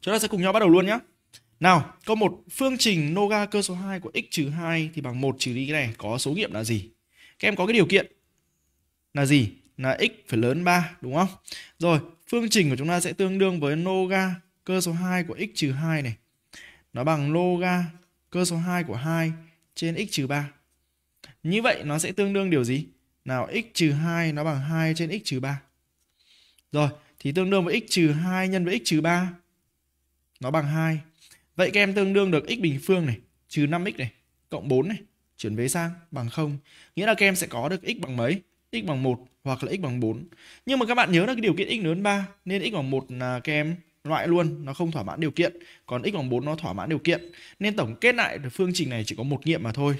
Chúng ta sẽ cùng nhau bắt đầu luôn nhé. Nào, có một phương trình Noga cơ số 2 của x trừ 2 thì bằng 1 trừ đi cái này có số nghiệm là gì? Các em có cái điều kiện là gì? Là x phải lớn 3 đúng không? Rồi, phương trình của chúng ta sẽ tương đương với Noga cơ số 2 của x trừ 2 này. Nó bằng Noga cơ số 2 của 2 trên x trừ 3. Như vậy nó sẽ tương đương điều gì? Nào x trừ 2 nó bằng 2 trên x trừ 3. Rồi, thì tương đương với x trừ 2 nhân với x trừ 3 nó bằng 2. Vậy các em tương đương được x bình phương này trừ 5x này cộng 4 này chuyển vế sang bằng 0. Nghĩa là các em sẽ có được x bằng mấy? x bằng 1 hoặc là x bằng 4. Nhưng mà các bạn nhớ là cái điều kiện x lớn 3 nên x bằng 1 là các em loại luôn, nó không thỏa mãn điều kiện, còn x bằng 4 nó thỏa mãn điều kiện. Nên tổng kết lại phương trình này chỉ có một nghiệm mà thôi.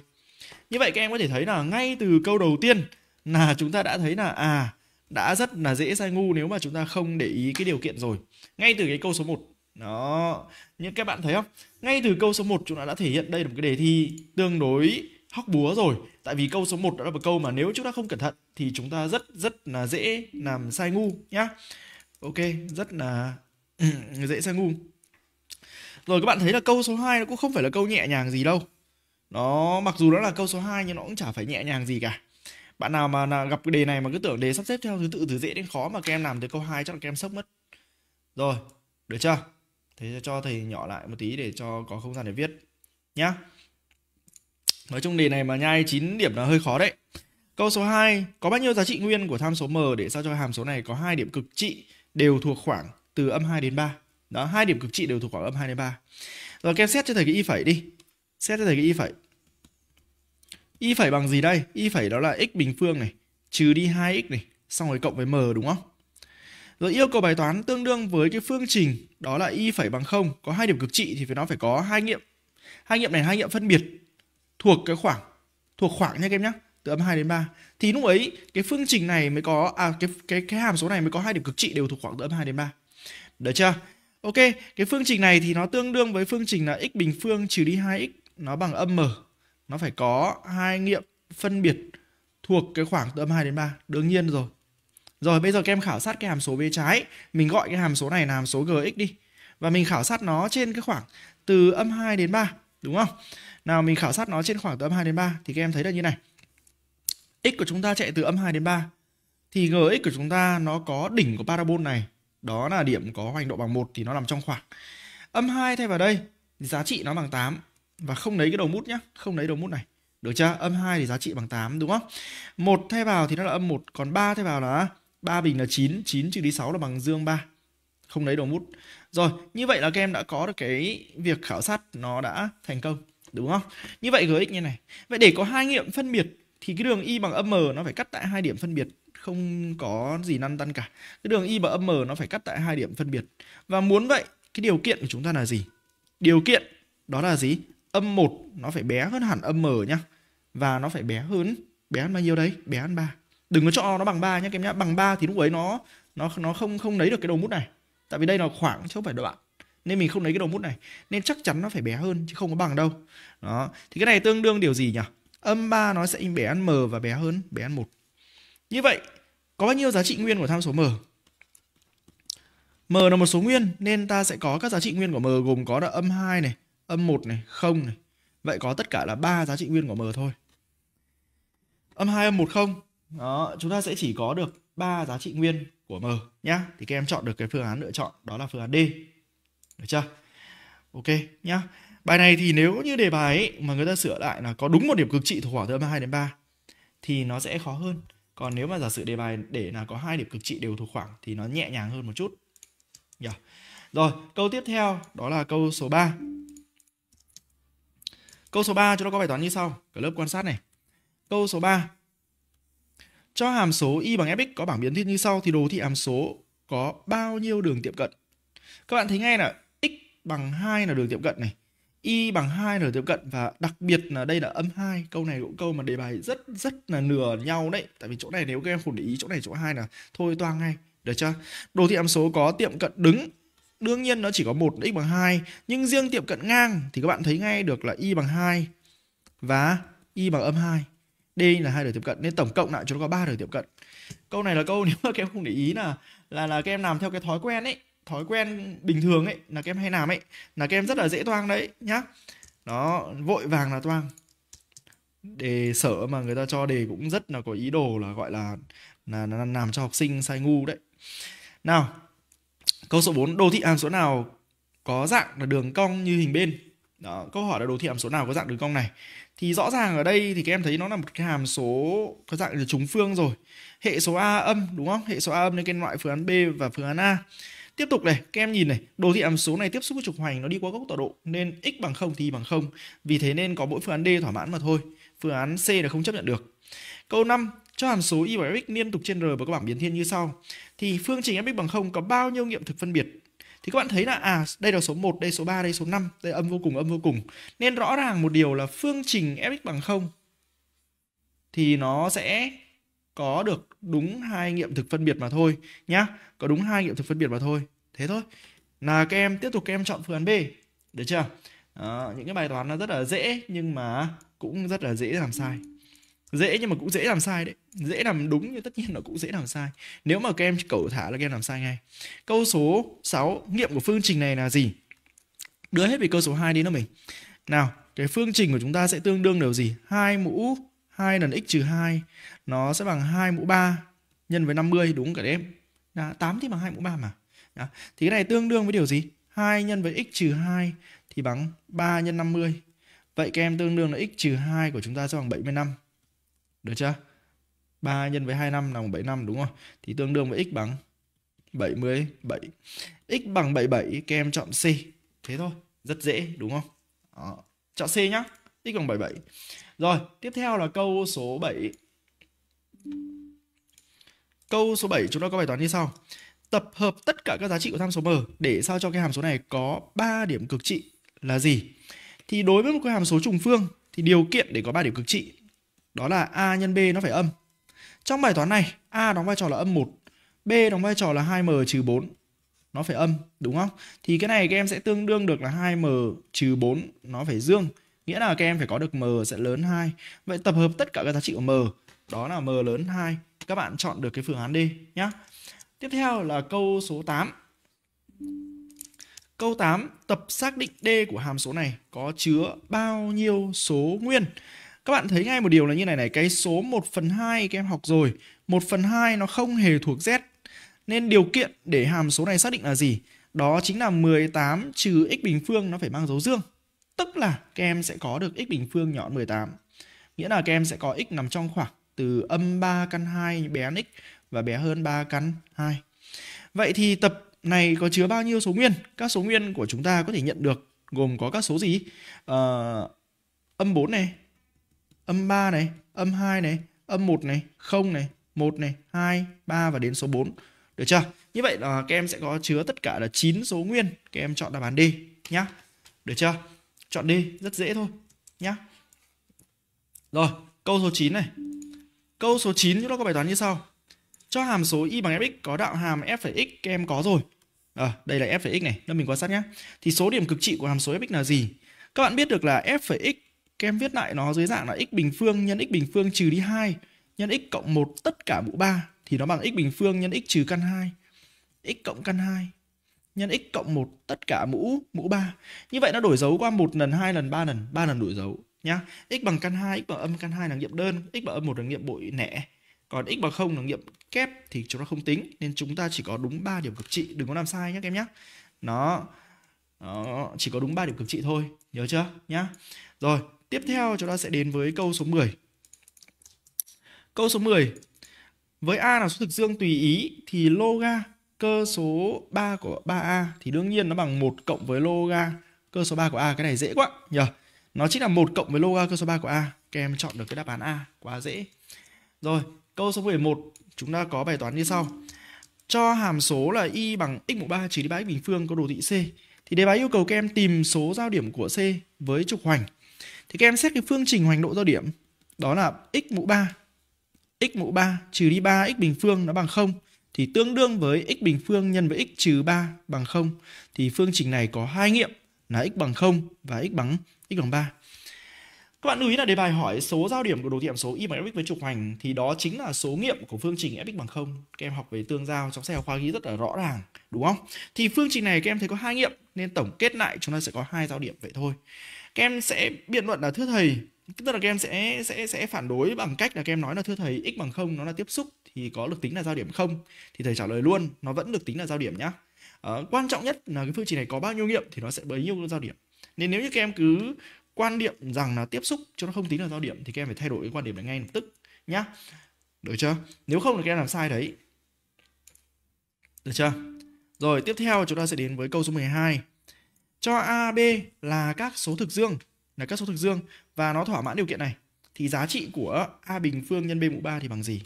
Như vậy các em có thể thấy là ngay từ câu đầu tiên là chúng ta đã thấy là à đã rất là dễ sai ngu nếu mà chúng ta không để ý cái điều kiện rồi. Ngay từ cái câu số 1 đó nhưng các bạn thấy không ngay từ câu số 1 chúng ta đã thể hiện đây là một cái đề thi tương đối hóc búa rồi tại vì câu số 1 đó là một câu mà nếu chúng ta không cẩn thận thì chúng ta rất rất là dễ làm sai ngu nhá ok rất là dễ sai ngu rồi các bạn thấy là câu số 2 nó cũng không phải là câu nhẹ nhàng gì đâu nó mặc dù nó là câu số 2 nhưng nó cũng chả phải nhẹ nhàng gì cả bạn nào mà nào gặp cái đề này mà cứ tưởng đề sắp xếp theo thứ tự từ dễ đến khó mà các em làm từ câu 2 chắc là các em sốc mất rồi được chưa thế cho thầy nhỏ lại một tí để cho có không gian để viết nhá nói chung đề này mà nhai 9 điểm là hơi khó đấy câu số 2 có bao nhiêu giá trị nguyên của tham số m để sao cho hàm số này có hai điểm cực trị đều thuộc khoảng từ âm 2 đến 3 đó hai điểm cực trị đều thuộc khoảng âm 2 đến 3 rồi kem xét cho thầy cái y phẩy đi xét cho thầy cái y phẩy y phẩy bằng gì đây y phẩy đó là x bình phương này trừ đi 2x này xong rồi cộng với m đúng không rồi yêu cầu bài toán tương đương với cái phương trình đó là y phẩy bằng 0 có hai điểm cực trị thì phải nó phải có hai nghiệm. Hai nghiệm này hai nghiệm phân biệt thuộc cái khoảng thuộc khoảng nha các em nhé từ âm 2 đến 3 thì lúc ấy cái phương trình này mới có à cái cái cái hàm số này mới có hai điểm cực trị đều thuộc khoảng từ âm 2 đến 3. Được chưa? Ok, cái phương trình này thì nó tương đương với phương trình là x bình phương trừ đi 2x nó bằng âm m. Nó phải có hai nghiệm phân biệt thuộc cái khoảng từ âm 2 đến 3. Đương nhiên rồi. Rồi bây giờ các em khảo sát cái hàm số bên trái, mình gọi cái hàm số này là hàm số gx đi. Và mình khảo sát nó trên cái khoảng từ âm 2 đến 3, đúng không? Nào mình khảo sát nó trên khoảng từ âm 2 đến 3 thì các em thấy là như này. x của chúng ta chạy từ âm 2 đến 3 thì gx của chúng ta nó có đỉnh của parabol này, đó là điểm có hoành độ bằng 1 thì nó nằm trong khoảng. Âm 2 thay vào đây thì giá trị nó bằng 8 và không lấy cái đầu mút nhá, không lấy đầu mút này. Được chưa? Âm 2 thì giá trị bằng 8 đúng không? 1 thay vào thì nó là âm 1, còn 3 thay vào là 3 bình là 9, 9 trừ đi 6 là bằng dương 3. Không lấy đầu mút. Rồi, như vậy là các em đã có được cái việc khảo sát nó đã thành công, đúng không? Như vậy gx như này. Vậy để có hai nghiệm phân biệt thì cái đường y bằng âm m nó phải cắt tại hai điểm phân biệt không có gì năn tăn cả. Cái đường y bằng âm m nó phải cắt tại hai điểm phân biệt. Và muốn vậy, cái điều kiện của chúng ta là gì? Điều kiện đó là gì? Âm 1 nó phải bé hơn hẳn âm m nhá. Và nó phải bé hơn bé hơn bao nhiêu đấy? Bé hơn 3 đừng có cho nó bằng ba nhé các em nhé bằng ba thì lúc ấy nó nó nó không không lấy được cái đầu mút này tại vì đây là khoảng chứ không phải đoạn nên mình không lấy cái đầu mút này nên chắc chắn nó phải bé hơn chứ không có bằng đâu đó thì cái này tương đương điều gì nhỉ âm 3 nó sẽ bé hơn m và bé hơn bé hơn một như vậy có bao nhiêu giá trị nguyên của tham số m m là một số nguyên nên ta sẽ có các giá trị nguyên của m gồm có là âm 2 này âm 1 này không này vậy có tất cả là ba giá trị nguyên của m thôi âm 2 âm 1 0 đó, chúng ta sẽ chỉ có được 3 giá trị nguyên của M nhá. Thì các em chọn được cái phương án lựa chọn đó là phương án D. Được chưa? Ok nhá. Bài này thì nếu như đề bài ấy, mà người ta sửa lại là có đúng một điểm cực trị thuộc khoảng từ âm 2 đến 3 thì nó sẽ khó hơn. Còn nếu mà giả sử đề bài để là có hai điểm cực trị đều thuộc khoảng thì nó nhẹ nhàng hơn một chút. Yeah. Rồi, câu tiếp theo đó là câu số 3. Câu số 3 chúng ta có bài toán như sau, cả lớp quan sát này. Câu số 3 cho hàm số y bằng fx có bảng biến thiên như sau thì đồ thị hàm số có bao nhiêu đường tiệm cận? Các bạn thấy ngay là x bằng 2 là đường tiệm cận này, y bằng 2 là đường tiệm cận và đặc biệt là đây là âm 2. Câu này cũng câu mà đề bài rất rất là nửa nhau đấy. Tại vì chỗ này nếu các em không để ý chỗ này chỗ 2 là thôi toang ngay, được chưa? Đồ thị hàm số có tiệm cận đứng đương nhiên nó chỉ có một x bằng 2 nhưng riêng tiệm cận ngang thì các bạn thấy ngay được là y bằng 2 và y bằng âm 2 D là hai đường tiếp cận nên tổng cộng lại chúng ta có ba đường tiếp cận câu này là câu nếu mà các em không để ý là là là các em làm theo cái thói quen ấy thói quen bình thường ấy là các em hay làm ấy là các em rất là dễ toang đấy nhá nó vội vàng là toang đề sở mà người ta cho đề cũng rất là có ý đồ là gọi là là, là làm cho học sinh sai ngu đấy nào câu số 4 đồ thị hàm số nào có dạng là đường cong như hình bên đó, câu hỏi là đồ thị hàm số nào có dạng đường cong này thì rõ ràng ở đây thì các em thấy nó là một cái hàm số có dạng là trúng phương rồi hệ số a âm đúng không hệ số a âm nên cái loại phương án b và phương án a tiếp tục này các em nhìn này đồ thị hàm số này tiếp xúc với trục hoành nó đi qua góc tọa độ nên x bằng 0 thì y bằng 0 vì thế nên có mỗi phương án d thỏa mãn mà thôi phương án c là không chấp nhận được câu 5 cho hàm số y bằng fx liên tục trên r và các bảng biến thiên như sau thì phương trình fx bằng 0 có bao nhiêu nghiệm thực phân biệt thì các bạn thấy là à đây là số 1, đây số 3, đây số 5, đây âm vô cùng âm vô cùng. Nên rõ ràng một điều là phương trình fx bằng 0 thì nó sẽ có được đúng hai nghiệm thực phân biệt mà thôi nhá, có đúng hai nghiệm thực phân biệt mà thôi. Thế thôi. Là các em tiếp tục các em chọn phương án B. Được chưa? Đó, những cái bài toán nó rất là dễ nhưng mà cũng rất là dễ làm sai dễ nhưng mà cũng dễ làm sai đấy dễ làm đúng nhưng tất nhiên nó cũng dễ làm sai nếu mà các em cẩu thả là các em làm sai ngay câu số 6 nghiệm của phương trình này là gì đưa hết về câu số 2 đi nó mình nào cái phương trình của chúng ta sẽ tương đương điều gì hai mũ 2 lần x trừ 2 nó sẽ bằng 2 mũ 3 nhân với 50 đúng cả em Đã, 8 thì bằng 2 mũ 3 mà Đã. thì cái này tương đương với điều gì 2 nhân với x trừ 2 thì bằng 3 nhân 50 Vậy các em tương đương là x trừ 2 của chúng ta sẽ bằng 75 được chưa? 3 nhân với 2 năm là 7 năm đúng không? Thì tương đương với x bằng 77. X bằng 77 các em chọn C. Thế thôi, rất dễ đúng không? Đó. Chọn C nhá. X bằng 77. Rồi, tiếp theo là câu số 7. Câu số 7 chúng ta có bài toán như sau. Tập hợp tất cả các giá trị của tham số m để sao cho cái hàm số này có 3 điểm cực trị là gì? Thì đối với một cái hàm số trùng phương thì điều kiện để có 3 điểm cực trị đó là A nhân B nó phải âm. Trong bài toán này, A đóng vai trò là âm 1, B đóng vai trò là 2m trừ 4. Nó phải âm, đúng không? Thì cái này các em sẽ tương đương được là 2m trừ 4, nó phải dương. Nghĩa là các em phải có được m sẽ lớn 2. Vậy tập hợp tất cả các giá trị của m, đó là m lớn 2. Các bạn chọn được cái phương án D nhé. Tiếp theo là câu số 8. Câu 8, tập xác định D của hàm số này có chứa bao nhiêu số nguyên? Các bạn thấy ngay một điều là như này này, cái số 1 phần 2 các em học rồi, 1 phần 2 nó không hề thuộc Z. Nên điều kiện để hàm số này xác định là gì? Đó chính là 18 trừ x bình phương nó phải mang dấu dương. Tức là các em sẽ có được x bình phương nhỏ 18. Nghĩa là các em sẽ có x nằm trong khoảng từ âm 3 căn 2 bé x và bé hơn 3 căn 2. Vậy thì tập này có chứa bao nhiêu số nguyên? Các số nguyên của chúng ta có thể nhận được gồm có các số gì? À, âm 4 này, âm 3 này, âm 2 này, âm 1 này, 0 này, 1 này, 2, 3 và đến số 4. Được chưa? Như vậy là các em sẽ có chứa tất cả là 9 số nguyên. Các em chọn đáp án D nhá. Được chưa? Chọn D rất dễ thôi nhá. Rồi, câu số 9 này. Câu số 9 chúng ta có bài toán như sau. Cho hàm số y bằng fx có đạo hàm f x các em có rồi. À, đây là f x này, nên mình quan sát nhé. Thì số điểm cực trị của hàm số fx là gì? Các bạn biết được là f x các em viết lại nó dưới dạng là x bình phương nhân x bình phương trừ đi 2 nhân x cộng 1 tất cả mũ 3 thì nó bằng x bình phương nhân x trừ căn 2 x cộng căn 2 nhân x cộng 1 tất cả mũ mũ 3. Như vậy nó đổi dấu qua một lần, hai lần, ba lần, ba lần đổi dấu nhá. x bằng căn 2, x bằng âm căn 2 là nghiệm đơn, x bằng âm 1 là nghiệm bội nẻ. Còn x bằng 0 là nghiệm kép thì chúng ta không tính nên chúng ta chỉ có đúng 3 điểm cực trị, đừng có làm sai nhé các em nhé. Nó, nó chỉ có đúng 3 điểm cực trị thôi, nhớ chưa nhá. Rồi, Tiếp theo chúng ta sẽ đến với câu số 10. Câu số 10. Với A là số thực dương tùy ý thì loga cơ số 3 của 3A thì đương nhiên nó bằng 1 cộng với loga cơ số 3 của A. Cái này dễ quá nhờ. Nó chính là 1 cộng với loga cơ số 3 của A. Các em chọn được cái đáp án A. Quá dễ. Rồi, câu số 11 chúng ta có bài toán như sau. Cho hàm số là y bằng x mũ 3 trừ đi 3 x bình phương có đồ thị C. Thì đề bài yêu cầu các em tìm số giao điểm của C với trục hoành. Thì các em xét cái phương trình hoành độ giao điểm. Đó là x mũ 3. x mũ 3 trừ đi 3 x bình phương nó bằng 0 thì tương đương với x bình phương nhân với x trừ 3 bằng 0 thì phương trình này có hai nghiệm là x bằng 0 và x bằng x bằng 3. Các bạn lưu ý là đề bài hỏi số giao điểm của đồ thị hàm số y bằng fx với trục hoành thì đó chính là số nghiệm của phương trình fx bằng 0. Các em học về tương giao trong sách học khoa ghi rất là rõ ràng, đúng không? Thì phương trình này các em thấy có hai nghiệm nên tổng kết lại chúng ta sẽ có hai giao điểm vậy thôi các em sẽ biện luận là thưa thầy tức là các em sẽ sẽ sẽ phản đối bằng cách là các em nói là thưa thầy x bằng không nó là tiếp xúc thì có được tính là giao điểm không thì thầy trả lời luôn nó vẫn được tính là giao điểm nhá à, quan trọng nhất là cái phương trình này có bao nhiêu nghiệm thì nó sẽ bấy nhiêu giao điểm nên nếu như các em cứ quan niệm rằng là tiếp xúc cho nó không tính là giao điểm thì các em phải thay đổi cái quan điểm này ngay lập tức nhá được chưa nếu không thì các em làm sai đấy được chưa rồi tiếp theo chúng ta sẽ đến với câu số 12 cho a b là các số thực dương là các số thực dương và nó thỏa mãn điều kiện này thì giá trị của a bình phương nhân b mũ 3 thì bằng gì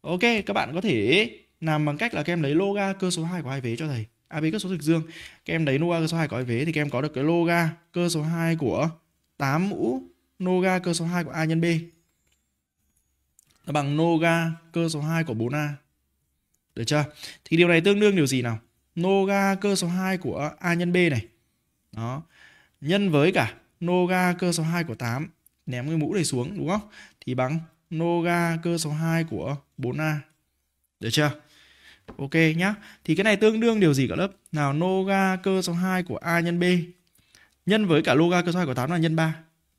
ok các bạn có thể làm bằng cách là các em lấy loga cơ số 2 của hai vế cho thầy a b cơ số thực dương các em lấy loga cơ số 2 của hai vế thì các em có được cái loga cơ số 2 của 8 mũ noga cơ số 2 của a nhân b là bằng noga cơ số 2 của 4a được chưa thì điều này tương đương điều gì nào noga cơ số 2 của a nhân b này đó nhân với cả noga cơ số 2 của 8 ném cái mũ này xuống đúng không thì bằng noga cơ số 2 của 4a được chưa ok nhá thì cái này tương đương điều gì cả lớp nào noga cơ số 2 của a nhân b nhân với cả loga cơ số 2 của 8 là nhân 3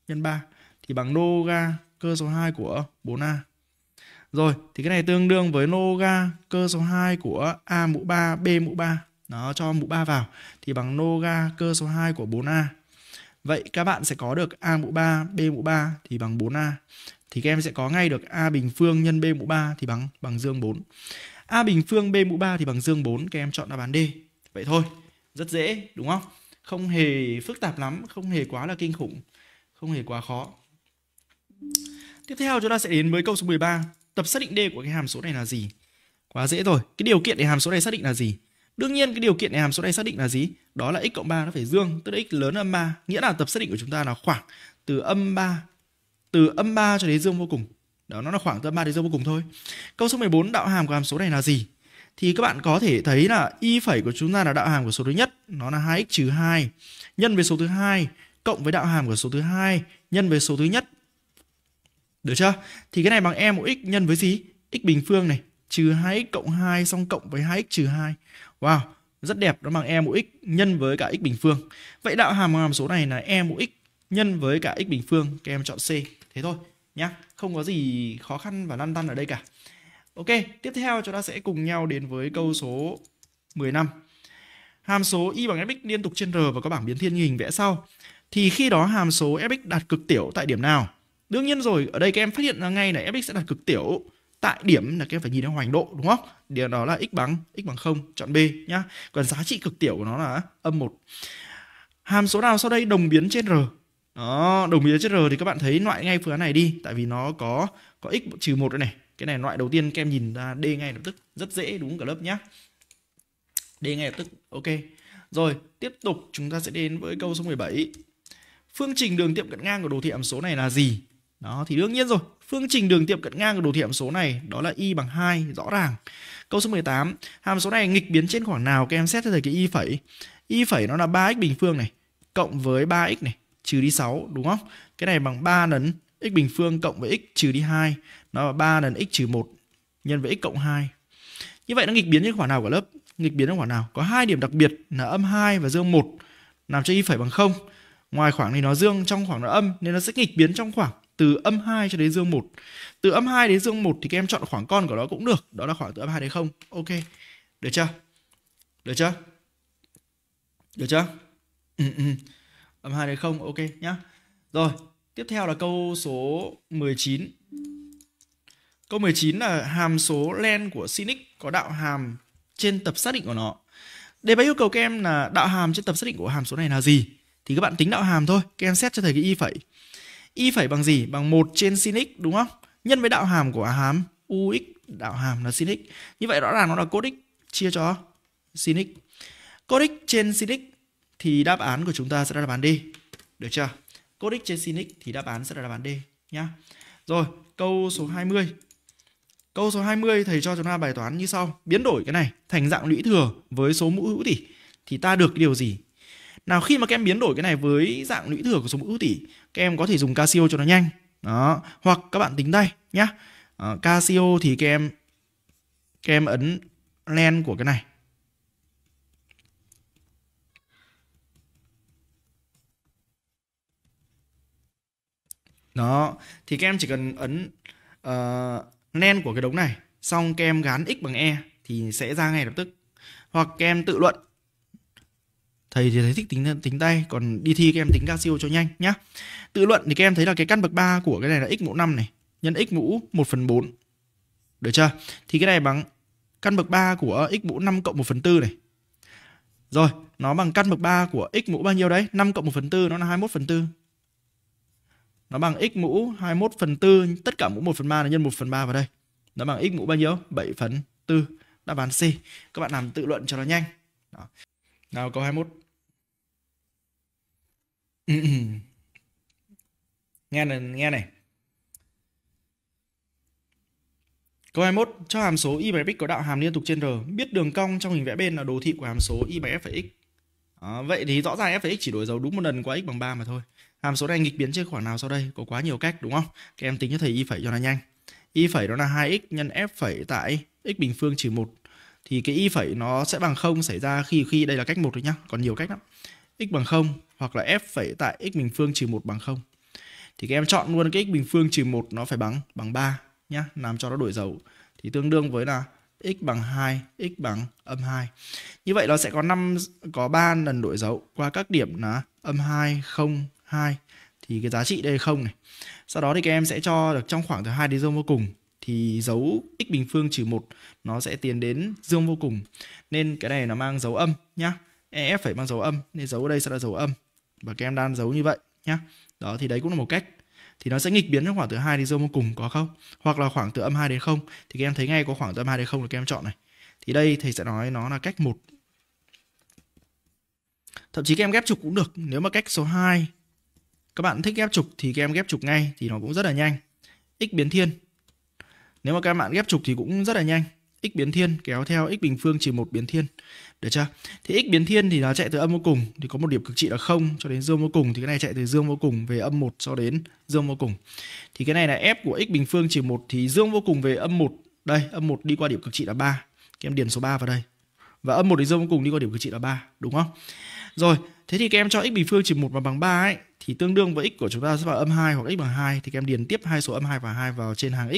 nhân 3 thì bằng noga cơ số 2 của 4a rồi thì cái này tương đương với noga cơ số 2 của a mũ 3 b mũ 3 nó cho mũ 3 vào thì bằng noga cơ số 2 của 4A. Vậy các bạn sẽ có được A mũ 3, B mũ 3 thì bằng 4A. Thì các em sẽ có ngay được A bình phương nhân B mũ 3 thì bằng bằng dương 4. A bình phương B mũ 3 thì bằng dương 4, các em chọn đáp án D. Vậy thôi, rất dễ đúng không? Không hề phức tạp lắm, không hề quá là kinh khủng, không hề quá khó. Tiếp theo chúng ta sẽ đến với câu số 13. Tập xác định D của cái hàm số này là gì? Quá dễ rồi. Cái điều kiện để hàm số này xác định là gì? Đương nhiên cái điều kiện này hàm số này xác định là gì? Đó là x cộng 3 nó phải dương, tức là x lớn âm 3, nghĩa là tập xác định của chúng ta là khoảng từ âm 3 từ âm 3 cho đến dương vô cùng. Đó nó là khoảng từ âm 3 đến dương vô cùng thôi. Câu số 14 đạo hàm của hàm số này là gì? Thì các bạn có thể thấy là y phẩy của chúng ta là đạo hàm của số thứ nhất, nó là 2x trừ 2 nhân với số thứ hai cộng với đạo hàm của số thứ hai nhân với số thứ nhất. Được chưa? Thì cái này bằng e mũ x nhân với gì? x bình phương này trừ 2x cộng 2 xong cộng với 2x trừ 2. Wow, rất đẹp, nó bằng e mũ x nhân với cả x bình phương. Vậy đạo hàm hàm số này là e mũ x nhân với cả x bình phương, các em chọn C. Thế thôi nhá, không có gì khó khăn và lăn tăn ở đây cả. Ok, tiếp theo chúng ta sẽ cùng nhau đến với câu số 15. Hàm số y bằng fx liên tục trên r và có bảng biến thiên như hình vẽ sau. Thì khi đó hàm số fx đạt cực tiểu tại điểm nào? Đương nhiên rồi, ở đây các em phát hiện ra ngay là fx sẽ đạt cực tiểu tại điểm là các em phải nhìn theo hoành độ đúng không? Điều đó là x bằng x bằng 0, chọn B nhá. Còn giá trị cực tiểu của nó là âm 1. Hàm số nào sau đây đồng biến trên R? Đó, đồng biến trên R thì các bạn thấy loại ngay phương án này đi, tại vì nó có có x trừ 1 đây này. Cái này loại đầu tiên các em nhìn ra D ngay lập tức, rất dễ đúng cả lớp nhá. D ngay lập tức. Ok. Rồi, tiếp tục chúng ta sẽ đến với câu số 17. Phương trình đường tiệm cận ngang của đồ thị hàm số này là gì? Đó thì đương nhiên rồi, Phương trình đường tiệm cận ngang của đồ thị hàm số này đó là y bằng 2 rõ ràng. Câu số 18, hàm số này nghịch biến trên khoảng nào các em xét cho thầy cái y phẩy. Y phẩy nó là 3x bình phương này cộng với 3x này trừ đi 6 đúng không? Cái này bằng 3 lần x bình phương cộng với x trừ đi 2, nó là 3 lần x trừ 1 nhân với x cộng 2. Như vậy nó nghịch biến trên khoảng nào của lớp? Nghịch biến trên khoảng nào? Có hai điểm đặc biệt là âm 2 và dương 1 làm cho y phẩy bằng 0. Ngoài khoảng thì nó dương, trong khoảng nó âm nên nó sẽ nghịch biến trong khoảng từ âm 2 cho đến dương 1. Từ âm 2 đến dương 1 thì các em chọn khoảng con của nó cũng được, đó là khoảng từ âm 2 đến 0. Ok. Được chưa? Được chưa? Được chưa? Ừ, ừ. âm 2 đến 0 ok nhá. Rồi, tiếp theo là câu số 19. Câu 19 là hàm số len của Sinic có đạo hàm trên tập xác định của nó. Đề bài yêu cầu các em là đạo hàm trên tập xác định của hàm số này là gì? Thì các bạn tính đạo hàm thôi, các em xét cho thầy cái y phẩy y phải bằng gì bằng 1 trên sin x đúng không nhân với đạo hàm của hàm ux đạo hàm là sin x như vậy rõ ràng nó là cos x chia cho sin x cos x trên sin x thì đáp án của chúng ta sẽ là đáp án D được chưa cos x trên sin x thì đáp án sẽ là đáp án D nhá rồi câu số 20 câu số 20 thầy cho chúng ta bài toán như sau biến đổi cái này thành dạng lũy thừa với số mũ hữu tỷ thì ta được điều gì nào khi mà các em biến đổi cái này với dạng lũy thừa của số mũ tỉ các em có thể dùng casio cho nó nhanh đó hoặc các bạn tính tay nhá à, casio thì các em các em ấn len của cái này đó thì các em chỉ cần ấn uh, len của cái đống này xong các em gán x bằng e thì sẽ ra ngay lập tức hoặc các em tự luận thầy thì thấy thích tính tính tay còn đi thi các em tính ca siêu cho nhanh nhá tự luận thì các em thấy là cái căn bậc 3 của cái này là x mũ 5 này nhân x mũ 1 phần 4 được chưa thì cái này bằng căn bậc 3 của x mũ 5 cộng 1 phần 4 này rồi nó bằng căn bậc 3 của x mũ bao nhiêu đấy 5 cộng 1 phần 4 nó là 21 phần 4 nó bằng x mũ 21 phần 4 tất cả mũ 1 phần 3 là nhân 1 phần 3 vào đây nó bằng x mũ bao nhiêu 7 phần 4 đáp án C các bạn làm tự luận cho nó nhanh Đó. Nào câu 21. nghe này, nghe này. Câu 21, cho hàm số y bằng x có đạo hàm liên tục trên r, biết đường cong trong hình vẽ bên là đồ thị của hàm số y bằng f và x. À, vậy thì rõ ràng f và x chỉ đổi dấu đúng một lần qua x bằng 3 mà thôi. Hàm số này nghịch biến trên khoảng nào sau đây? Có quá nhiều cách đúng không? Các em tính cho thầy y phẩy cho nó nhanh. Y phẩy đó là 2x nhân f phẩy tại x bình phương trừ 1 thì cái y phẩy nó sẽ bằng không xảy ra khi khi đây là cách một rồi nhá còn nhiều cách lắm x bằng không hoặc là f phẩy tại x bình phương trừ một bằng không thì các em chọn luôn cái x bình phương trừ một nó phải bằng bằng ba nhá làm cho nó đổi dấu thì tương đương với là x bằng 2, x bằng âm 2. Như vậy nó sẽ có 5 có 3 lần đổi dấu qua các điểm là âm 2, 0, 2 thì cái giá trị đây không này. Sau đó thì các em sẽ cho được trong khoảng từ 2 đến dương vô cùng thì dấu x bình phương trừ 1 nó sẽ tiến đến dương vô cùng. Nên cái này nó mang dấu âm nhá. EF phải mang dấu âm nên dấu ở đây sẽ là dấu âm và các em đang dấu như vậy nhá. Đó thì đấy cũng là một cách. Thì nó sẽ nghịch biến trong khoảng từ 2 đến dương vô cùng có không? Hoặc là khoảng từ âm 2 đến 0 thì các em thấy ngay có khoảng từ âm 2 đến 0 là các em chọn này. Thì đây thầy sẽ nói nó là cách 1. Thậm chí các em ghép trục cũng được, nếu mà cách số 2 các bạn thích ghép trục thì các em ghép trục ngay thì nó cũng rất là nhanh. x biến thiên nếu mà các bạn ghép trục thì cũng rất là nhanh. x biến thiên kéo theo x bình phương trừ một biến thiên. Được chưa? Thì x biến thiên thì nó chạy từ âm vô cùng thì có một điểm cực trị là không cho đến dương vô cùng thì cái này chạy từ dương vô cùng về âm 1 cho đến dương vô cùng. Thì cái này là f của x bình phương trừ một thì dương vô cùng về âm 1. Đây, âm 1 đi qua điểm cực trị là 3. Các em điền số 3 vào đây. Và âm 1 đến dương vô cùng đi qua điểm cực trị là 3, đúng không? Rồi, Thế thì các em cho x bình phương trừ 1 và bằng 3 ấy thì tương đương với x của chúng ta sẽ vào âm 2 hoặc x bằng 2 thì các em điền tiếp hai số âm 2 và 2 vào trên hàng x.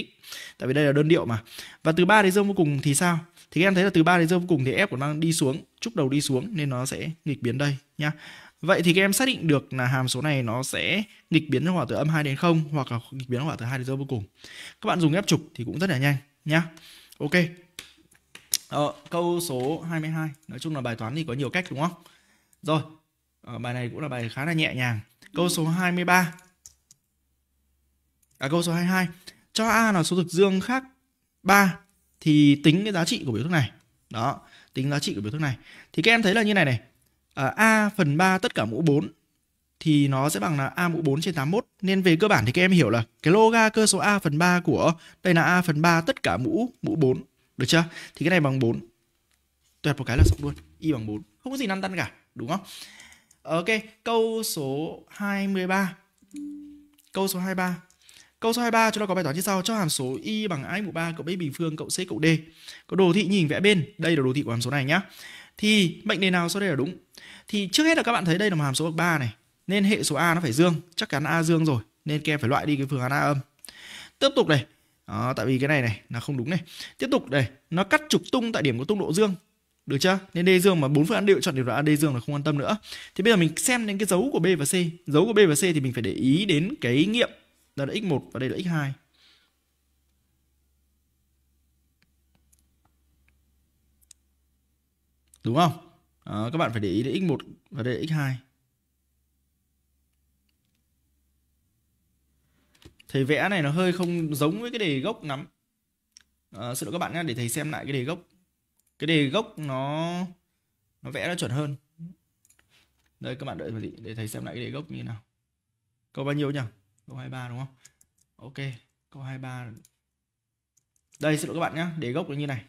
Tại vì đây là đơn điệu mà. Và từ 3 đến dương vô cùng thì sao? Thì các em thấy là từ 3 đến dương vô cùng thì f của nó đi xuống, chúc đầu đi xuống nên nó sẽ nghịch biến đây nhá. Vậy thì các em xác định được là hàm số này nó sẽ nghịch biến trong khoảng từ âm 2 đến 0 hoặc là nghịch biến trong khoảng từ 2 đến dương vô cùng. Các bạn dùng ghép trục thì cũng rất là nhanh nhá. Ok. Ờ, câu số 22, nói chung là bài toán thì có nhiều cách đúng không? Rồi, Ờ, bài này cũng là bài khá là nhẹ nhàng. Câu số 23. À câu số 22. Cho A là số thực dương khác 3 thì tính cái giá trị của biểu thức này. Đó, tính giá trị của biểu thức này. Thì các em thấy là như này này. À, A phần 3 tất cả mũ 4 thì nó sẽ bằng là A mũ 4 trên 81. Nên về cơ bản thì các em hiểu là cái loga cơ số A phần 3 của đây là A phần 3 tất cả mũ mũ 4. Được chưa? Thì cái này bằng 4. Tuyệt một cái là xong luôn. Y bằng 4. Không có gì lăn tăn cả. Đúng không? Ờ, ok, câu số 23. Câu số 23. Câu số 23 chúng ta có bài toán như sau, cho hàm số y bằng a mũ 3 cộng b bình phương cộng c cộng d. Có đồ thị nhìn vẽ bên, đây là đồ thị của hàm số này nhá. Thì mệnh đề nào sau đây là đúng? Thì trước hết là các bạn thấy đây là một hàm số bậc 3 này, nên hệ số a nó phải dương, chắc chắn a dương rồi, nên các phải loại đi cái phương án a âm. Tiếp tục này, đó, tại vì cái này này là không đúng này. Tiếp tục này, nó cắt trục tung tại điểm có tung độ dương được chưa nên D dương mà bốn phương án đều chọn điều đoạn D dương là không quan tâm nữa thì bây giờ mình xem đến cái dấu của B và C dấu của B và C thì mình phải để ý đến cái nghiệm đó là x1 và đây là x2 đúng không à, các bạn phải để ý đến x1 và đây là x2 thầy vẽ này nó hơi không giống với cái đề gốc lắm à, ờ, xin lỗi các bạn nhé để thầy xem lại cái đề gốc cái đề gốc nó nó vẽ nó chuẩn hơn đây các bạn đợi một tí để thầy xem lại cái đề gốc như nào câu bao nhiêu nhỉ câu 23 đúng không ok câu 23 đây xin lỗi các bạn nhé đề gốc là như này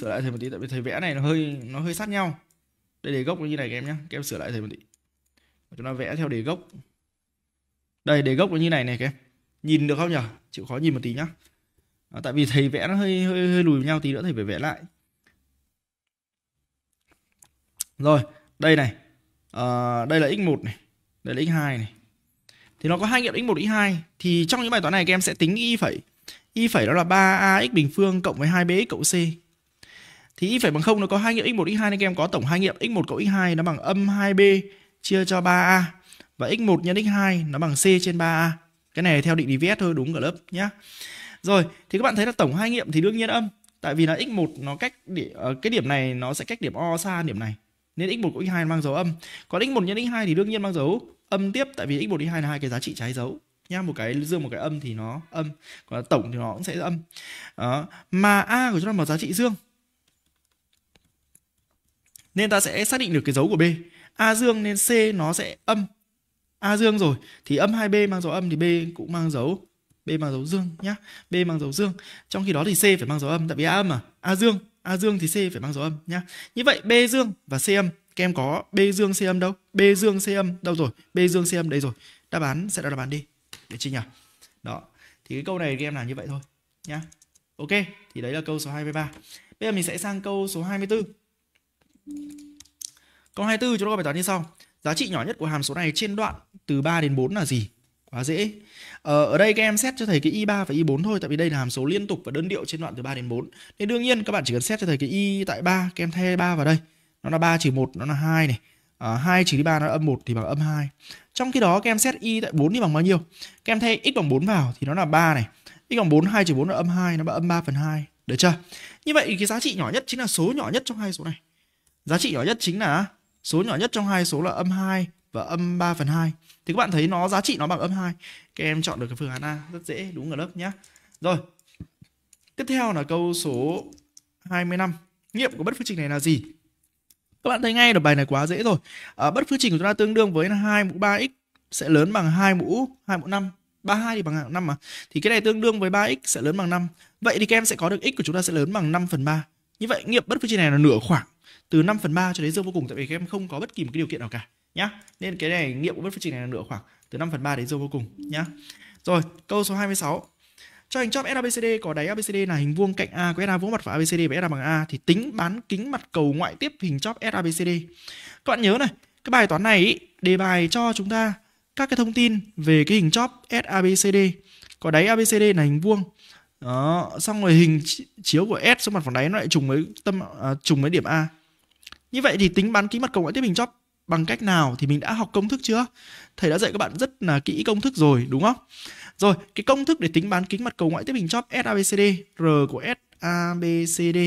sửa lại thầy một tí tại vì thầy vẽ này nó hơi nó hơi sát nhau đây đề gốc nó như này các em nhé các em sửa lại thầy một tí chúng ta vẽ theo đề gốc đây đề gốc nó như này này các em nhìn được không nhỉ chịu khó nhìn một tí nhá à, tại vì thầy vẽ nó hơi hơi hơi lùi nhau tí nữa thầy phải vẽ lại rồi, đây này. À, đây là x1 này, đây là x2 này. Thì nó có hai nghiệm x1 x2 thì trong những bài toán này các em sẽ tính y phẩy. Y phẩy đó là 3ax bình phương cộng với 2bx cộng c. Thì y phẩy bằng 0 nó có hai nghiệm x1 x2 nên các em có tổng hai nghiệm x1 cộng x2 nó bằng âm 2b chia cho 3a và x1 nhân x2 nó bằng c trên 3a. Cái này theo định lý VS thôi đúng cả lớp nhá. Rồi, thì các bạn thấy là tổng hai nghiệm thì đương nhiên âm. Tại vì là x1 nó cách điểm, ờ, cái điểm này nó sẽ cách điểm O xa điểm này nên x1 của x2 mang dấu âm còn x1 nhân x2 thì đương nhiên mang dấu âm tiếp tại vì x1 x2 là hai cái giá trị trái dấu nhá một cái dương một cái âm thì nó âm còn tổng thì nó cũng sẽ âm đó. mà a của chúng ta là giá trị dương nên ta sẽ xác định được cái dấu của b a dương nên c nó sẽ âm a dương rồi thì âm 2b mang dấu âm thì b cũng mang dấu b mang dấu dương nhá b mang dấu dương trong khi đó thì c phải mang dấu âm tại vì a âm à a dương A dương thì C phải mang dấu âm nhá. Như vậy B dương và C âm, các em có B dương C âm đâu? B dương C âm đâu rồi? B dương C âm đây rồi. Đáp án sẽ là đáp án đi. Được chưa nhỉ? Đó. Thì cái câu này các em làm như vậy thôi nhá. Ok, thì đấy là câu số 23. Bây giờ mình sẽ sang câu số 24. Câu 24 chúng ta có bài toán như sau. Giá trị nhỏ nhất của hàm số này trên đoạn từ 3 đến 4 là gì? Quá dễ. Ờ, ở đây các em xét cho thầy cái y3 và y4 thôi tại vì đây là hàm số liên tục và đơn điệu trên đoạn từ 3 đến 4. Nên đương nhiên các bạn chỉ cần xét cho thầy cái y tại 3, các em thay 3 vào đây. Nó là 3 trừ 1 nó là 2 này. À, ờ, 2 trừ đi 3 nó là âm 1 thì bằng âm 2. Trong khi đó các em xét y tại 4 thì bằng bao nhiêu? Các em thay x bằng 4 vào thì nó là 3 này. x bằng 4 2 trừ 4 là âm 2 nó bằng âm 3 phần 2. Được chưa? Như vậy cái giá trị nhỏ nhất chính là số nhỏ nhất trong hai số này. Giá trị nhỏ nhất chính là số nhỏ nhất trong hai số là âm 2 và âm 3 phần 2 thì các bạn thấy nó giá trị nó bằng âm 2 các em chọn được cái phương án A rất dễ đúng ở lớp nhá rồi tiếp theo là câu số 25 nghiệm của bất phương trình này là gì các bạn thấy ngay được bài này quá dễ rồi à, bất phương trình của chúng ta tương đương với 2 mũ 3x sẽ lớn bằng 2 mũ 2 mũ 5 32 thì bằng 5 mà thì cái này tương đương với 3x sẽ lớn bằng 5 vậy thì các em sẽ có được x của chúng ta sẽ lớn bằng 5 phần 3 như vậy nghiệm bất phương trình này là nửa khoảng từ 5 phần 3 cho đến dương vô cùng tại vì các em không có bất kỳ một cái điều kiện nào cả nhá nên cái này nghiệm của bất phương trình này là nửa khoảng từ 5 phần 3 đến dấu vô cùng nhá rồi câu số 26 cho hình chóp SABCD có đáy ABCD là hình vuông cạnh A của SA vuông mặt phẳng ABCD với SA bằng A thì tính bán kính mặt cầu ngoại tiếp hình chóp SABCD. Các bạn nhớ này, cái bài toán này ý, đề bài cho chúng ta các cái thông tin về cái hình chóp SABCD. Có đáy ABCD là hình vuông. Đó, xong rồi hình chiếu của S xuống mặt phẳng đáy nó lại trùng với tâm à, trùng với điểm A. Như vậy thì tính bán kính mặt cầu ngoại tiếp hình chóp bằng cách nào thì mình đã học công thức chưa? Thầy đã dạy các bạn rất là kỹ công thức rồi đúng không? Rồi, cái công thức để tính bán kính mặt cầu ngoại tiếp hình chóp SABCD, R của SABCD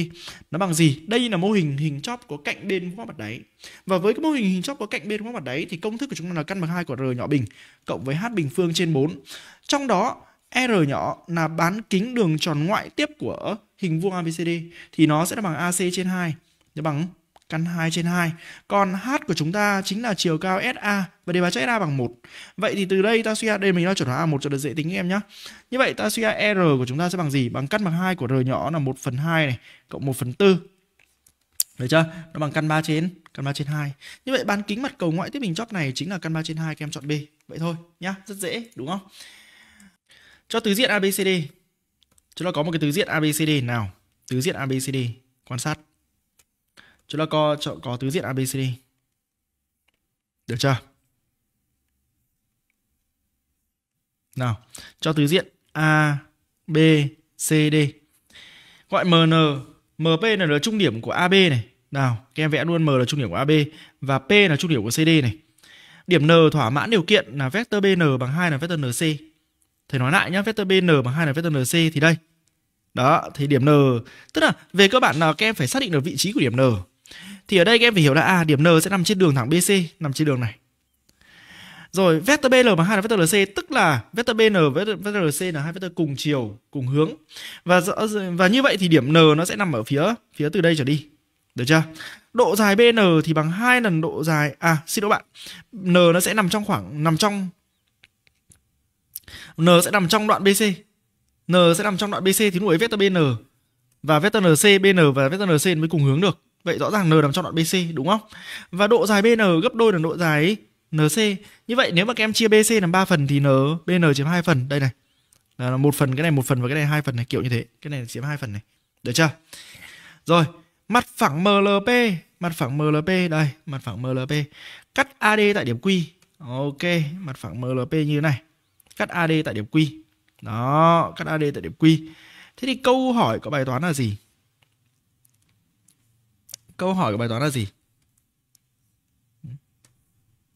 nó bằng gì? Đây là mô hình hình chóp có cạnh bên vuông mặt đáy. Và với cái mô hình hình chóp có cạnh bên vuông mặt đáy thì công thức của chúng ta là căn bậc 2 của R nhỏ bình cộng với H bình phương trên 4. Trong đó R nhỏ là bán kính đường tròn ngoại tiếp của hình vuông ABCD thì nó sẽ là bằng AC trên 2. Nó bằng căn 2 trên 2. Còn h của chúng ta chính là chiều cao SA và đề bài cho SA bằng 1. Vậy thì từ đây ta suy ra đây mình đã chuẩn hóa A1 cho được dễ tính em nhé. Như vậy ta suy ra R của chúng ta sẽ bằng gì? Bằng căn bằng 2 của R nhỏ là 1 phần 2 này cộng 1 phần 4. Được chưa? Nó bằng căn 3 trên căn 3 trên 2. Như vậy bán kính mặt cầu ngoại tiếp hình chóp này chính là căn 3 trên 2 các em chọn B. Vậy thôi nhá, rất dễ đúng không? Cho tứ diện ABCD. Chúng ta có một cái tứ diện ABCD nào? Tứ diện ABCD. Quan sát chúng ta có chọn có tứ diện ABCD được chưa nào cho tứ diện A B C D gọi MN MP là trung điểm của AB này nào các em vẽ luôn M là trung điểm của AB và P là trung điểm của CD này điểm N thỏa mãn điều kiện là vector BN bằng 2 là vector NC thầy nói lại nhá vector BN bằng 2 là vector NC thì đây đó thì điểm N tức là về cơ bản là các em phải xác định được vị trí của điểm N thì ở đây các em phải hiểu là à điểm N sẽ nằm trên đường thẳng BC, nằm trên đường này. Rồi vector BL bằng hai là vector LC tức là vector BN với vector LC là hai vector cùng chiều, cùng hướng. Và và như vậy thì điểm N nó sẽ nằm ở phía phía từ đây trở đi. Được chưa? Độ dài BN thì bằng hai lần độ dài à xin lỗi bạn. N nó sẽ nằm trong khoảng nằm trong N sẽ nằm trong đoạn BC. N sẽ nằm trong đoạn BC thì lúc ấy vector BN và vector NC, BN và vector NC mới cùng hướng được. Vậy rõ ràng N nằm trong đoạn BC đúng không? Và độ dài BN gấp đôi là độ dài NC. Như vậy nếu mà các em chia BC làm 3 phần thì N BN chiếm 2 phần đây này. là một phần cái này một phần và cái này hai phần này kiểu như thế. Cái này chiếm hai phần này. Được chưa? Rồi, mặt phẳng MLP, mặt phẳng MLP đây, mặt phẳng MLP. Cắt AD tại điểm Q. Ok, mặt phẳng MLP như thế này. Cắt AD tại điểm Q. Đó, cắt AD tại điểm Q. Thế thì câu hỏi của bài toán là gì? câu hỏi của bài toán là gì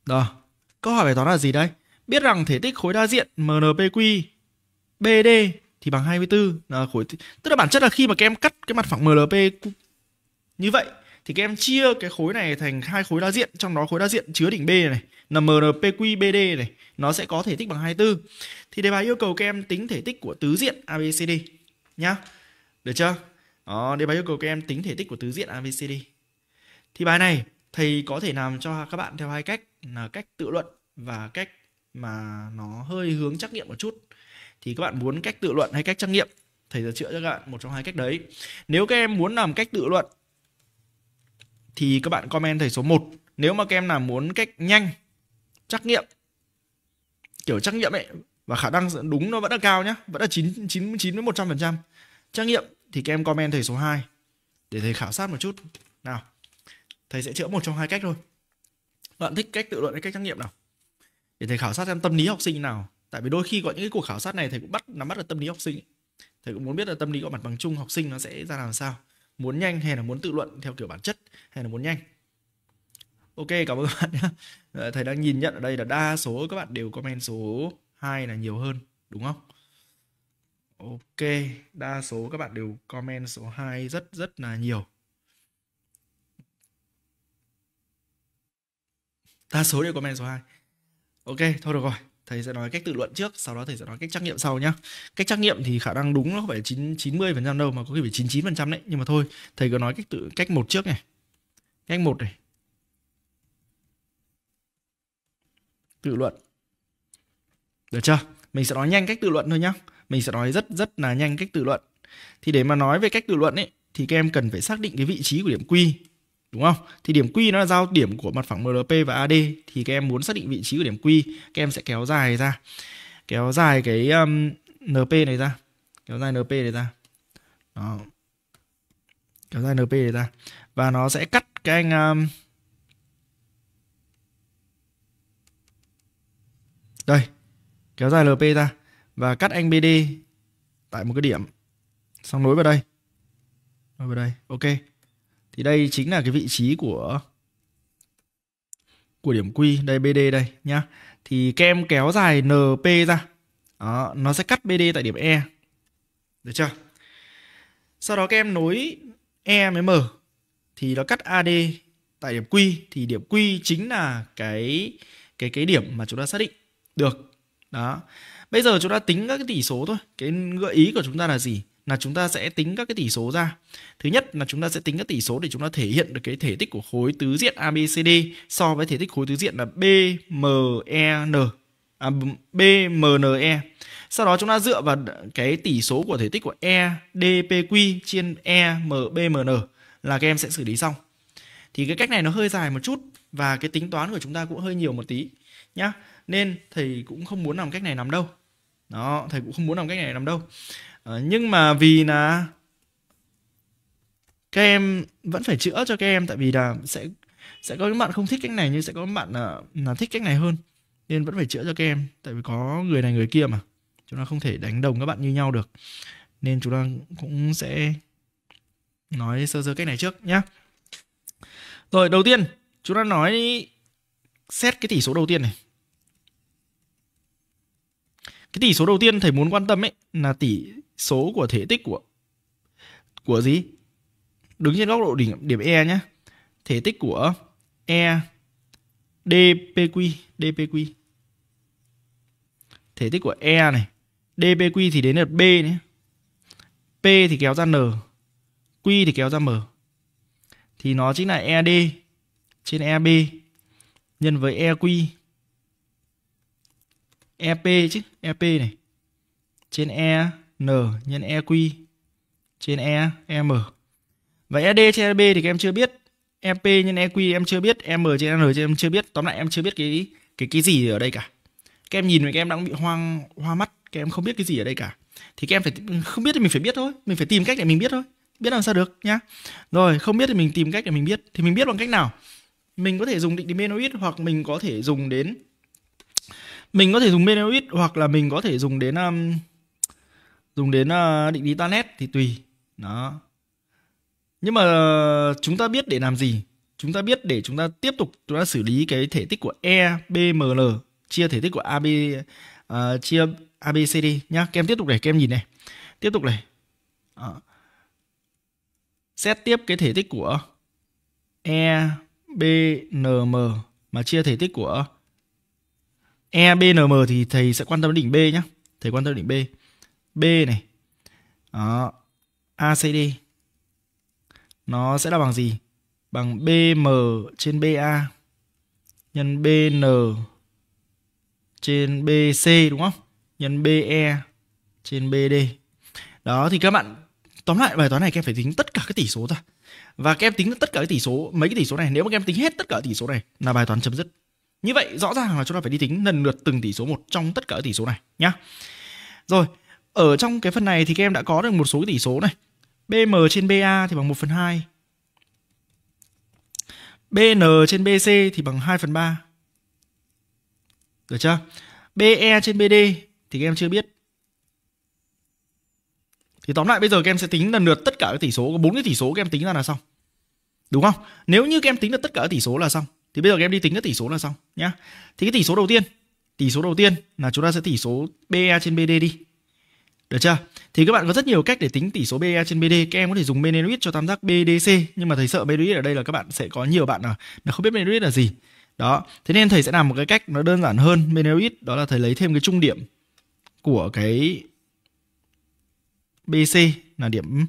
đó câu hỏi bài toán là gì đây biết rằng thể tích khối đa diện MNPQ BD thì bằng 24 là khối tức là bản chất là khi mà các em cắt cái mặt phẳng MLP như vậy thì các em chia cái khối này thành hai khối đa diện trong đó khối đa diện chứa đỉnh B này là MNPQ BD này nó sẽ có thể tích bằng 24 thì đề bài yêu cầu các em tính thể tích của tứ diện ABCD nhá được chưa đó đề bài yêu cầu các em tính thể tích của tứ diện ABCD thì bài này thầy có thể làm cho các bạn theo hai cách là cách tự luận và cách mà nó hơi hướng trắc nghiệm một chút thì các bạn muốn cách tự luận hay cách trắc nghiệm thầy sẽ chữa cho các bạn một trong hai cách đấy nếu các em muốn làm cách tự luận thì các bạn comment thầy số 1 nếu mà các em là muốn cách nhanh trắc nghiệm kiểu trắc nghiệm ấy và khả năng đúng nó vẫn là cao nhá vẫn là 9 99 đến 100 phần trăm trắc nghiệm thì các em comment thầy số 2 để thầy khảo sát một chút nào thầy sẽ chữa một trong hai cách thôi bạn thích cách tự luận hay cách trắc nghiệm nào để thầy khảo sát xem tâm lý học sinh nào tại vì đôi khi có những cái cuộc khảo sát này thầy cũng bắt nắm bắt được tâm lý học sinh thầy cũng muốn biết là tâm lý có mặt bằng chung học sinh nó sẽ ra làm sao muốn nhanh hay là muốn tự luận theo kiểu bản chất hay là muốn nhanh ok cảm ơn các bạn nhé ờ, thầy đang nhìn nhận ở đây là đa số các bạn đều comment số 2 là nhiều hơn đúng không ok đa số các bạn đều comment số 2 rất rất là nhiều đa số đều comment số 2 ok thôi được rồi thầy sẽ nói cách tự luận trước sau đó thầy sẽ nói cách trắc nghiệm sau nhá cách trắc nghiệm thì khả năng đúng nó phải chín chín mươi phần trăm đâu mà có khi phải chín chín phần trăm đấy nhưng mà thôi thầy cứ nói cách tự cách một trước này cách một này tự luận được chưa mình sẽ nói nhanh cách tự luận thôi nhá mình sẽ nói rất rất là nhanh cách tự luận thì để mà nói về cách tự luận ấy thì các em cần phải xác định cái vị trí của điểm Q đúng không? Thì điểm Q nó là giao điểm của mặt phẳng MLP và AD thì các em muốn xác định vị trí của điểm Q, các em sẽ kéo dài ra. Kéo dài cái um, NP này ra. Kéo dài NP này ra. Đó. Kéo dài NP này ra. Và nó sẽ cắt cái anh um... Đây. Kéo dài LP ra và cắt anh BD tại một cái điểm. Xong nối vào đây. Nối vào đây. Ok thì đây chính là cái vị trí của của điểm Q đây BD đây nhá thì kem kéo dài NP ra đó, nó sẽ cắt BD tại điểm E được chưa sau đó kem nối E với M thì nó cắt AD tại điểm Q thì điểm Q chính là cái cái cái điểm mà chúng ta xác định được đó bây giờ chúng ta tính các cái tỷ số thôi cái gợi ý của chúng ta là gì là chúng ta sẽ tính các cái tỷ số ra. Thứ nhất là chúng ta sẽ tính các tỷ số để chúng ta thể hiện được cái thể tích của khối tứ diện ABCD so với thể tích khối tứ diện là BMEN, à, BMNE. Sau đó chúng ta dựa vào cái tỷ số của thể tích của EDPQ trên EMBMN là các em sẽ xử lý xong. Thì cái cách này nó hơi dài một chút và cái tính toán của chúng ta cũng hơi nhiều một tí nhá. Nên thầy cũng không muốn làm cách này làm đâu. Đó, thầy cũng không muốn làm cách này làm đâu. Ờ, nhưng mà vì là các em vẫn phải chữa cho các em tại vì là sẽ sẽ có những bạn không thích cách này nhưng sẽ có những bạn là, là thích cách này hơn nên vẫn phải chữa cho các em tại vì có người này người kia mà chúng ta không thể đánh đồng các bạn như nhau được nên chúng ta cũng sẽ nói sơ sơ cách này trước nhá rồi đầu tiên chúng ta nói xét cái tỷ số đầu tiên này cái tỷ số đầu tiên thầy muốn quan tâm ấy là tỷ số của thể tích của của gì đứng trên góc độ điểm điểm e nhé thể tích của e dpq dpq thể tích của e này dpq thì đến lượt b nhé p thì kéo ra n q thì kéo ra m thì nó chính là ed trên eb nhân với eq EP chứ, EP này. Trên E N nhân EQ trên E M. Và ED trên EB thì các em chưa biết, EP nhân EQ em chưa biết, M trên N trên em chưa biết, tóm lại em chưa biết cái cái cái gì ở đây cả. Các em nhìn thì các em đang bị hoang hoa mắt, các em không biết cái gì ở đây cả. Thì các em phải không biết thì mình phải biết thôi, mình phải tìm cách để mình biết thôi. Biết làm sao được nhá. Rồi, không biết thì mình tìm cách để mình biết. Thì mình biết bằng cách nào? Mình có thể dùng định tính benoid hoặc mình có thể dùng đến mình có thể dùng Menoid hoặc là mình có thể dùng đến um, dùng đến uh, định lý Tanet thì tùy đó nhưng mà chúng ta biết để làm gì chúng ta biết để chúng ta tiếp tục chúng ta xử lý cái thể tích của e b m l chia thể tích của ab uh, à, chia abcd nhá kem tiếp tục này kem nhìn này tiếp tục này à. xét tiếp cái thể tích của e b n m mà chia thể tích của EBNM thì thầy sẽ quan tâm đến đỉnh B nhé. Thầy quan tâm đến đỉnh B. B này. Đó. ACD Nó sẽ là bằng gì? Bằng BM trên BA nhân BN trên BC đúng không? Nhân BE trên BD. Đó thì các bạn tóm lại bài toán này các em phải tính tất cả các tỷ số ra. Và các em tính tất cả các tỷ số, mấy cái tỷ số này, nếu mà các em tính hết tất cả tỷ số này là bài toán chấm dứt. Như vậy rõ ràng là chúng ta phải đi tính lần lượt từng tỷ số một trong tất cả tỷ số này nhá. Rồi, ở trong cái phần này thì các em đã có được một số tỷ số này. BM trên BA thì bằng 1 phần 2. BN trên BC thì bằng 2 phần 3. Được chưa? BE trên BD thì các em chưa biết. Thì tóm lại bây giờ các em sẽ tính lần lượt tất cả các tỷ số, có 4 cái tỷ số các em tính ra là xong. Đúng không? Nếu như các em tính được tất cả các tỷ số là xong thì bây giờ em đi tính cái tỷ số là xong nhá thì cái tỷ số đầu tiên tỷ số đầu tiên là chúng ta sẽ tỷ số BE trên BD đi được chưa thì các bạn có rất nhiều cách để tính tỷ số BE trên BD các em có thể dùng Benelux cho tam giác BDC nhưng mà thầy sợ Benelux ở đây là các bạn sẽ có nhiều bạn là không biết Benelux là gì đó thế nên thầy sẽ làm một cái cách nó đơn giản hơn Benelux đó là thầy lấy thêm cái trung điểm của cái BC là điểm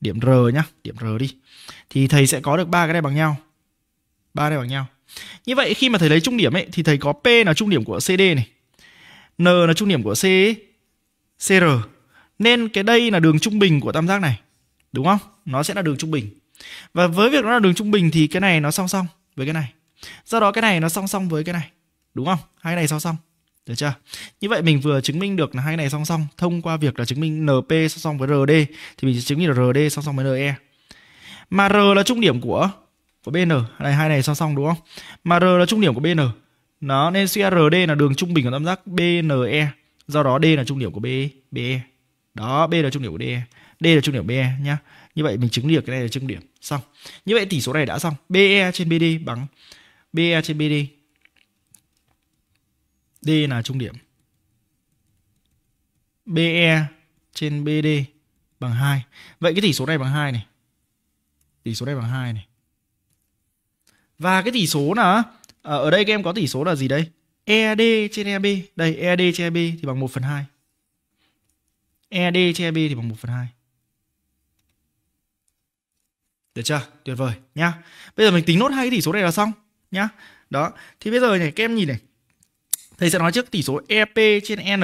điểm R nhá, điểm R đi. Thì thầy sẽ có được ba cái này bằng nhau. ba này bằng nhau. Như vậy khi mà thầy lấy trung điểm ấy thì thầy có P là trung điểm của CD này. N là trung điểm của C CR. Nên cái đây là đường trung bình của tam giác này. Đúng không? Nó sẽ là đường trung bình. Và với việc nó là đường trung bình thì cái này nó song song với cái này. Do đó cái này nó song song với cái này. Đúng không? Hai cái này song song. Được chưa? Như vậy mình vừa chứng minh được là hai này song song thông qua việc là chứng minh NP song song với RD thì mình chứng minh là RD song song với NE. Mà R là trung điểm của của BN này hai này song song đúng không mà R là trung điểm của BN nó nên CRD là đường trung bình của tam giác BNE do đó D là trung điểm của BE, BE đó B là trung điểm của DE D là trung điểm BE nhá như vậy mình chứng được cái này là trung điểm xong như vậy tỷ số này đã xong BE trên BD bằng BE trên BD D là trung điểm BE trên BD bằng 2 vậy cái tỷ số này bằng 2 này tỷ số này bằng 2 này và cái tỷ số là ờ, ở đây các em có tỷ số là gì đây? ED trên EB. Đây ED trên EB thì bằng 1 phần 2. ED trên EB thì bằng 1 phần 2. Được chưa? Tuyệt vời nhá. Bây giờ mình tính nốt hai cái tỷ số này là xong nhá. Đó. Thì bây giờ này các em nhìn này. Thầy sẽ nói trước tỷ số EP trên N.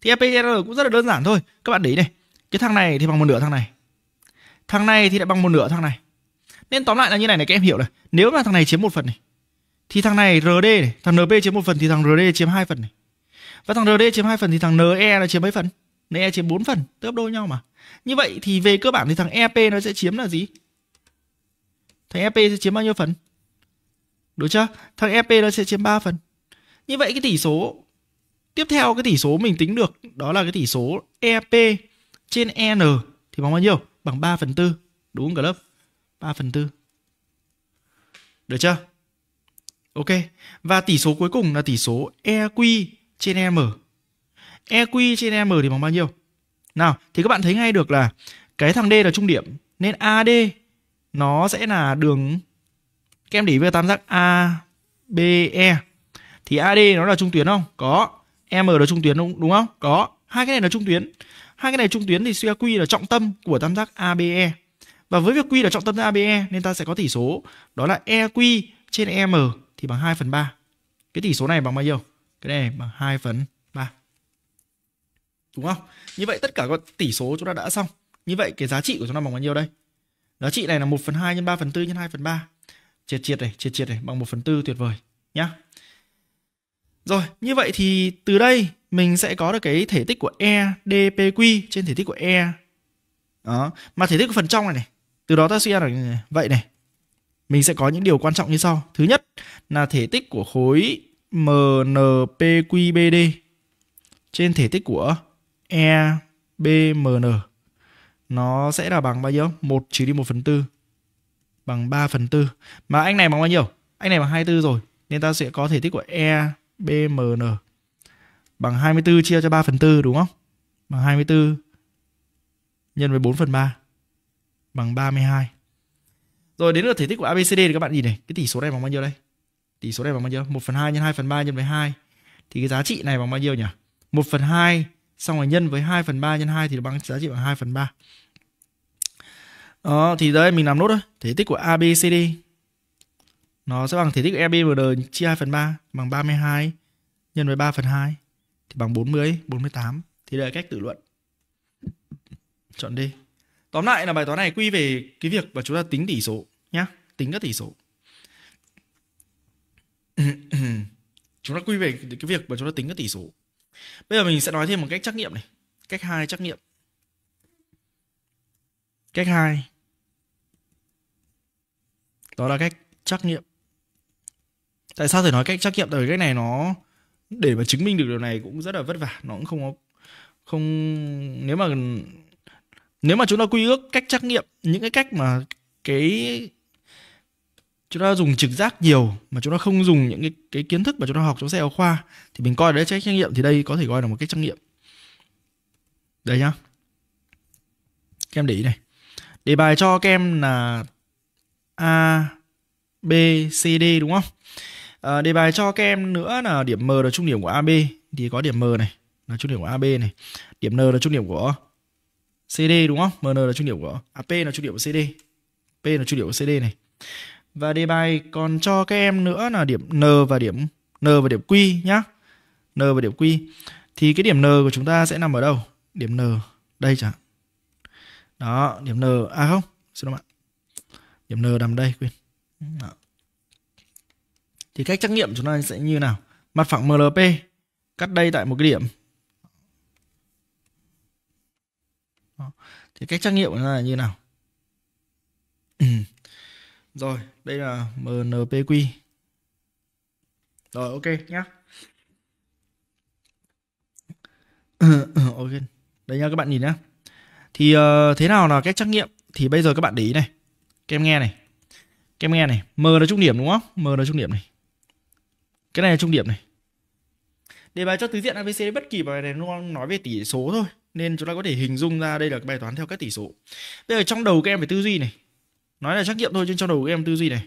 Thì EP trên N cũng rất là đơn giản thôi. Các bạn để ý này. Cái thằng này thì bằng một nửa thằng này. Thằng này thì lại bằng một nửa thằng này. Nên tóm lại là như này này các em hiểu này. Nếu mà thằng này chiếm một phần này thì thằng này RD này, thằng NB chiếm một phần thì thằng RD chiếm hai phần này. Và thằng RD chiếm hai phần thì thằng NE là chiếm mấy phần? NE chiếm bốn phần, tấp đôi nhau mà. Như vậy thì về cơ bản thì thằng EP nó sẽ chiếm là gì? Thằng EP sẽ chiếm bao nhiêu phần? Đúng chưa? Thằng EP nó sẽ chiếm 3 phần. Như vậy cái tỷ số tiếp theo cái tỷ số mình tính được đó là cái tỷ số EP trên en thì bằng bao nhiêu? Bằng 3 phần tư Đúng không cả lớp? 3 phần 4. Được chưa? Ok. Và tỷ số cuối cùng là tỷ số EQ trên e M. EQ trên e M thì bằng bao nhiêu? Nào, thì các bạn thấy ngay được là cái thằng D là trung điểm nên AD nó sẽ là đường các em để ý với tam giác ABE thì AD nó là trung tuyến không? Có. E M là trung tuyến đúng, đúng không? Có. Hai cái này là trung tuyến. Hai cái này trung tuyến thì EQ là trọng tâm của tam giác ABE. Và với việc quy là trọng tâm ABE nên ta sẽ có tỷ số đó là EQ trên EM thì bằng 2 phần 3. Cái tỷ số này bằng bao nhiêu? Cái này bằng 2 phần 3. Đúng không? Như vậy tất cả các tỷ số chúng ta đã xong. Như vậy cái giá trị của chúng ta bằng bao nhiêu đây? Giá trị này là 1 phần 2 nhân 3 phần 4 nhân 2 phần 3. Triệt triệt này, triệt triệt này bằng 1 phần 4 tuyệt vời nhá. Rồi, như vậy thì từ đây mình sẽ có được cái thể tích của EDPQ trên thể tích của E. Đó, mà thể tích của phần trong này này từ đó ta suy ra rằng à, vậy này, mình sẽ có những điều quan trọng như sau. Thứ nhất là thể tích của khối MNPQBD trên thể tích của EBMN nó sẽ là bằng bao nhiêu? 1 trừ đi 1 phần 4 bằng 3 phần 4. Mà anh này bằng bao nhiêu? Anh này bằng 24 rồi. Nên ta sẽ có thể tích của EBMN bằng 24 chia cho 3 phần 4 đúng không? Bằng 24 nhân với 4 phần 3 bằng 32. Rồi đến lượt thể tích của ABCD thì các bạn nhìn này, cái tỷ số này bằng bao nhiêu đây? Tỷ số này bằng bao nhiêu? 1 phần 2 nhân 2 phần 3 nhân với 2. Thì cái giá trị này bằng bao nhiêu nhỉ? 1 phần 2 xong rồi nhân với 2 phần 3 nhân 2 thì bằng giá trị bằng 2 phần 3. Đó, thì đây mình làm nốt thôi. Thể tích của ABCD nó sẽ bằng thể tích của EBMD chia 2 phần 3 bằng 32 nhân với 3 phần 2 thì bằng 40, 48. Thì đây là cách tự luận. Chọn đi. Tóm lại là bài toán này quy về cái việc mà chúng ta tính tỷ số nhá, tính các tỷ số. chúng ta quy về cái việc mà chúng ta tính các tỷ số. Bây giờ mình sẽ nói thêm một cách trắc nghiệm này, cách hai trắc nghiệm. Cách hai Đó là cách trắc nghiệm. Tại sao phải nói cách trắc nghiệm? Tại vì cách này nó để mà chứng minh được điều này cũng rất là vất vả, nó cũng không có không nếu mà nếu mà chúng ta quy ước cách trắc nghiệm những cái cách mà cái chúng ta dùng trực giác nhiều mà chúng ta không dùng những cái, cái kiến thức mà chúng ta học trong sách giáo khoa thì mình coi đấy cách trắc nghiệm thì đây có thể gọi là một cách trắc nghiệm đấy nhá các em để ý này đề bài cho các em là a b c d đúng không à, đề bài cho các em nữa là điểm m là trung điểm của ab thì có điểm m này là trung điểm của ab này điểm n là trung điểm của CD đúng không? MN là trung điểm của à, P là trung điểm của CD. P là trung điểm của CD này. Và đề bài còn cho các em nữa là điểm N và điểm N và điểm Q nhá. N và điểm Q. Thì cái điểm N của chúng ta sẽ nằm ở đâu? Điểm N đây chẳng Đó, điểm N à không, xin lỗi bạn. Điểm N nằm đây quên. Đó. Thì cách trắc nghiệm chúng ta sẽ như nào? Mặt phẳng MLP cắt đây tại một cái điểm thì cách trắc nghiệm là như nào ừ. rồi đây là MNPQ rồi ok nhá ok đây nha các bạn nhìn nhá thì uh, thế nào là cách trắc nghiệm thì bây giờ các bạn để ý này các em nghe này các em nghe này m là trung điểm đúng không m là trung điểm này cái này là trung điểm này đề bài cho tứ diện abc bất kỳ bài này nó nói về tỷ số thôi nên chúng ta có thể hình dung ra đây là cái bài toán theo các tỷ số bây giờ trong đầu các em phải tư duy này nói là trắc nghiệm thôi nhưng trong đầu các em tư duy này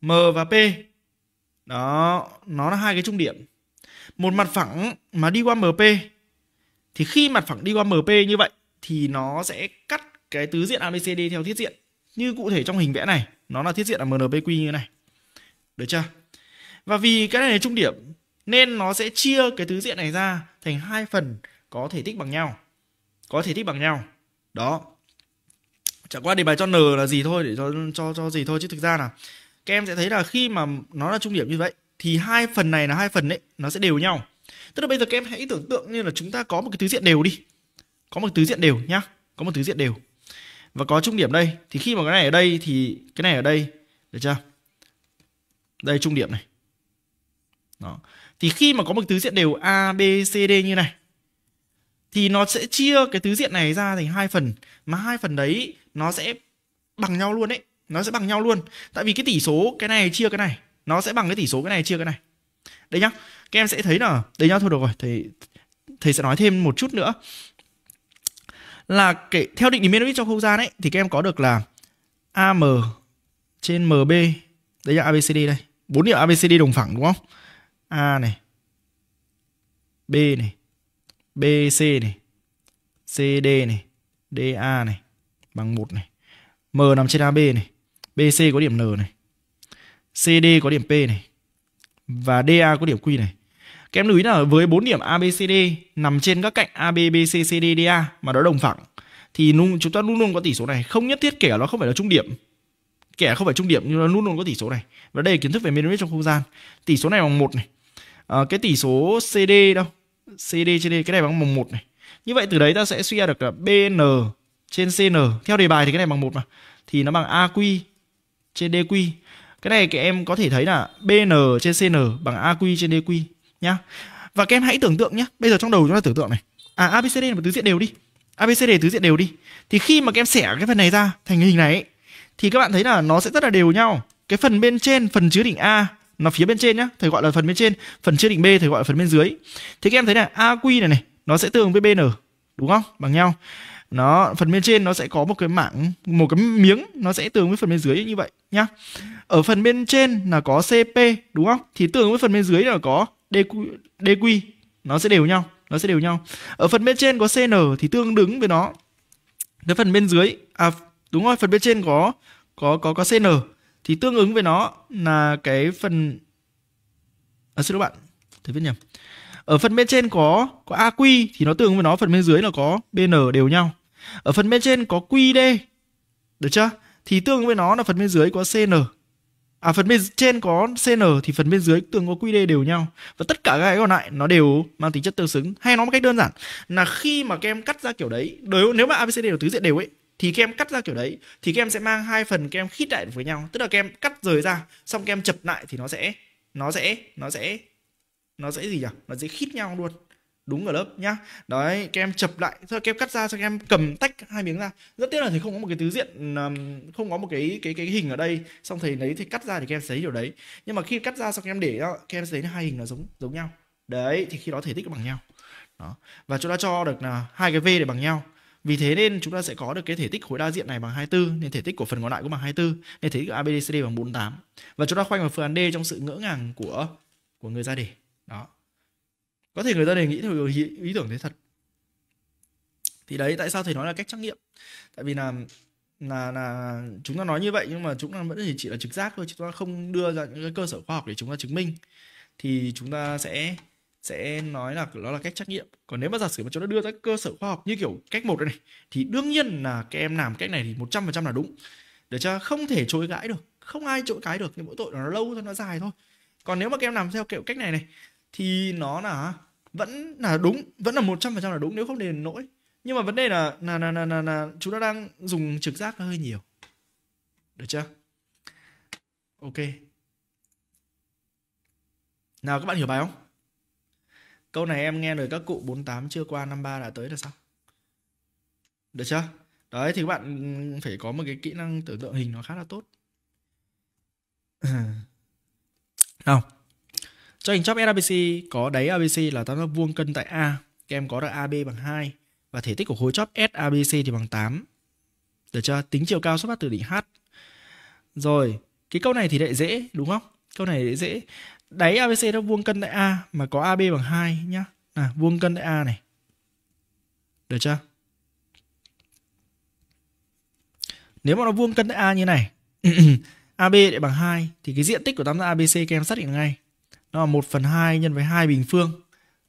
m và p đó nó là hai cái trung điểm một mặt phẳng mà đi qua mp thì khi mặt phẳng đi qua mp như vậy thì nó sẽ cắt cái tứ diện abcd theo thiết diện như cụ thể trong hình vẽ này nó là thiết diện là mnpq như thế này được chưa và vì cái này là trung điểm nên nó sẽ chia cái tứ diện này ra thành hai phần có thể tích bằng nhau có thể tích bằng nhau đó chẳng qua đề bài cho n là gì thôi để cho cho cho gì thôi chứ thực ra là các em sẽ thấy là khi mà nó là trung điểm như vậy thì hai phần này là hai phần đấy nó sẽ đều nhau tức là bây giờ các em hãy tưởng tượng như là chúng ta có một cái tứ diện đều đi có một tứ diện đều nhá có một tứ diện đều và có trung điểm đây thì khi mà cái này ở đây thì cái này ở đây được chưa đây trung điểm này đó thì khi mà có một tứ diện đều a b c d như này thì nó sẽ chia cái tứ diện này ra thành hai phần mà hai phần đấy nó sẽ bằng nhau luôn đấy nó sẽ bằng nhau luôn tại vì cái tỷ số cái này chia cái này nó sẽ bằng cái tỷ số cái này chia cái này đây nhá các em sẽ thấy là đây nhá thôi được rồi thầy thầy sẽ nói thêm một chút nữa là cái, theo định lý Mendeleev trong không gian ấy thì các em có được là AM trên MB đây là ABCD đây bốn điểm ABCD đồng phẳng đúng không A này B này BC này, CD này, DA này bằng 1 này. M nằm trên AB này, BC có điểm N này. CD có điểm P này và DA có điểm Q này. Các em lưu ý là với 4 điểm ABCD nằm trên các cạnh AB, BC, CD, DA mà nó đồng phẳng thì chúng ta luôn luôn có tỷ số này, không nhất thiết kẻ nó không phải là trung điểm. kẻ không phải trung điểm nhưng nó luôn luôn có tỷ số này. Và đây là kiến thức về meridian trong không gian. Tỷ số này bằng một này. À, cái tỷ số CD đâu? CD trên đây cái này bằng bằng 1 này. Như vậy từ đấy ta sẽ suy ra được là BN trên CN. Theo đề bài thì cái này bằng 1 mà. Thì nó bằng AQ trên DQ. Cái này các em có thể thấy là BN trên CN bằng AQ trên DQ nhá. Và các em hãy tưởng tượng nhé. Bây giờ trong đầu chúng ta tưởng tượng này. À ABCD là một tứ diện đều đi. ABCD tứ diện đều đi. Thì khi mà các em xẻ cái phần này ra thành hình này ấy, thì các bạn thấy là nó sẽ rất là đều nhau. Cái phần bên trên phần chứa đỉnh A nó phía bên trên nhá thầy gọi là phần bên trên phần chưa định b thầy gọi là phần bên dưới thế các em thấy này, aq này này nó sẽ tương với bn đúng không bằng nhau nó phần bên trên nó sẽ có một cái mảng một cái miếng nó sẽ tương với phần bên dưới như vậy nhá ở phần bên trên là có cp đúng không thì tương với phần bên dưới là có dq dq nó sẽ đều nhau nó sẽ đều nhau ở phần bên trên có cn thì tương đứng với nó cái phần bên dưới à đúng rồi phần bên trên có có có có cn thì tương ứng với nó là cái phần à, xin lỗi bạn tôi viết nhầm ở phần bên trên có có AQ thì nó tương ứng với nó phần bên dưới là có BN đều nhau ở phần bên trên có QD được chưa thì tương ứng với nó là phần bên dưới có CN à phần bên trên có CN thì phần bên dưới tương có QD đều nhau và tất cả các cái còn lại nó đều mang tính chất tương xứng hay nói một cách đơn giản là khi mà các em cắt ra kiểu đấy nếu mà ABCD là tứ diện đều ấy thì các em cắt ra kiểu đấy thì các em sẽ mang hai phần các em khít lại với nhau tức là các em cắt rời ra xong các em chập lại thì nó sẽ nó sẽ nó sẽ nó sẽ gì nhỉ nó sẽ khít nhau luôn đúng ở lớp nhá đấy các em chập lại thôi các em cắt ra cho các em cầm tách hai miếng ra rất tiếc là thầy không có một cái tứ diện không có một cái cái cái hình ở đây xong thầy lấy thì cắt ra thì các em thấy điều đấy nhưng mà khi cắt ra xong các em để các em thấy hai hình nó giống giống nhau đấy thì khi đó thể tích bằng nhau đó và chúng ta cho được là hai cái v để bằng nhau vì thế nên chúng ta sẽ có được cái thể tích khối đa diện này bằng 24 nên thể tích của phần còn lại cũng bằng 24 nên thể tích của ABCD bằng 48. Và chúng ta khoanh vào phương án D trong sự ngỡ ngàng của của người ra đề. Đó. Có thể người ra đề nghĩ theo ý, ý tưởng thế thật. Thì đấy tại sao thầy nói là cách trắc nghiệm. Tại vì là là là chúng ta nói như vậy nhưng mà chúng ta vẫn chỉ là trực giác thôi chúng ta không đưa ra những cái cơ sở khoa học để chúng ta chứng minh thì chúng ta sẽ sẽ nói là nó là cách trách nhiệm. còn nếu mà giả sử mà chúng ta đưa ra cơ sở khoa học như kiểu cách một này thì đương nhiên là các em làm cách này thì 100% là đúng để cho không thể chối cãi được không ai chối cãi được thì mỗi tội nó lâu thôi nó dài thôi còn nếu mà các em làm theo kiểu cách này này thì nó là vẫn là đúng vẫn là 100% là đúng nếu không đền nỗi nhưng mà vấn đề là là là là, là, là chúng ta đang dùng trực giác hơi nhiều được chưa ok nào các bạn hiểu bài không Câu này em nghe lời các cụ 48 chưa qua 53 đã tới là sao Được chưa? Đấy thì các bạn phải có một cái kỹ năng tưởng tượng hình nó khá là tốt. Không. Cho hình chóp SABC có đáy ABC là tam giác vuông cân tại A. Các em có được AB bằng 2 và thể tích của khối chóp SABC thì bằng 8. Được chưa? Tính chiều cao xuất phát từ đỉnh H. Rồi, cái câu này thì lại dễ đúng không? Câu này dễ đáy ABC nó vuông cân tại A mà có AB bằng 2 nhá. À, vuông cân tại A này. Được chưa? Nếu mà nó vuông cân tại A như này, AB lại bằng 2 thì cái diện tích của tam giác ABC các em xác định ngay. Nó là 1 phần 2 nhân với 2 bình phương.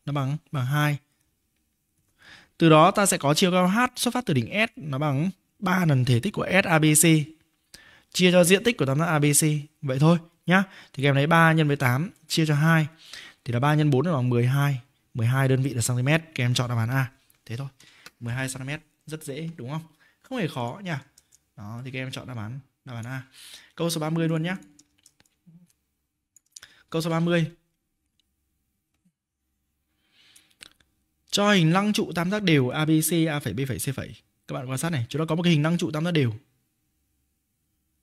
Nó bằng bằng 2. Từ đó ta sẽ có chiều cao H xuất phát từ đỉnh S nó bằng 3 lần thể tích của SABC chia cho diện tích của tam giác ABC. Vậy thôi nhá. Thì các lấy 3 nhân với 8 chia cho 2 thì là 3 nhân 4 là bằng 12. 12 đơn vị là cm, các em chọn đáp án A. Thế thôi. 12 cm rất dễ đúng không? Không hề khó nha. Đó thì các em chọn đáp án đáp án A. Câu số 30 luôn nhá Câu số 30. Cho hình lăng trụ tam giác đều ABC A', B', C'. Các bạn quan sát này, chúng ta có một cái hình lăng trụ tam giác đều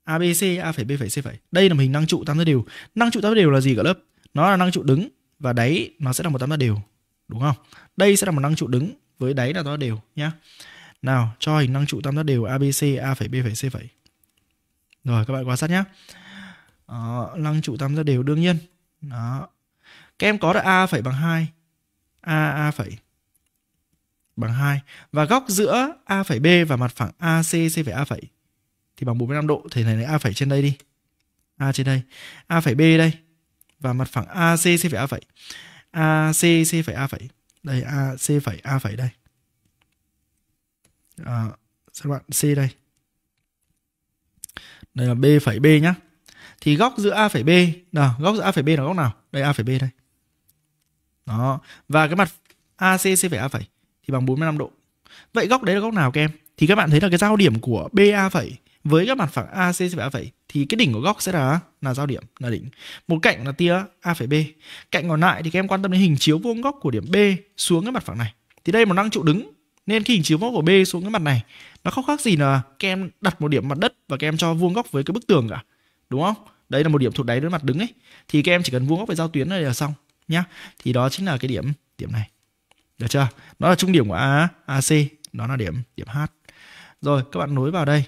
A, B, C, A phẩy B phẩy C phẩy. Đây là một hình năng trụ tam giác đều. Năng trụ tam giác đều là gì cả lớp? Nó là năng trụ đứng và đáy nó sẽ là một tam giác đều, đúng không? Đây sẽ là một năng trụ đứng với đáy là tam giác đều nhá. Nào, cho hình năng trụ tam giác đều ABC A phẩy B phẩy C phẩy. Rồi các bạn quan sát nhé. Đó, năng trụ tam giác đều đương nhiên. Đó. Các em có được A phẩy bằng 2. A A phẩy bằng 2 và góc giữa A phẩy B và mặt phẳng AC C phẩy A phẩy thì bằng 45 độ thì này lấy A phẩy trên đây đi. A trên đây. A phẩy B đây. Và mặt phẳng AC C phải A phẩy. AC C phải A phẩy. Đây A C phẩy A phẩy đây. À, các bạn C đây. Đây là B phẩy B nhá. Thì góc giữa A phẩy B, nào, góc giữa A phẩy B là góc nào? Đây A phẩy B đây. Đó, và cái mặt AC C phẩy A phẩy thì bằng 45 độ. Vậy góc đấy là góc nào các em? Thì các bạn thấy là cái giao điểm của BA phẩy với các mặt phẳng AC sẽ và vậy thì cái đỉnh của góc sẽ là là giao điểm, là đỉnh. Một cạnh là tia A' B. Cạnh còn lại thì các em quan tâm đến hình chiếu vuông góc của điểm B xuống cái mặt phẳng này. Thì đây một năng trụ đứng nên khi hình chiếu vuông góc của B xuống cái mặt này nó không khác gì là các em đặt một điểm mặt đất và các em cho vuông góc với cái bức tường cả. Đúng không? Đấy là một điểm thuộc đáy đối mặt đứng ấy. Thì các em chỉ cần vuông góc với giao tuyến này là xong nhá. Thì đó chính là cái điểm điểm này. Được chưa? Đó là trung điểm của A, AC, đó là điểm điểm H. Rồi các bạn nối vào đây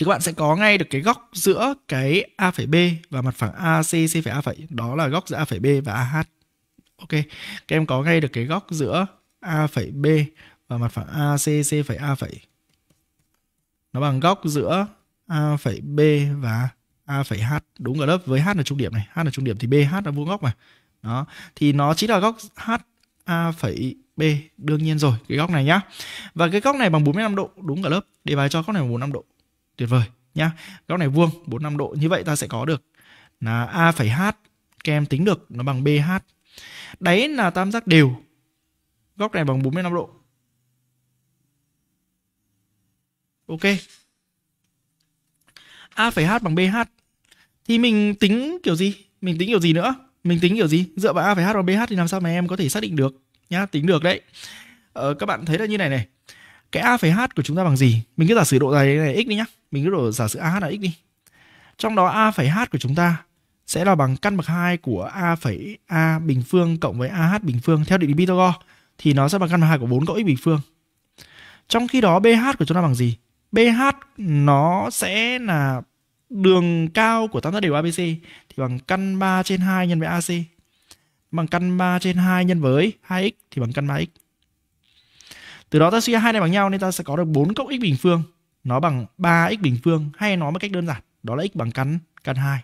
thì các bạn sẽ có ngay được cái góc giữa cái A phẩy B và mặt phẳng AC C phẩy A phẩy đó là góc giữa A phẩy B và AH. Ok, các em có ngay được cái góc giữa A phẩy B và mặt phẳng AC C phẩy A phẩy. Nó bằng góc giữa A phẩy B và A phẩy H đúng ở lớp với H là trung điểm này, H là trung điểm thì BH là vuông góc mà. Đó, thì nó chính là góc H A phẩy B đương nhiên rồi, cái góc này nhá. Và cái góc này bằng 45 độ đúng cả lớp, đề bài cho góc này bằng 45 độ tuyệt vời nhá góc này vuông 45 độ như vậy ta sẽ có được là a phẩy h các em tính được nó bằng bh đấy là tam giác đều góc này bằng 45 độ ok a phẩy h bằng bh thì mình tính kiểu gì mình tính kiểu gì nữa mình tính kiểu gì dựa vào a phẩy h bằng bh thì làm sao mà em có thể xác định được nhá tính được đấy ờ, các bạn thấy là như này này cái a phải h của chúng ta bằng gì mình cứ giả sử độ dài này x đi nhá mình cứ đổ giả sử a h là x đi trong đó a phải h của chúng ta sẽ là bằng căn bậc 2 của a phẩy a bình phương cộng với a h bình phương theo định lý Pythagore thì nó sẽ bằng căn bậc 2 của 4 cộng x bình phương. Trong khi đó BH của chúng ta bằng gì? BH nó sẽ là đường cao của tam giác đều ABC thì bằng căn 3 trên 2 nhân với AC. Bằng căn 3 trên 2 nhân với 2x thì bằng căn 3x. Từ đó ta suy hai này bằng nhau nên ta sẽ có được 4 cộng x bình phương. Nó bằng 3x bình phương hay nói một cách đơn giản, đó là x bằng căn căn 2.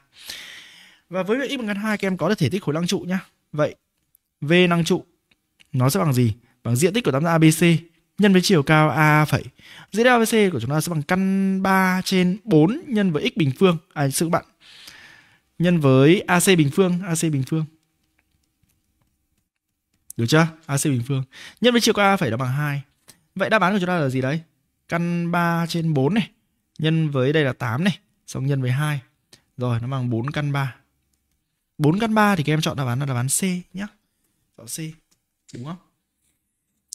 Và với việc x bằng căn 2 các em có được thể tích khối năng trụ nhá. Vậy V năng trụ nó sẽ bằng gì? Bằng diện tích của tam giác ABC nhân với chiều cao A phẩy. Diện tích ABC của chúng ta sẽ bằng căn 3 trên 4 nhân với x bình phương. À sự bạn nhân với AC bình phương, AC bình phương. Được chưa? AC bình phương. Nhân với chiều cao A phẩy đó bằng 2. Vậy đáp án của chúng ta là gì đấy? Căn 3 trên 4 này, nhân với đây là 8 này, xong nhân với 2. Rồi, nó bằng 4 căn 3. 4 căn 3 thì các em chọn đáp án là đáp án C nhá Chọn C, đúng không?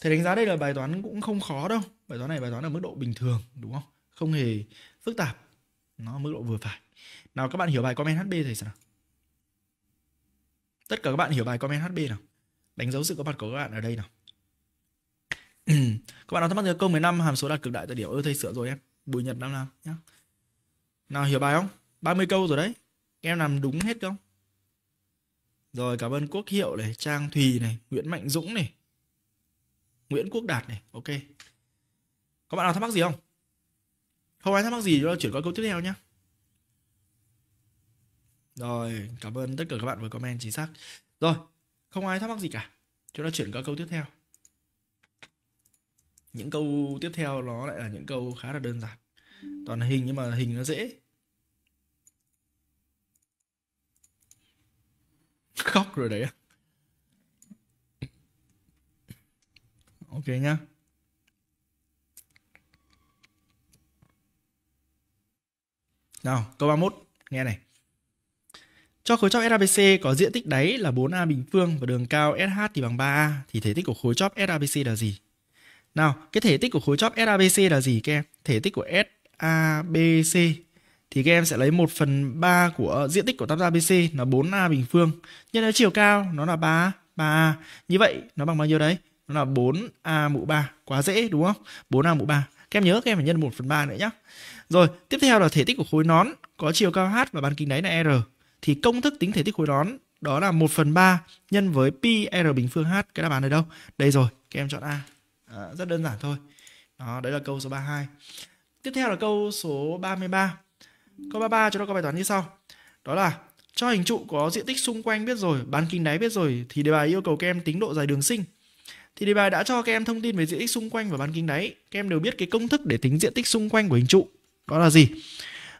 Thế đánh giá đây là bài toán cũng không khó đâu. Bài toán này bài toán ở mức độ bình thường, đúng không? Không hề phức tạp. Nó mức độ vừa phải. Nào các bạn hiểu bài comment HB thầy sao nào? Tất cả các bạn hiểu bài comment HB nào? Đánh dấu sự có mặt của các bạn ở đây nào. các bạn nào thắc mắc về câu 15 hàm số đạt cực đại tại điểm ơi thầy sửa rồi em bùi nhật năm nào nhá nào hiểu bài không 30 câu rồi đấy em làm đúng hết không rồi cảm ơn quốc hiệu này trang thùy này nguyễn mạnh dũng này nguyễn quốc đạt này ok các bạn nào thắc mắc gì không không ai thắc mắc gì chúng ta chuyển qua câu tiếp theo nhá rồi cảm ơn tất cả các bạn với comment chính xác rồi không ai thắc mắc gì cả chúng ta chuyển qua câu tiếp theo những câu tiếp theo nó lại là những câu khá là đơn giản toàn là hình nhưng mà hình nó dễ khóc rồi đấy ok nhá nào câu 31 nghe này cho khối chóp SABC có diện tích đáy là 4A bình phương và đường cao SH thì bằng 3A thì thể tích của khối chóp SABC là gì? Nào, cái thể tích của khối chóp SABC là gì các em? Thể tích của SABC thì các em sẽ lấy 1 phần 3 của diện tích của tam giác ABC là 4A bình phương. Nhân với chiều cao nó là 3A, 3A. Như vậy nó bằng bao nhiêu đấy? Nó là 4A mũ 3. Quá dễ đúng không? 4A mũ 3. Các em nhớ các em phải nhân 1 phần 3 nữa nhé. Rồi, tiếp theo là thể tích của khối nón có chiều cao H và bán kính đáy là R. Thì công thức tính thể tích khối nón đó là 1 phần 3 nhân với pi R bình phương H. Cái đáp án ở đâu? Đây rồi, các em chọn A à, rất đơn giản thôi đó đấy là câu số 32 tiếp theo là câu số 33 câu 33 chúng ta có bài toán như sau đó là cho hình trụ có diện tích xung quanh biết rồi bán kính đáy biết rồi thì đề bài yêu cầu các em tính độ dài đường sinh thì đề bài đã cho các em thông tin về diện tích xung quanh và bán kính đáy các em đều biết cái công thức để tính diện tích xung quanh của hình trụ đó là gì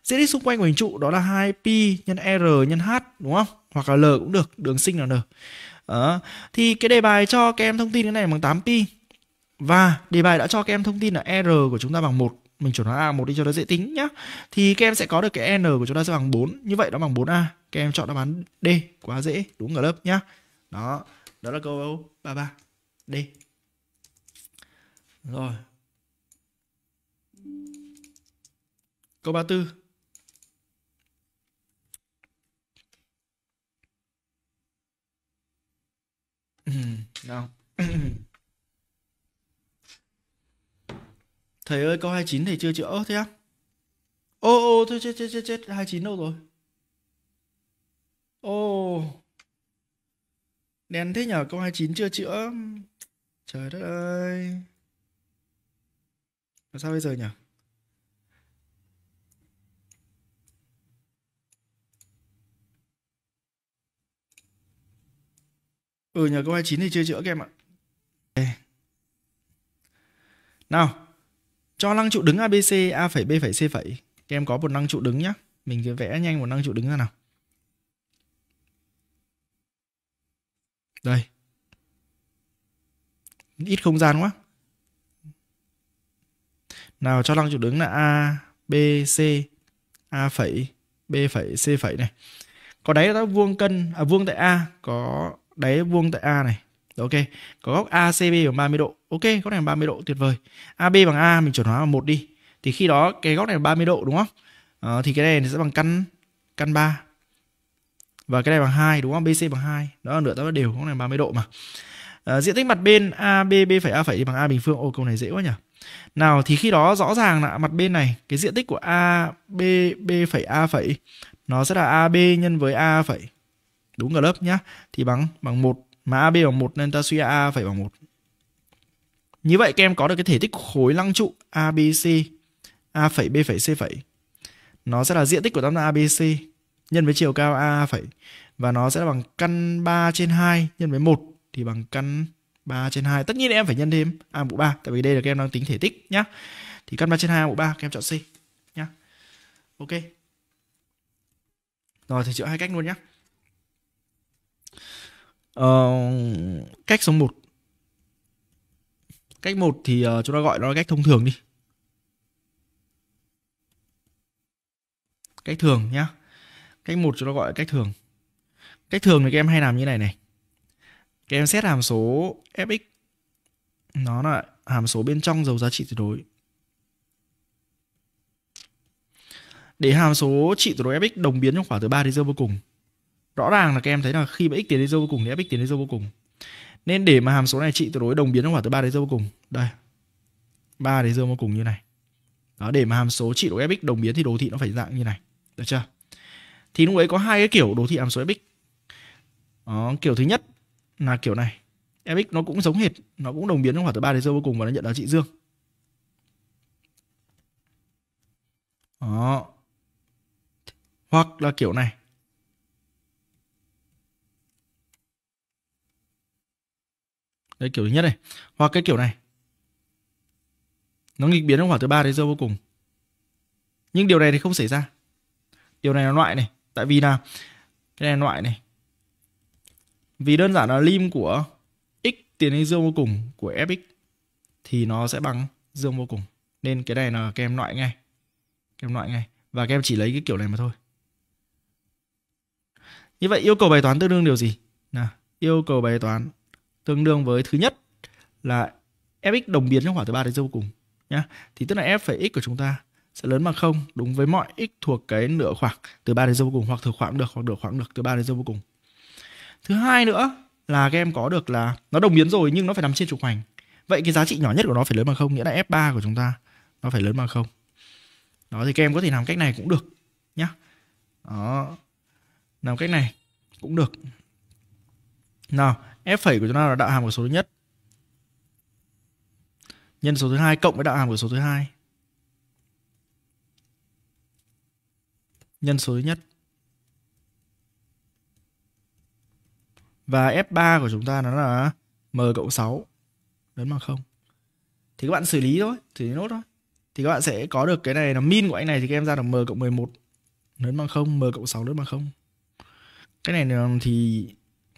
diện tích xung quanh của hình trụ đó là 2 pi nhân r nhân h đúng không hoặc là l cũng được đường sinh là n đó. thì cái đề bài cho các em thông tin cái này bằng 8 pi và đề bài đã cho các em thông tin là R của chúng ta bằng 1 Mình chuẩn hóa A một đi cho nó dễ tính nhá Thì các em sẽ có được cái N của chúng ta sẽ bằng 4 Như vậy nó bằng 4A Các em chọn đáp án D Quá dễ đúng ở lớp nhá Đó Đó là câu 33 D Rồi Câu 34 nào Thầy ơi câu 29 thầy chưa chữa Ơ thế á Ô ô thôi chết chết chết chết 29 đâu rồi Ô Đen thế nhở câu 29 chưa chữa Trời đất ơi Làm sao bây giờ nhở? Ừ nhờ câu 29 thì chưa chữa các em ạ. Nào, cho năng trụ đứng ABC A phẩy B phẩy C phẩy. Các em có một năng trụ đứng nhá. Mình cứ vẽ nhanh một năng trụ đứng ra nào. Đây. Ít không gian quá. Nào cho năng trụ đứng là A, B, C, A phẩy, B phẩy, C phẩy này. Có đáy là vuông cân, à vuông tại A, có đáy vuông tại A này Ok, có góc ACB bằng 30 độ. Ok, góc này bằng 30 độ tuyệt vời. AB bằng A mình chuẩn hóa bằng 1 đi. Thì khi đó cái góc này bằng 30 độ đúng không? À, thì cái này sẽ bằng căn căn 3. Và cái này bằng 2 đúng không? BC bằng 2. Đó nửa tam đều, góc này bằng 30 độ mà. À, diện tích mặt bên ABB phẩy A phẩy bằng A bình phương. Ô câu này dễ quá nhỉ. Nào thì khi đó rõ ràng là mặt bên này cái diện tích của ABB phẩy A phẩy nó sẽ là AB nhân với A phẩy. Đúng cả lớp nhá. Thì bằng bằng 1 mà AB bằng 1 nên ta suy ra A phải bằng 1. Như vậy các em có được cái thể tích khối lăng trụ ABC A phẩy B phẩy C phẩy. Nó sẽ là diện tích của tam giác ABC nhân với chiều cao A phẩy và nó sẽ là bằng căn 3 trên 2 nhân với 1 thì bằng căn 3 trên 2. Tất nhiên em phải nhân thêm A mũ 3 tại vì đây là các em đang tính thể tích nhá. Thì căn 3 trên 2 A mũ 3 các em chọn C nhá. Ok. Rồi thì chọn hai cách luôn nhá. Ờ, cách số 1 cách 1 thì uh, chúng ta gọi nó là cách thông thường đi cách thường nhá cách một chúng ta gọi là cách thường cách thường thì các em hay làm như này này các em xét hàm số fx nó là hàm số bên trong dấu giá trị tuyệt đối để hàm số trị tuyệt đối fx đồng biến trong khoảng từ 3 đến dương vô cùng rõ ràng là các em thấy là khi mà x tiến đến vô cùng thì f x tiến đến vô cùng nên để mà hàm số này trị tuyệt đối đồng biến trong khoảng từ 3 đến vô cùng đây 3 đến vô cùng như này đó để mà hàm số trị độ fx đồng biến thì đồ thị nó phải dạng như này được chưa thì lúc ấy có hai cái kiểu đồ thị hàm số fx đó, kiểu thứ nhất là kiểu này fx nó cũng giống hệt nó cũng đồng biến trong khoảng từ 3 đến vô cùng và nó nhận là trị dương đó hoặc là kiểu này đấy kiểu thứ nhất này hoặc cái kiểu này nó nghịch biến trong khoảng từ 3 đến giờ vô cùng nhưng điều này thì không xảy ra điều này là loại này tại vì là cái này là loại này vì đơn giản là lim của x tiến đến dương vô cùng của fx thì nó sẽ bằng dương vô cùng nên cái này là các em loại ngay các em loại ngay và các em chỉ lấy cái kiểu này mà thôi như vậy yêu cầu bài toán tương đương điều gì nào yêu cầu bài toán tương đương với thứ nhất là fx đồng biến trong khoảng từ 3 đến vô cùng nhá. Thì tức là f phẩy x của chúng ta sẽ lớn bằng không đúng với mọi x thuộc cái nửa khoảng từ 3 đến vô cùng hoặc thừa khoảng được hoặc nửa khoảng được từ 3 đến vô cùng. Thứ hai nữa là các em có được là nó đồng biến rồi nhưng nó phải nằm trên trục hoành. Vậy cái giá trị nhỏ nhất của nó phải lớn bằng không nghĩa là f3 của chúng ta nó phải lớn bằng không. Đó thì các em có thể làm cách này cũng được nhá. Đó. Làm cách này cũng được. Nào, f phẩy của chúng ta là đạo hàm của số thứ nhất nhân số thứ hai cộng với đạo hàm của số thứ hai nhân số thứ nhất và f3 của chúng ta nó là m cộng 6 lớn bằng không thì các bạn xử lý thôi xử lý nốt thôi thì các bạn sẽ có được cái này là min của anh này thì các em ra được m cộng 11 lớn bằng không m cộng 6 lớn bằng không cái này thì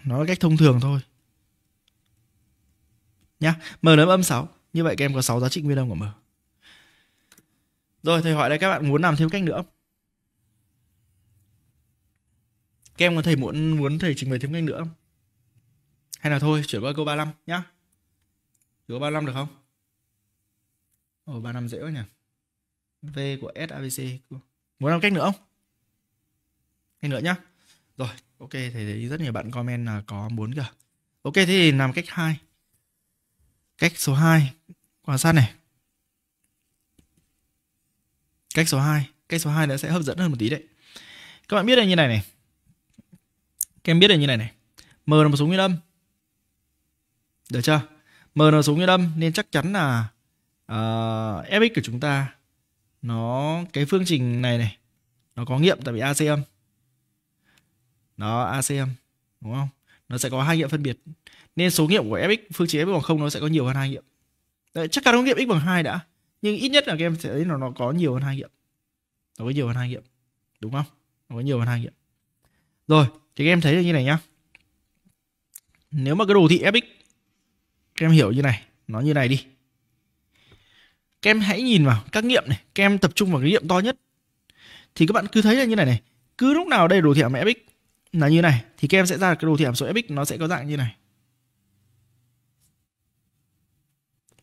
nó là cách thông thường thôi nhá. M lớn âm 6. Như vậy các em có 6 giá trị nguyên âm của M. Rồi thầy hỏi đây các bạn muốn làm thêm cách nữa không? Các em có thầy muốn muốn thầy trình bày thêm cách nữa không? Hay là thôi chuyển qua câu 35 nhá. Chuyển qua 35 được không? Ồ 35 dễ quá nhỉ. V của S ABC. Muốn làm cách nữa không? Cách nữa nhá. Rồi, ok thầy thấy rất nhiều bạn comment là có muốn cả. Ok thế thì làm cách 2. Cách số 2, quan sát này. Cách số 2, cách số 2 nó sẽ hấp dẫn hơn một tí đấy. Các bạn biết là như này này. Các em biết là như này này. M là một số nguyên âm. Được chưa? M là số nguyên âm nên chắc chắn là uh, fx của chúng ta nó cái phương trình này này nó có nghiệm tại vì AC âm. Đó AC âm, đúng không? Nó sẽ có hai nghiệm phân biệt nên số nghiệm của fx phương trình fx bằng không nó sẽ có nhiều hơn hai nghiệm Đấy, chắc chắn có nghiệm x bằng hai đã nhưng ít nhất là các em sẽ thấy là nó có nhiều hơn hai nghiệm nó có nhiều hơn hai nghiệm đúng không nó có nhiều hơn hai nghiệm rồi thì các em thấy là như này nhá nếu mà cái đồ thị fx các em hiểu như này nó như này đi các em hãy nhìn vào các nghiệm này các em tập trung vào cái nghiệm to nhất thì các bạn cứ thấy là như này này cứ lúc nào đây đồ thị hàm fx là như này thì các em sẽ ra cái đồ thị hàm số fx nó sẽ có dạng như này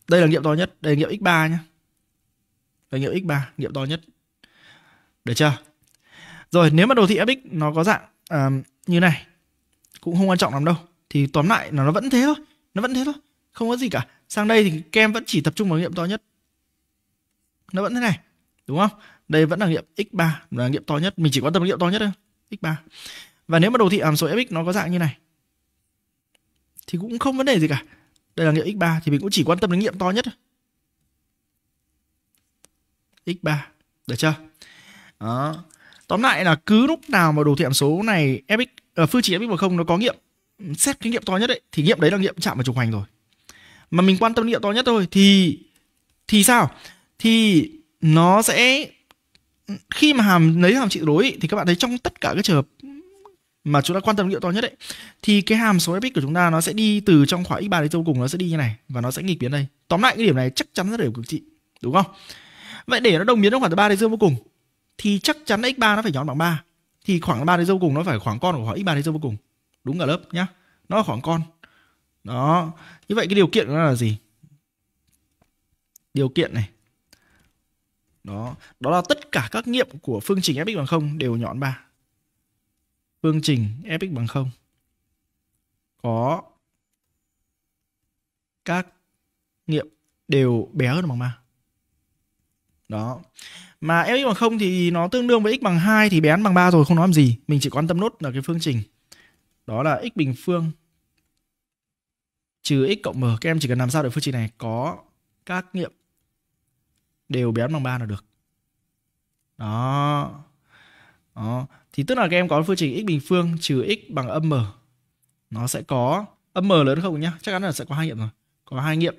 đây là nghiệm to nhất đây là nghiệm x3 nhé đây nghiệm x3 nghiệm to nhất được chưa rồi nếu mà đồ thị fx nó có dạng uh, như này cũng không quan trọng lắm đâu thì tóm lại là nó vẫn thế thôi nó vẫn thế thôi không có gì cả sang đây thì kem vẫn chỉ tập trung vào nghiệm to nhất nó vẫn thế này đúng không đây vẫn là nghiệm x3 là nghiệm to nhất mình chỉ quan tâm nghiệm to nhất thôi x3 và nếu mà đồ thị hàm số fx nó có dạng như này thì cũng không vấn đề gì cả đây là nghiệm x3 thì mình cũng chỉ quan tâm đến nghiệm to nhất x3 được chưa đó tóm lại là cứ lúc nào mà đồ thị hàm số này fx ở ờ, phương trình fx không nó có nghiệm xét cái nghiệm to nhất đấy thì nghiệm đấy là nghiệm chạm vào trục hoành rồi mà mình quan tâm nghiệm to nhất thôi thì thì sao thì nó sẽ khi mà hàm lấy hàm trị đối thì các bạn thấy trong tất cả các trường hợp mà chúng ta quan tâm liệu to nhất đấy thì cái hàm số fx của chúng ta nó sẽ đi từ trong khoảng x3 đến vô cùng nó sẽ đi như này và nó sẽ nghịch biến đây. Tóm lại cái điểm này chắc chắn rất đều cực trị, đúng không? Vậy để nó đồng biến trong khoảng từ ba đến dương vô cùng thì chắc chắn x3 nó phải nhọn bằng 3. Thì khoảng 3 đến vô cùng nó phải khoảng con của khoảng x3 đến vô cùng. Đúng cả lớp nhá. Nó là khoảng con. Đó. Như vậy cái điều kiện của nó là gì? Điều kiện này. Đó, đó là tất cả các nghiệm của phương trình fx bằng không đều nhọn 3 phương trình fx bằng 0 có các nghiệm đều bé hơn bằng 3. Đó. Mà fx bằng 0 thì nó tương đương với x bằng 2 thì bé hơn bằng 3 rồi không nói làm gì. Mình chỉ quan tâm nốt là cái phương trình. Đó là x bình phương trừ x cộng m. Các em chỉ cần làm sao để phương trình này có các nghiệm đều bé hơn bằng 3 là được. Đó. Đó thì tức là các em có phương trình x bình phương trừ x bằng âm m nó sẽ có âm m lớn không nhá chắc chắn là sẽ có hai nghiệm rồi có hai nghiệm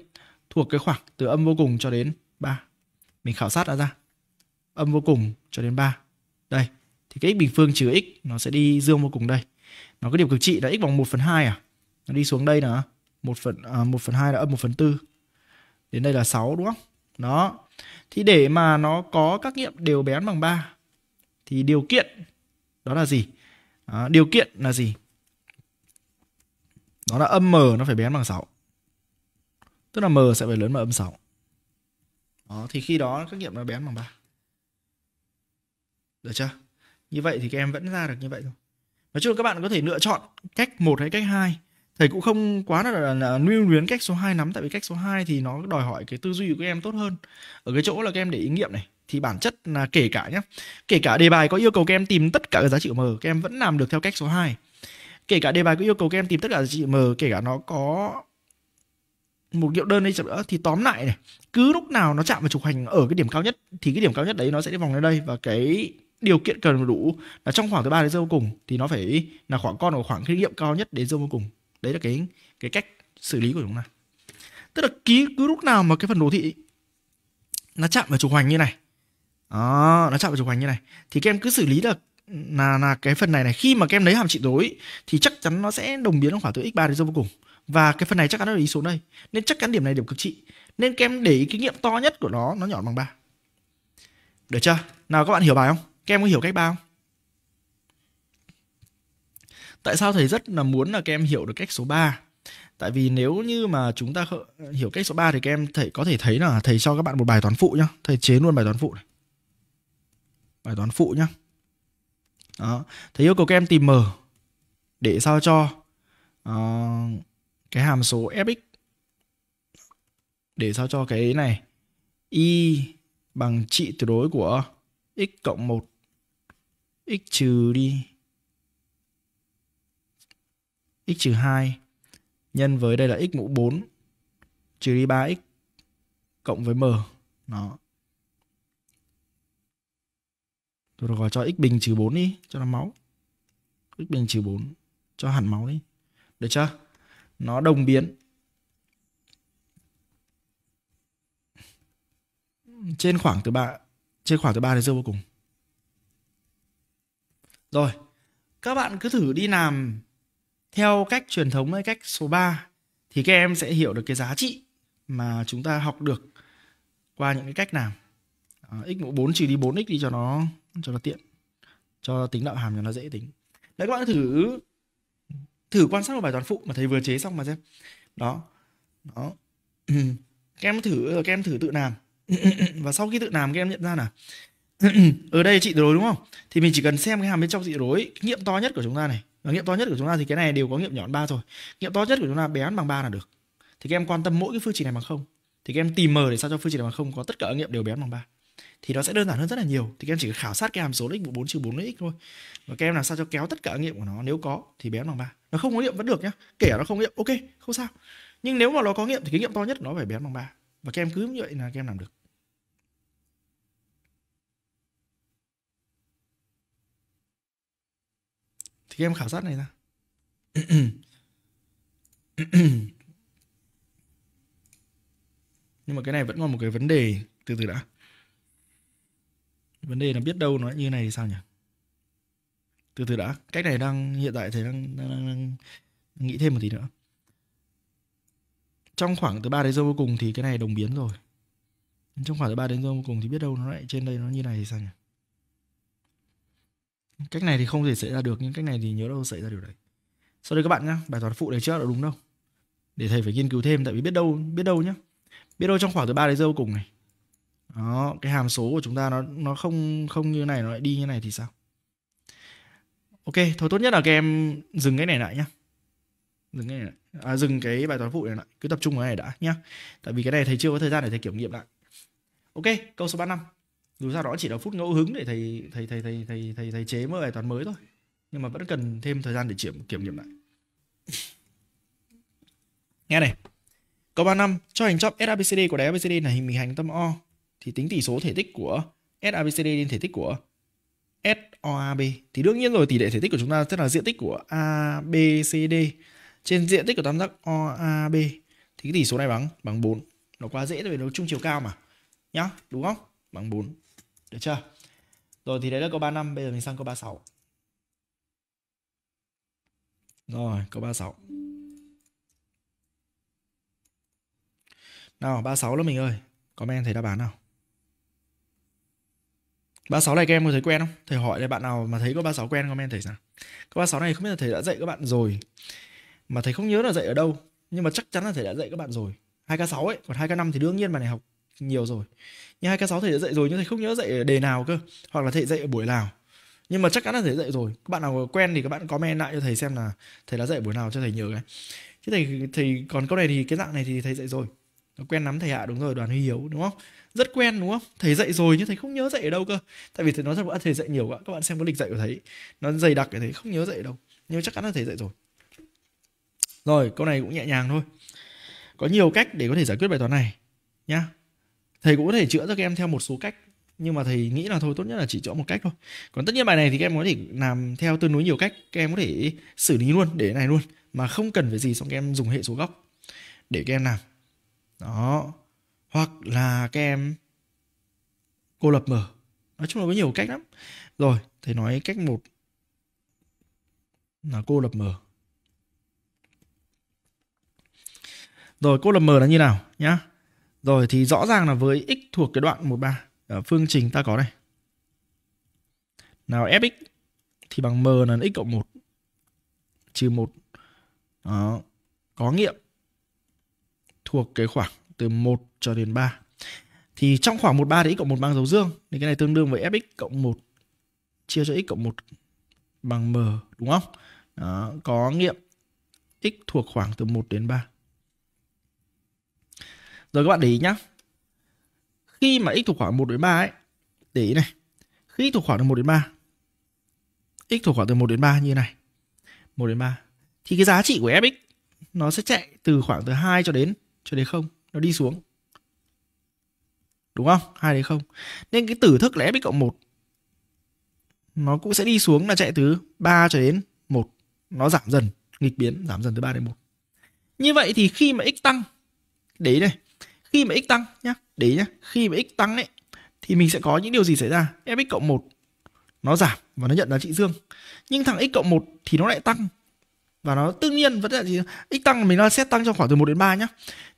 thuộc cái khoảng từ âm vô cùng cho đến 3 mình khảo sát đã ra âm vô cùng cho đến 3 đây thì cái x bình phương trừ x nó sẽ đi dương vô cùng đây nó có điểm cực trị là x bằng 1 phần 2 à nó đi xuống đây là 1 phần à, 1 phần 2 là âm 1 phần 4 đến đây là 6 đúng không đó thì để mà nó có các nghiệm đều bén bằng 3 thì điều kiện đó là gì à, điều kiện là gì đó là âm m nó phải bén bằng 6 tức là m sẽ phải lớn bằng âm 6 đó, thì khi đó các nghiệm nó bén bằng 3 được chưa như vậy thì các em vẫn ra được như vậy thôi nói chung là các bạn có thể lựa chọn cách một hay cách 2 thầy cũng không quá là, là, là lưu luyến cách số 2 lắm tại vì cách số 2 thì nó đòi hỏi cái tư duy của các em tốt hơn ở cái chỗ là các em để ý nghiệm này thì bản chất là kể cả nhé kể cả đề bài có yêu cầu các em tìm tất cả các giá trị m các em vẫn làm được theo cách số 2 kể cả đề bài có yêu cầu các em tìm tất cả giá trị m kể cả nó có một liệu đơn đi chậm nữa thì tóm lại này cứ lúc nào nó chạm vào trục hành ở cái điểm cao nhất thì cái điểm cao nhất đấy nó sẽ đi vòng lên đây và cái điều kiện cần đủ là trong khoảng từ ba đến dâu cùng thì nó phải là khoảng con ở khoảng kinh nghiệm cao nhất đến dâu vô cùng đấy là cái cái cách xử lý của chúng ta. tức là ký cứ lúc nào mà cái phần đồ thị nó chạm vào trục hoành như này đó nó chạm vào trục hoành như này thì các em cứ xử lý được là là cái phần này này khi mà các em lấy hàm trị đối thì chắc chắn nó sẽ đồng biến trong khoảng từ x3 đến vô cùng và cái phần này chắc chắn là ý số đây nên chắc chắn điểm này điểm cực trị nên các em để ý kinh nghiệm to nhất của nó nó nhỏ bằng 3 được chưa nào các bạn hiểu bài không các em có hiểu cách ba không tại sao thầy rất là muốn là các em hiểu được cách số 3 tại vì nếu như mà chúng ta hiểu cách số 3 thì các em thầy có thể thấy là thầy cho các bạn một bài toán phụ nhá thầy chế luôn bài toán phụ này bài toán phụ nhá. đó. thế yêu cầu các em tìm m để sao cho uh, cái hàm số fx để sao cho cái này y bằng trị tuyệt đối của x cộng 1 x trừ đi x trừ 2 nhân với đây là x mũ 4 trừ đi 3x cộng với m. Đó. Tôi gọi cho x bình trừ 4 đi cho nó máu. x bình trừ 4 cho hẳn máu đi. Được chưa? Nó đồng biến. Trên khoảng từ 3 trên khoảng từ 3 đến dương vô cùng. Rồi, các bạn cứ thử đi làm theo cách truyền thống hay cách số 3 thì các em sẽ hiểu được cái giá trị mà chúng ta học được qua những cái cách làm à, x mũ 4 trừ đi 4x đi cho nó cho nó tiện cho tính đạo hàm cho nó dễ tính đấy các bạn thử thử quan sát một bài toán phụ mà thầy vừa chế xong mà xem đó đó các em thử rồi ờ, các em thử tự làm và sau khi tự làm các em nhận ra là ở đây chị rối đúng không thì mình chỉ cần xem cái hàm bên trong trị rối nghiệm to nhất của chúng ta này và nghiệm to nhất của chúng ta thì cái này đều có nghiệm nhỏ hơn ba thôi nghiệm to nhất của chúng ta bé bằng ba là được thì các em quan tâm mỗi cái phương trình này bằng không thì các em tìm m để sao cho phương trình này bằng không có tất cả nghiệm đều bé bằng ba thì nó sẽ đơn giản hơn rất là nhiều thì các em chỉ khảo sát cái hàm số x bộ 4 trừ 4 x thôi và các em làm sao cho kéo tất cả nghiệm của nó nếu có thì bé bằng ba nó không có nghiệm vẫn được nhá kể nó không nghiệm ok không sao nhưng nếu mà nó có nghiệm thì cái nghiệm to nhất nó phải bé bằng ba và các em cứ như vậy là các em làm được thì các em khảo sát này ra nhưng mà cái này vẫn còn một cái vấn đề từ từ đã vấn đề là biết đâu nó như này thì sao nhỉ từ từ đã cách này đang hiện tại thầy đang đang, đang, đang nghĩ thêm một tí nữa trong khoảng từ 3 đến giờ vô cùng thì cái này đồng biến rồi trong khoảng từ 3 đến giờ vô cùng thì biết đâu nó lại trên đây nó như này thì sao nhỉ cách này thì không thể xảy ra được nhưng cách này thì nhớ đâu xảy ra điều đấy sau đây các bạn nhá bài toán phụ này chưa đã đúng đâu để thầy phải nghiên cứu thêm tại vì biết đâu biết đâu nhá biết đâu trong khoảng từ 3 đến giờ vô cùng này đó cái hàm số của chúng ta nó nó không không như này nó lại đi như này thì sao ok thôi tốt nhất là các em dừng cái này lại nhá dừng cái này lại. À, dừng cái bài toán phụ này lại cứ tập trung vào cái này đã nhá tại vì cái này thầy chưa có thời gian để thầy kiểm nghiệm lại ok câu số 35 dù sao đó chỉ là phút ngẫu hứng để thầy thầy thầy thầy thầy thầy, thầy chế mới bài toán mới thôi nhưng mà vẫn cần thêm thời gian để kiểm kiểm nghiệm lại nghe này câu 35 cho hình chóp SABCD của đáy ABCD là hình bình hành tâm O thì tính tỷ số thể tích của SABCD lên thể tích của SOAB thì đương nhiên rồi tỷ lệ thể tích của chúng ta tức là diện tích của ABCD trên diện tích của tam giác OAB thì cái tỷ số này bằng bằng 4. Nó quá dễ về nó chung chiều cao mà. Nhá, đúng không? Bằng 4. Được chưa? Rồi thì đấy là câu 35, bây giờ mình sang câu 36. Rồi, câu 36. Nào, 36 là mình ơi. Comment thấy đáp án nào. 36 này các em có thấy quen không? Thầy hỏi là bạn nào mà thấy có 36 quen comment thầy nào. Cái 36 này không biết là thầy đã dạy các bạn rồi. Mà thầy không nhớ là dạy ở đâu, nhưng mà chắc chắn là thầy đã dạy các bạn rồi. 2K6 ấy, còn 2K5 thì đương nhiên bạn này học nhiều rồi. Nhưng 2K6 thầy đã dạy rồi nhưng thầy không nhớ dạy ở đề nào cơ, hoặc là thầy dạy ở buổi nào. Nhưng mà chắc chắn là thầy dạy rồi. Các bạn nào quen thì các bạn comment lại cho thầy xem là thầy đã dạy buổi nào cho thầy nhớ cái. Chứ thầy thầy còn câu này thì cái dạng này thì thầy dạy rồi. Nó quen lắm thầy ạ, à, đúng rồi, Đoàn Huy Hiếu đúng không? rất quen đúng không thầy dạy rồi nhưng thầy không nhớ dạy ở đâu cơ tại vì thầy nói thật bạn à, thầy dạy nhiều quá các bạn xem cái lịch dạy của thầy nó dày đặc để thầy không nhớ dạy ở đâu nhưng chắc chắn là thầy dạy rồi rồi câu này cũng nhẹ nhàng thôi có nhiều cách để có thể giải quyết bài toán này nhá thầy cũng có thể chữa cho các em theo một số cách nhưng mà thầy nghĩ là thôi tốt nhất là chỉ chọn một cách thôi còn tất nhiên bài này thì các em có thể làm theo tương đối nhiều cách các em có thể xử lý luôn để này luôn mà không cần phải gì xong các em dùng hệ số góc để các em làm đó hoặc là các em cô lập mở nói chung là có nhiều cách lắm rồi thầy nói cách một là cô lập mở rồi cô lập mở là như nào nhá rồi thì rõ ràng là với x thuộc cái đoạn 13 ở phương trình ta có này nào fx thì bằng m là x cộng 1 trừ 1 đó, có nghiệm thuộc cái khoảng từ 1 cho đến 3. Thì trong khoảng 1 3 thì x cộng 1 bằng dấu dương thì cái này tương đương với fx cộng 1 chia cho x cộng 1 bằng m đúng không? Đó, có nghiệm x thuộc khoảng từ 1 đến 3. Rồi các bạn để ý nhá. Khi mà x thuộc khoảng 1 đến 3 ấy, để ý này. Khi thuộc khoảng từ 1 đến 3, x thuộc khoảng từ 1 đến 3 như này. 1 đến 3. Thì cái giá trị của fx nó sẽ chạy từ khoảng từ 2 cho đến cho đến 0 nó đi xuống đúng không hai đấy không nên cái tử thức là fx cộng một nó cũng sẽ đi xuống là chạy từ 3 cho đến 1 nó giảm dần nghịch biến giảm dần từ 3 đến 1 như vậy thì khi mà x tăng đấy này khi mà x tăng nhá đấy nhá khi mà x tăng ấy thì mình sẽ có những điều gì xảy ra fx cộng 1 nó giảm và nó nhận giá trị dương nhưng thằng x cộng 1 thì nó lại tăng và nó tự nhiên vẫn là gì x tăng mình nó xét tăng trong khoảng từ 1 đến 3 nhá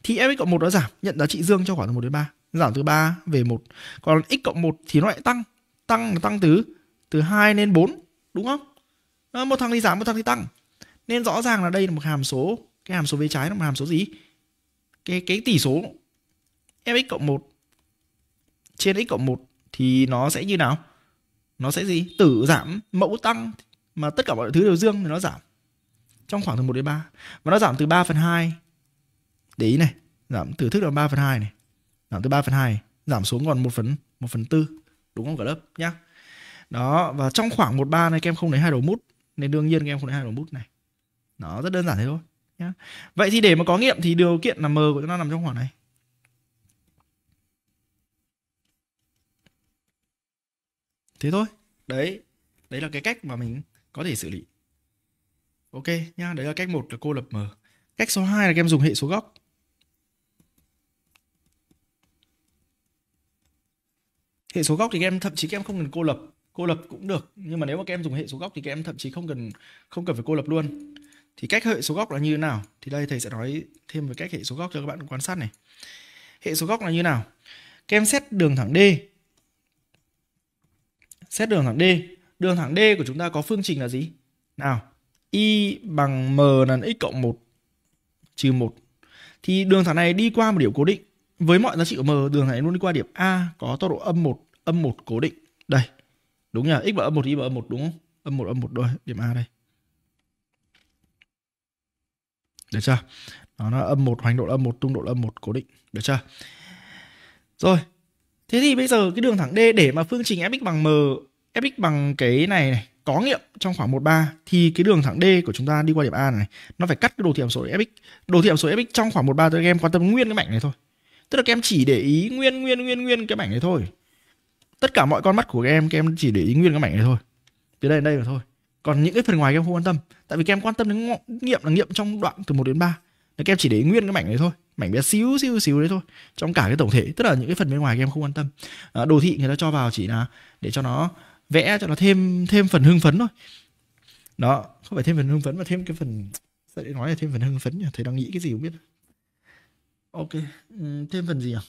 thì f cộng 1 nó giảm nhận giá trị dương trong khoảng từ 1 đến 3 giảm từ 3 về 1 còn x cộng 1 thì nó lại tăng tăng là tăng từ từ 2 lên 4 đúng không à, một thằng thì giảm một thằng thì tăng nên rõ ràng là đây là một hàm số cái hàm số vế trái là một hàm số gì cái cái tỷ số fx cộng 1 trên x cộng 1 thì nó sẽ như nào nó sẽ gì tử giảm mẫu tăng mà tất cả mọi thứ đều dương thì nó giảm trong khoảng từ 1 đến 3 và nó giảm từ 3 phần 2 để ý này giảm từ thức là 3 phần 2 này giảm từ 3 phần 2 giảm xuống còn 1 phần 1 phần 4 đúng không cả lớp nhá đó và trong khoảng 1 3 này các em không lấy hai đầu mút nên đương nhiên các em không lấy hai đầu mút này nó rất đơn giản thế thôi nhá vậy thì để mà có nghiệm thì điều kiện là m của chúng ta nằm trong khoảng này thế thôi đấy đấy là cái cách mà mình có thể xử lý Ok nhá, đấy là cách một là cô lập M. Cách số 2 là các em dùng hệ số góc. Hệ số góc thì các em thậm chí các em không cần cô lập, cô lập cũng được, nhưng mà nếu mà các em dùng hệ số góc thì các em thậm chí không cần không cần phải cô lập luôn. Thì cách hệ số góc là như thế nào? Thì đây thầy sẽ nói thêm về cách hệ số góc cho các bạn quan sát này. Hệ số góc là như nào? Các em xét đường thẳng D. Xét đường thẳng D. Đường thẳng D của chúng ta có phương trình là gì? Nào, y bằng m là x cộng 1 trừ 1 thì đường thẳng này đi qua một điểm cố định với mọi giá trị của m đường này luôn đi qua điểm a có tọa độ âm 1 âm 1 cố định đây đúng nhỉ x bằng âm 1 y bằng âm 1 đúng không âm 1 âm 1 đôi điểm a đây được chưa đó là âm 1 hoành độ âm 1 tung độ âm 1 cố định được chưa rồi thế thì bây giờ cái đường thẳng d để mà phương trình fx bằng m fx bằng cái này này có nghiệm trong khoảng 13 thì cái đường thẳng D của chúng ta đi qua điểm A này nó phải cắt cái đồ thị hàm số fx. Đồ thị hàm số fx trong khoảng 13 các em quan tâm nguyên cái mảnh này thôi. Tức là các em chỉ để ý nguyên nguyên nguyên nguyên cái mảnh này thôi. Tất cả mọi con mắt của các em các em chỉ để ý nguyên cái mảnh này thôi. Từ đây đến đây là thôi. Còn những cái phần ngoài các em không quan tâm, tại vì các em quan tâm đến nghiệm là nghiệm trong đoạn từ 1 đến 3. thì các em chỉ để ý nguyên cái mảnh này thôi mảnh bé xíu xíu xíu đấy thôi trong cả cái tổng thể tức là những cái phần bên ngoài các em không quan tâm à, đồ thị người ta cho vào chỉ là để cho nó vẽ cho nó thêm thêm phần hưng phấn thôi đó không phải thêm phần hưng phấn mà thêm cái phần để nói là thêm phần hưng phấn nhỉ thầy đang nghĩ cái gì không biết ok ừ, thêm phần gì à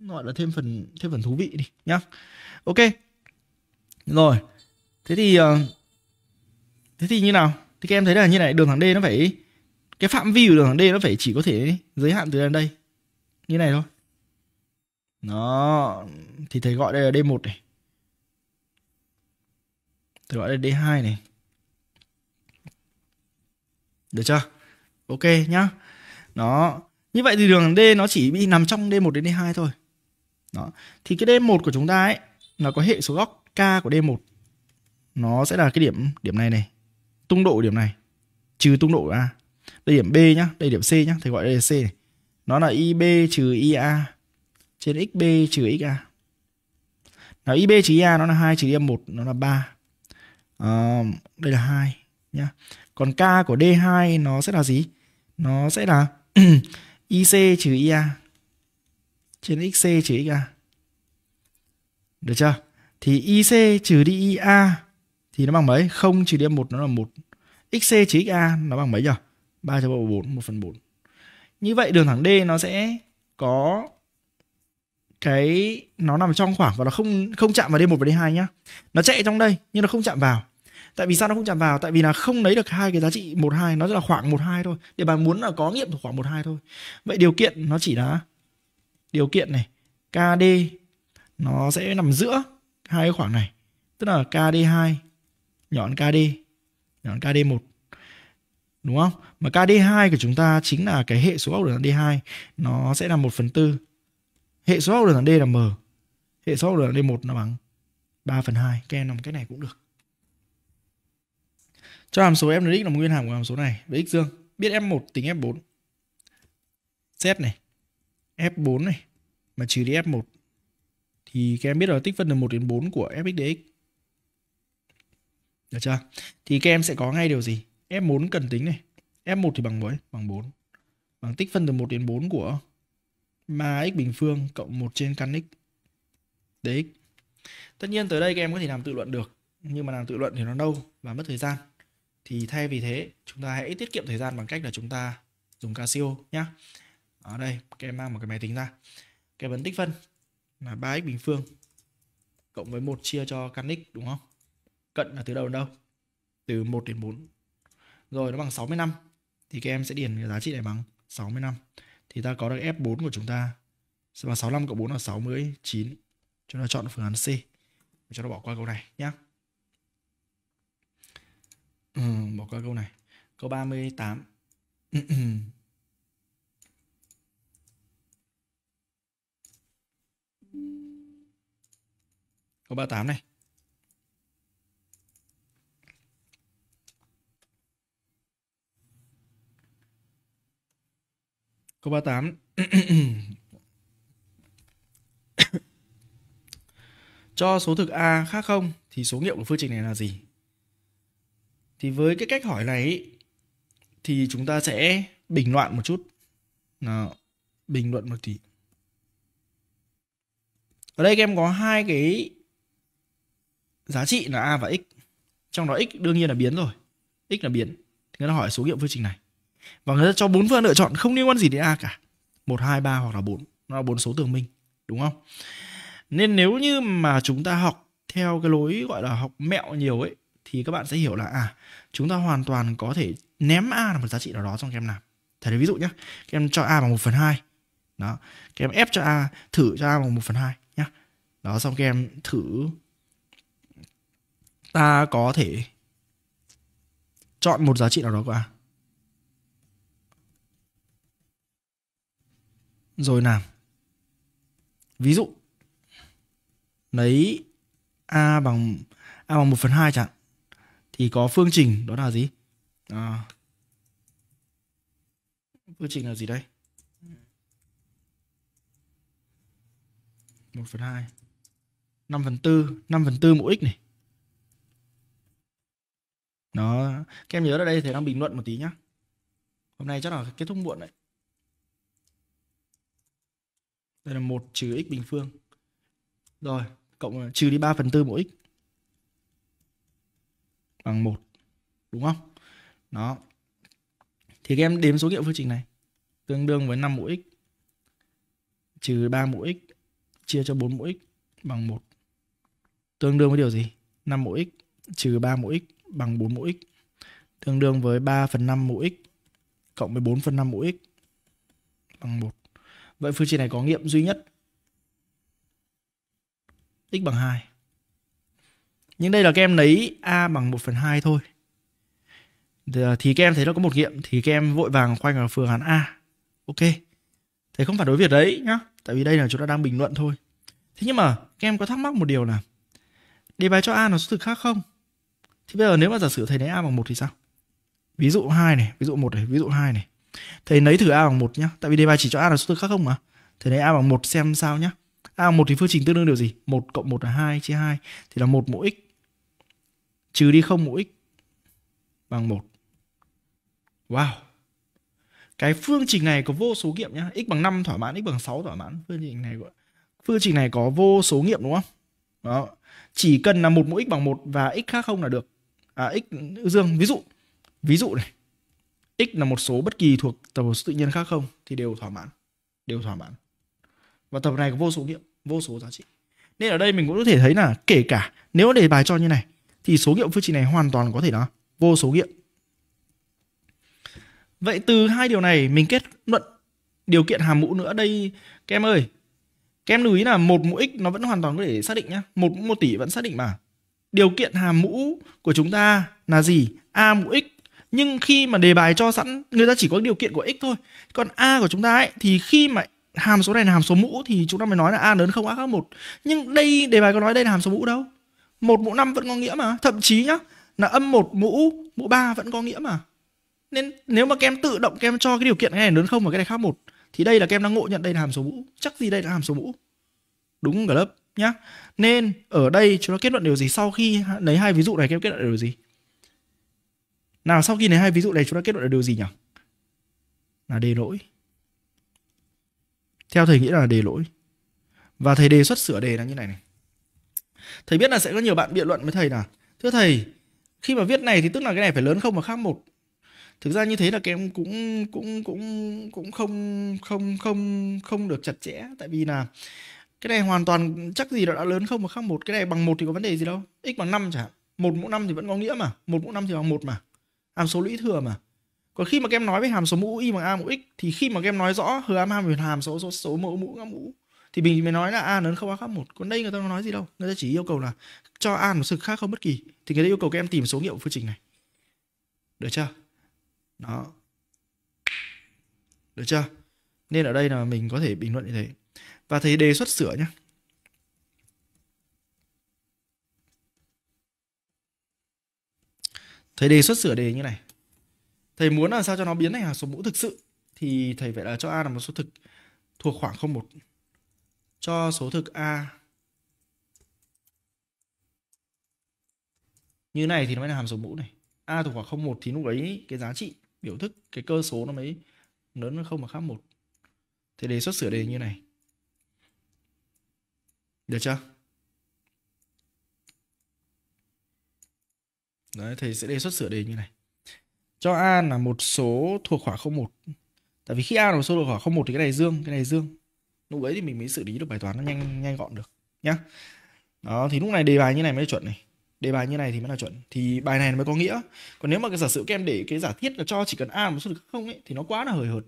gọi là thêm phần thêm phần thú vị đi nhá ok rồi thế thì ờ, thế thì như nào thì các em thấy là như này đường thẳng d nó phải cái phạm vi của đường thẳng d nó phải chỉ có thể giới hạn từ đây đây như này thôi nó thì thầy gọi đây là d 1 này tôi gọi là D2 này được chưa ok nhá nó như vậy thì đường D nó chỉ bị nằm trong D1 đến D2 thôi đó thì cái D1 của chúng ta ấy nó có hệ số góc K của D1 nó sẽ là cái điểm điểm này này tung độ điểm này trừ tung độ của A đây điểm B nhá đây điểm C nhá thầy gọi đây là C này nó là IB trừ IA trên XB trừ XA nào IB trừ IA nó là 2 trừ IM1 nó là 3 Ờ, đây là hai nhá còn k của d2 nó sẽ là gì nó sẽ là ic trừ ia trên xc trừ xa được chưa thì ic trừ đi ia thì nó bằng mấy không trừ đi một nó là một xc trừ xa nó bằng mấy nhỉ ba cho bộ bốn một phần bốn như vậy đường thẳng d nó sẽ có cái nó nằm trong khoảng và nó không không chạm vào d1 và d2 nhá. Nó chạy trong đây nhưng nó không chạm vào tại vì sao nó không chạm vào tại vì là không lấy được hai cái giá trị một hai nó rất là khoảng một hai thôi để bạn muốn là có nghiệm thuộc khoảng một hai thôi vậy điều kiện nó chỉ là điều kiện này kd nó sẽ nằm giữa hai cái khoảng này tức là kd2 nhọn kd nhọn kd1 đúng không mà kd2 của chúng ta chính là cái hệ số học đường d2 nó sẽ là 1 phần tư hệ số học đường d là m hệ số học đường d1 nó bằng 3 phần 2 các em nằm cái này cũng được cho hàm số f x là nguyên hàm của hàm số này với x dương. Biết f1 tính f4. Z này, f4 này mà trừ đi f1 thì các em biết là tích phân từ 1 đến 4 của fx dx. Được chưa? Thì các em sẽ có ngay điều gì? F4 cần tính này. F1 thì bằng mấy? Bằng 4. Bằng tích phân từ 1 đến 4 của ma x bình phương cộng 1 trên căn x dx. Tất nhiên tới đây các em có thể làm tự luận được. Nhưng mà làm tự luận thì nó lâu và mất thời gian thì thay vì thế chúng ta hãy tiết kiệm thời gian bằng cách là chúng ta dùng Casio nhá ở đây các em mang một cái máy tính ra cái vấn tích phân là 3x bình phương cộng với 1 chia cho căn x đúng không cận là từ đầu đến đâu từ 1 đến 4 rồi nó bằng 60 năm thì các em sẽ điền cái giá trị này bằng 60 năm thì ta có được F4 của chúng ta sẽ bằng 65 cộng 4 là 69 chúng ta chọn phương án C cho nó bỏ qua câu này nhé Ừ, bỏ qua câu này. Câu 38. câu 38 này. Câu 38. Cho số thực A khác không thì số nghiệm của phương trình này là gì? thì với cái cách hỏi này ý, thì chúng ta sẽ bình luận một chút Nào, bình luận một tí ở đây các em có hai cái giá trị là a và x trong đó x đương nhiên là biến rồi x là biến thì người ta hỏi số nghiệm phương trình này và người ta cho bốn phương lựa chọn không liên quan gì đến a cả một hai ba hoặc là bốn nó là bốn số tường minh đúng không nên nếu như mà chúng ta học theo cái lối gọi là học mẹo nhiều ấy thì các bạn sẽ hiểu là à chúng ta hoàn toàn có thể ném a là một giá trị nào đó trong kem nạp thầy lấy ví dụ nhé các em cho a bằng 1 phần hai đó các em ép cho a thử cho a bằng 1 phần hai nhá đó xong các em thử ta có thể chọn một giá trị nào đó của a rồi làm ví dụ lấy a bằng a bằng một phần hai chẳng thì có phương trình đó là gì à, phương trình là gì đây 1 phần 2 5 phần 4 5 phần 4 mũ x này nó các em nhớ ở đây thầy đang bình luận một tí nhá hôm nay chắc là kết thúc muộn đấy đây là 1 trừ x bình phương rồi cộng trừ đi 3 phần 4 mũ x bằng 1 đúng không? Đó. Thì các em đếm số nghiệm phương trình này tương đương với 5 mũ x trừ 3 mũ x chia cho 4 mũ x bằng 1. Tương đương với điều gì? 5 mũ x trừ 3 mũ x bằng 4 mũ x tương đương với 3 phần 5 mũ x cộng với 4 phần 5 mũ x bằng 1. Vậy phương trình này có nghiệm duy nhất x bằng 2 nhưng đây là các em lấy a bằng 1 phần 2 thôi à, thì các em thấy nó có một nghiệm thì các em vội vàng khoanh vào phương án a ok thế không phải đối việc đấy nhá tại vì đây là chúng ta đang bình luận thôi thế nhưng mà các em có thắc mắc một điều là đề bài cho a nó số thực khác không thì bây giờ nếu mà giả sử thầy lấy a bằng một thì sao ví dụ 2 này ví dụ một này ví dụ 2 này thầy lấy thử a bằng một nhá tại vì đề bài chỉ cho a là số thực khác không mà thầy lấy a bằng một xem sao nhá a bằng một thì phương trình tương đương điều gì một cộng một là hai chia hai thì là một mũ x trừ đi không mũ x bằng một Wow. Cái phương trình này có vô số nghiệm nhá. X bằng 5 thỏa mãn, x bằng 6 thỏa mãn. Phương trình này gọi phương trình này có vô số nghiệm đúng không? Đó. Chỉ cần là một mũ x bằng 1 và x khác không là được. À x dương ví dụ. Ví dụ này. X là một số bất kỳ thuộc tập hợp tự nhiên khác không thì đều thỏa mãn. Đều thỏa mãn. Và tập này có vô số nghiệm, vô số giá trị. Nên ở đây mình cũng có thể thấy là kể cả nếu đề bài cho như này thì số nghiệm phương trình này hoàn toàn có thể là vô số nghiệm. Vậy từ hai điều này mình kết luận điều kiện hàm mũ nữa đây các em ơi. Các em lưu ý là một mũ x nó vẫn hoàn toàn có thể xác định nhá, một mũ 1 tỷ vẫn xác định mà. Điều kiện hàm mũ của chúng ta là gì? A mũ x nhưng khi mà đề bài cho sẵn người ta chỉ có điều kiện của x thôi. Còn a của chúng ta ấy thì khi mà hàm số này là hàm số mũ thì chúng ta mới nói là a lớn không a khác một. Nhưng đây đề bài có nói đây là hàm số mũ đâu một mũ 5 vẫn có nghĩa mà thậm chí nhá là âm một mũ mũ 3 vẫn có nghĩa mà nên nếu mà kem tự động kem cho cái điều kiện cái này lớn không và cái này khác một thì đây là kem đang ngộ nhận đây là hàm số mũ chắc gì đây là hàm số mũ đúng cả lớp nhá nên ở đây chúng ta kết luận điều gì sau khi lấy hai ví dụ này kem kết luận điều gì nào sau khi lấy hai ví dụ này chúng ta kết luận được điều gì nhỉ là đề lỗi theo thầy nghĩ là đề lỗi và thầy đề xuất sửa đề là như này này thầy biết là sẽ có nhiều bạn biện luận với thầy là thưa thầy khi mà viết này thì tức là cái này phải lớn không và khác một thực ra như thế là các em cũng cũng cũng cũng không không không không được chặt chẽ tại vì là cái này hoàn toàn chắc gì nó đã lớn không mà khác một cái này bằng một thì có vấn đề gì đâu x bằng 5 chẳng một mũ 5 thì vẫn có nghĩa mà một mũ 5 thì bằng một mà hàm số lũy thừa mà còn khi mà các em nói với hàm số mũ y bằng a mũ x thì khi mà các em nói rõ hàm hàm về hàm số số số mũ mũ ngã mũ thì mình mới nói là a à, lớn không a khác một còn đây người ta nói gì đâu người ta chỉ yêu cầu là cho a một sự khác không bất kỳ thì người ta yêu cầu các em tìm số nghiệm phương trình này được chưa đó được chưa nên ở đây là mình có thể bình luận như thế và thầy đề xuất sửa nhé thầy đề xuất sửa đề như này thầy muốn làm sao cho nó biến thành hàm số mũ thực sự thì thầy phải là cho a là một số thực thuộc khoảng 01 cho số thực A như này thì nó mới là hàm số mũ này A thuộc khoảng 01 thì lúc ấy cái giá trị biểu thức cái cơ số nó mới lớn hơn không mà khác một thế đề xuất sửa đề như này được chưa Đấy, thầy sẽ đề xuất sửa đề như này. Cho A là một số thuộc khoảng khỏa 01. Tại vì khi A là một số thuộc khỏa 01 thì cái này dương, cái này dương lúc ấy thì mình mới xử lý được bài toán nó nhanh nhanh gọn được nhá đó thì lúc này đề bài như này mới là chuẩn này đề bài như này thì mới là chuẩn thì bài này mới có nghĩa còn nếu mà cái giả sử các em để cái giả thiết là cho chỉ cần a một số được không ấy thì nó quá là hời hợt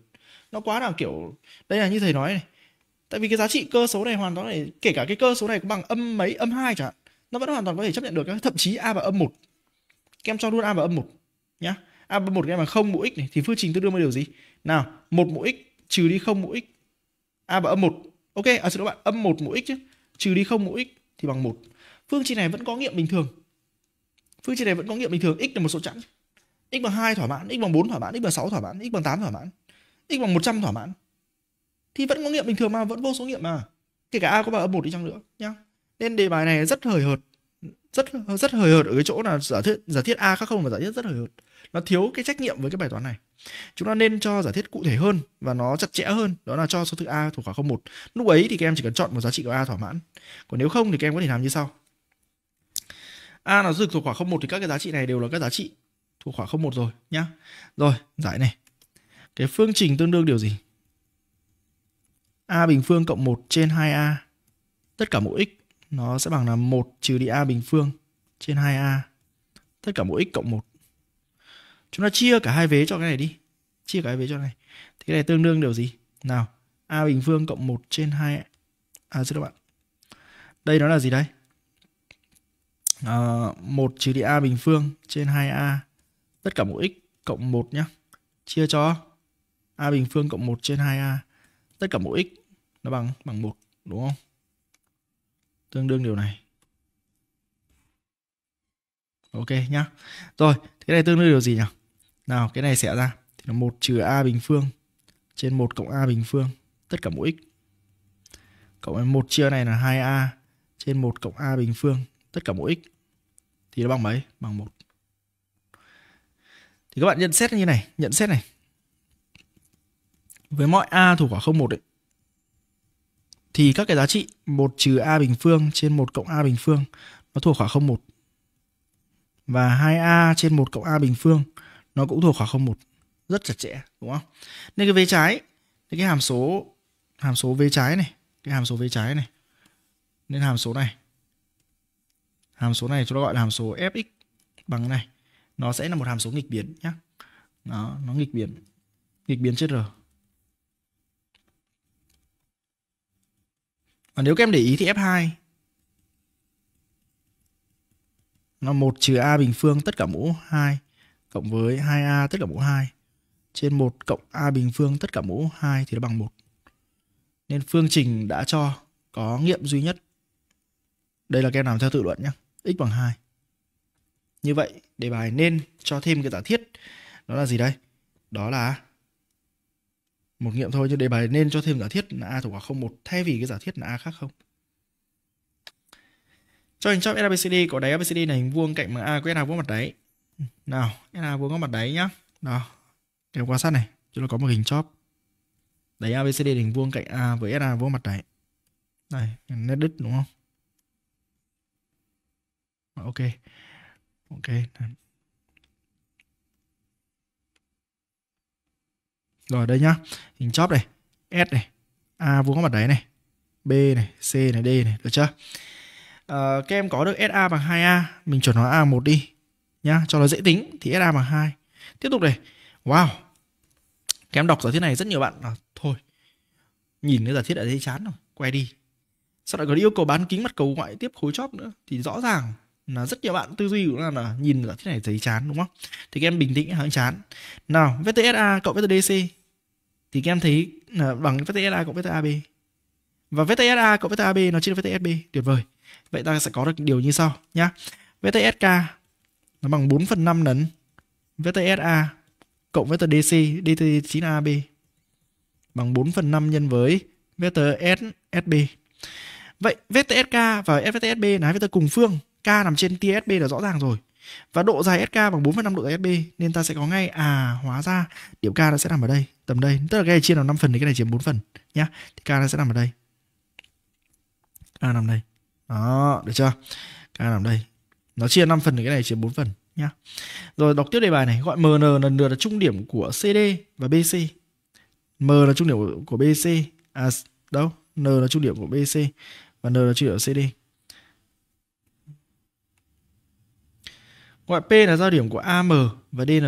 nó quá là kiểu đây là như thầy nói này tại vì cái giá trị cơ số này hoàn toàn này kể cả cái cơ số này có bằng âm mấy âm hai chẳng nó vẫn hoàn toàn có thể chấp nhận được thậm chí a và âm một các em cho luôn a và âm một nhá a và một các em bằng không mũ x này thì phương trình tương đương với điều gì nào một mũ x trừ đi không mũ x A và âm 1. Ok, à xin lỗi bạn, âm 1 mũ x chứ. Trừ đi 0 mũ x thì bằng 1. Phương trình này vẫn có nghiệm bình thường. Phương trình này vẫn có nghiệm bình thường, x là một số chẵn. x bằng 2 thỏa mãn, x bằng 4 thỏa mãn, x bằng 6 thỏa mãn, x bằng 8 thỏa mãn, x bằng 100 thỏa mãn. Thì vẫn có nghiệm bình thường mà, vẫn vô số nghiệm mà. Kể cả A có bằng âm 1 đi chăng nữa nhá. Nên đề bài này rất hời hợt rất rất hời hợt ở cái chỗ là giả thiết giả thiết a khác không và giả thiết rất hời hợt nó thiếu cái trách nhiệm với cái bài toán này Chúng ta nên cho giả thiết cụ thể hơn và nó chặt chẽ hơn, đó là cho số tự a thuộc khóa 01. Lúc ấy thì các em chỉ cần chọn một giá trị của a thỏa mãn. Còn nếu không thì các em có thể làm như sau. a là số thực thuộc khóa 01 thì các cái giá trị này đều là các giá trị thuộc khóa 01 rồi nhá. Rồi, giải này. Cái phương trình tương đương điều gì? a bình phương cộng 1 trên 2a tất cả mũ x nó sẽ bằng là 1 trừ đi a bình phương trên 2a tất cả mũ x cộng 1 chúng ta chia cả hai vế cho cái này đi chia cả hai vế cho cái này thì cái này tương đương điều gì nào a bình phương cộng 1 trên 2 à xin các bạn đây nó là gì đây à, ờ, 1 trừ đi a bình phương trên 2a tất cả mỗi x cộng 1 nhá chia cho a bình phương cộng 1 trên 2a tất cả mỗi x nó bằng bằng 1 đúng không tương đương điều này ok nhá rồi thế này tương đương điều gì nhỉ nào cái này sẽ ra thì là 1 trừ a bình phương trên 1 cộng a bình phương tất cả mỗi x. Cộng với 1 chia này là 2a trên 1 cộng a bình phương tất cả mỗi x. Thì nó bằng mấy? Bằng 1. Thì các bạn nhận xét như này, nhận xét này. Với mọi a thuộc khoảng 01 ấy, thì các cái giá trị 1 trừ a bình phương trên 1 cộng a bình phương nó thuộc khoảng 01 và 2a trên 1 cộng a bình phương nó cũng thuộc khóa 01 rất chặt chẽ đúng không nên cái vế trái nên cái hàm số hàm số vế trái này cái hàm số vế trái này nên hàm số này hàm số này chúng ta gọi là hàm số fx bằng này nó sẽ là một hàm số nghịch biến nhá nó nó nghịch biến nghịch biến trên r và nếu các em để ý thì f2 nó một trừ a bình phương tất cả mũ 2 cộng với 2a tất cả mũ 2 trên 1 cộng a bình phương tất cả mũ 2 thì nó bằng 1. Nên phương trình đã cho có nghiệm duy nhất. Đây là các em làm theo tự luận nhé. x bằng 2. Như vậy, đề bài nên cho thêm cái giả thiết. Đó là gì đây? Đó là một nghiệm thôi. Nhưng đề bài nên cho thêm giả thiết là a thuộc hoặc không một thay vì cái giả thiết là a khác không. Cho hình chóp ABCD có đáy ABCD là hình vuông cạnh bằng A có S nào vuông mặt đáy nào cái nào vuông góc mặt đáy nhá nào kéo quan sát này chúng nó có một hình chóp đáy abcd hình vuông cạnh a với sa vuông mặt đáy này nét đứt đúng không ok ok rồi đây nhá hình chóp này s này a vuông góc mặt đáy này b này c này d này được chưa à, các em có được sa bằng 2a mình chuẩn hóa a một đi nha cho nó dễ tính thì SA bằng 2 tiếp tục này wow kém đọc giả thiết này rất nhiều bạn à, thôi nhìn cái giả thiết đã thấy chán rồi quay đi sau đó còn yêu cầu bán kính mặt cầu ngoại tiếp khối chóp nữa thì rõ ràng là rất nhiều bạn tư duy cũng là, là nhìn giả thiết này thấy chán đúng không thì các em bình tĩnh hãng chán nào VTSA cộng VTDC thì các em thấy là bằng VTSA cộng VTAB và VTSA cộng VTAB nó chia VTSB tuyệt vời vậy ta sẽ có được điều như sau nhá VTSK nó bằng 4 phần 5 lần vector SA cộng vector DC DT9AB bằng 4 phần 5 nhân với vector SSB. Vậy vector SK và vector SB là hai vector cùng phương, K nằm trên tia SB là rõ ràng rồi. Và độ dài SK bằng 4 phần 5 độ dài SB nên ta sẽ có ngay à hóa ra điểm K nó sẽ nằm ở đây, tầm đây. Tức là cái này chia làm 5 phần thì cái này chiếm 4 phần nhá. Thì K nó sẽ nằm ở đây. K nằm đây. Đó, được chưa? K nằm đây nó chia 5 phần thì cái này chia 4 phần nhá rồi đọc tiếp đề bài này gọi mn lần lượt là trung điểm của cd và bc m là trung điểm của, bc à đâu n là trung điểm của bc và n là trung điểm của cd gọi p là giao điểm của am và dn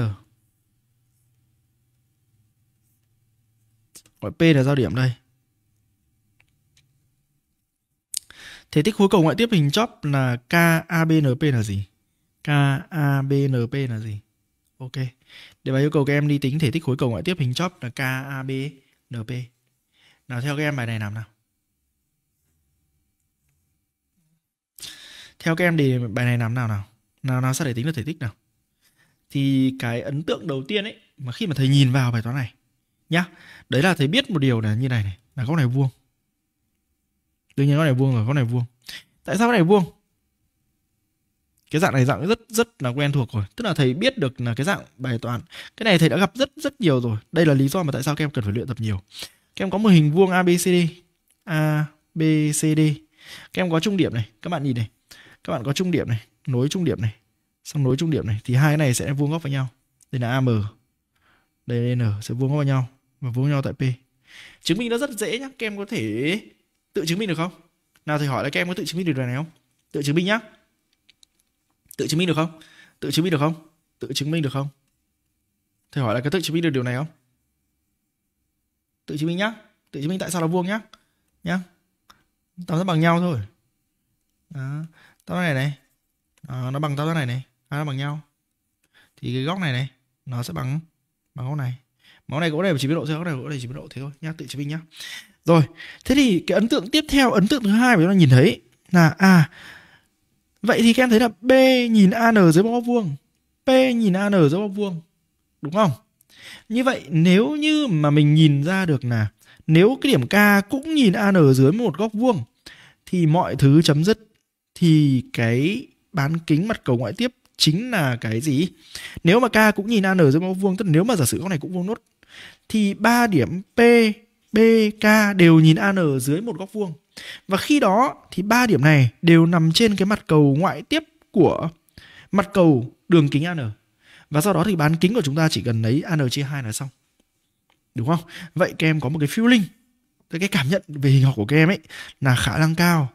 gọi p là giao điểm đây Thể tích khối cầu ngoại tiếp hình chóp là KABNP là gì? KABNP là gì? Ok. Để bài yêu cầu các em đi tính thể tích khối cầu ngoại tiếp hình chóp là KABNP. Nào theo các em bài này làm nào. Theo các em thì bài này làm nào nào? Nào nào sao để tính được thể tích nào? Thì cái ấn tượng đầu tiên ấy mà khi mà thầy nhìn vào bài toán này nhá, đấy là thầy biết một điều là như này này, là góc này vuông đương nhiên con này vuông rồi con này vuông tại sao con này vuông cái dạng này dạng rất rất là quen thuộc rồi tức là thầy biết được là cái dạng bài toán cái này thầy đã gặp rất rất nhiều rồi đây là lý do mà tại sao các em cần phải luyện tập nhiều các em có một hình vuông abcd abcd các em có trung điểm này các bạn nhìn này các bạn có trung điểm này nối trung điểm này xong nối trung điểm này thì hai cái này sẽ vuông góc với nhau đây là am đây là n sẽ vuông góc với nhau và vuông nhau tại p chứng minh nó rất dễ nhé các em có thể tự chứng minh được không nào thầy hỏi là các em có tự chứng minh được điều này không tự chứng minh nhá tự chứng minh được không tự chứng minh được không tự chứng minh được không thầy hỏi là có tự chứng minh được điều này không tự chứng minh nhá tự chứng minh tại sao là vuông nhá nhá tao giác bằng nhau thôi đó tam này này à, nó bằng tao giác này này à, nó bằng nhau thì cái góc này này nó sẽ bằng bằng góc này mà góc này góc này chỉ biết độ thôi góc này góc này chỉ biết độ thế thôi nhá tự chứng minh nhá rồi, thế thì cái ấn tượng tiếp theo, ấn tượng thứ hai mà chúng ta nhìn thấy là à vậy thì các em thấy là B nhìn AN dưới bó vuông, P nhìn AN dưới bó vuông. Đúng không? Như vậy nếu như mà mình nhìn ra được là nếu cái điểm K cũng nhìn AN dưới một góc vuông thì mọi thứ chấm dứt thì cái bán kính mặt cầu ngoại tiếp chính là cái gì? Nếu mà K cũng nhìn AN dưới góc vuông, tức là nếu mà giả sử góc này cũng vuông nốt thì ba điểm P B, K đều nhìn AN ở dưới một góc vuông. Và khi đó thì ba điểm này đều nằm trên cái mặt cầu ngoại tiếp của mặt cầu đường kính AN. Và sau đó thì bán kính của chúng ta chỉ cần lấy AN chia 2 là xong. Đúng không? Vậy các em có một cái feeling, cái cảm nhận về hình học của các em ấy là khả năng cao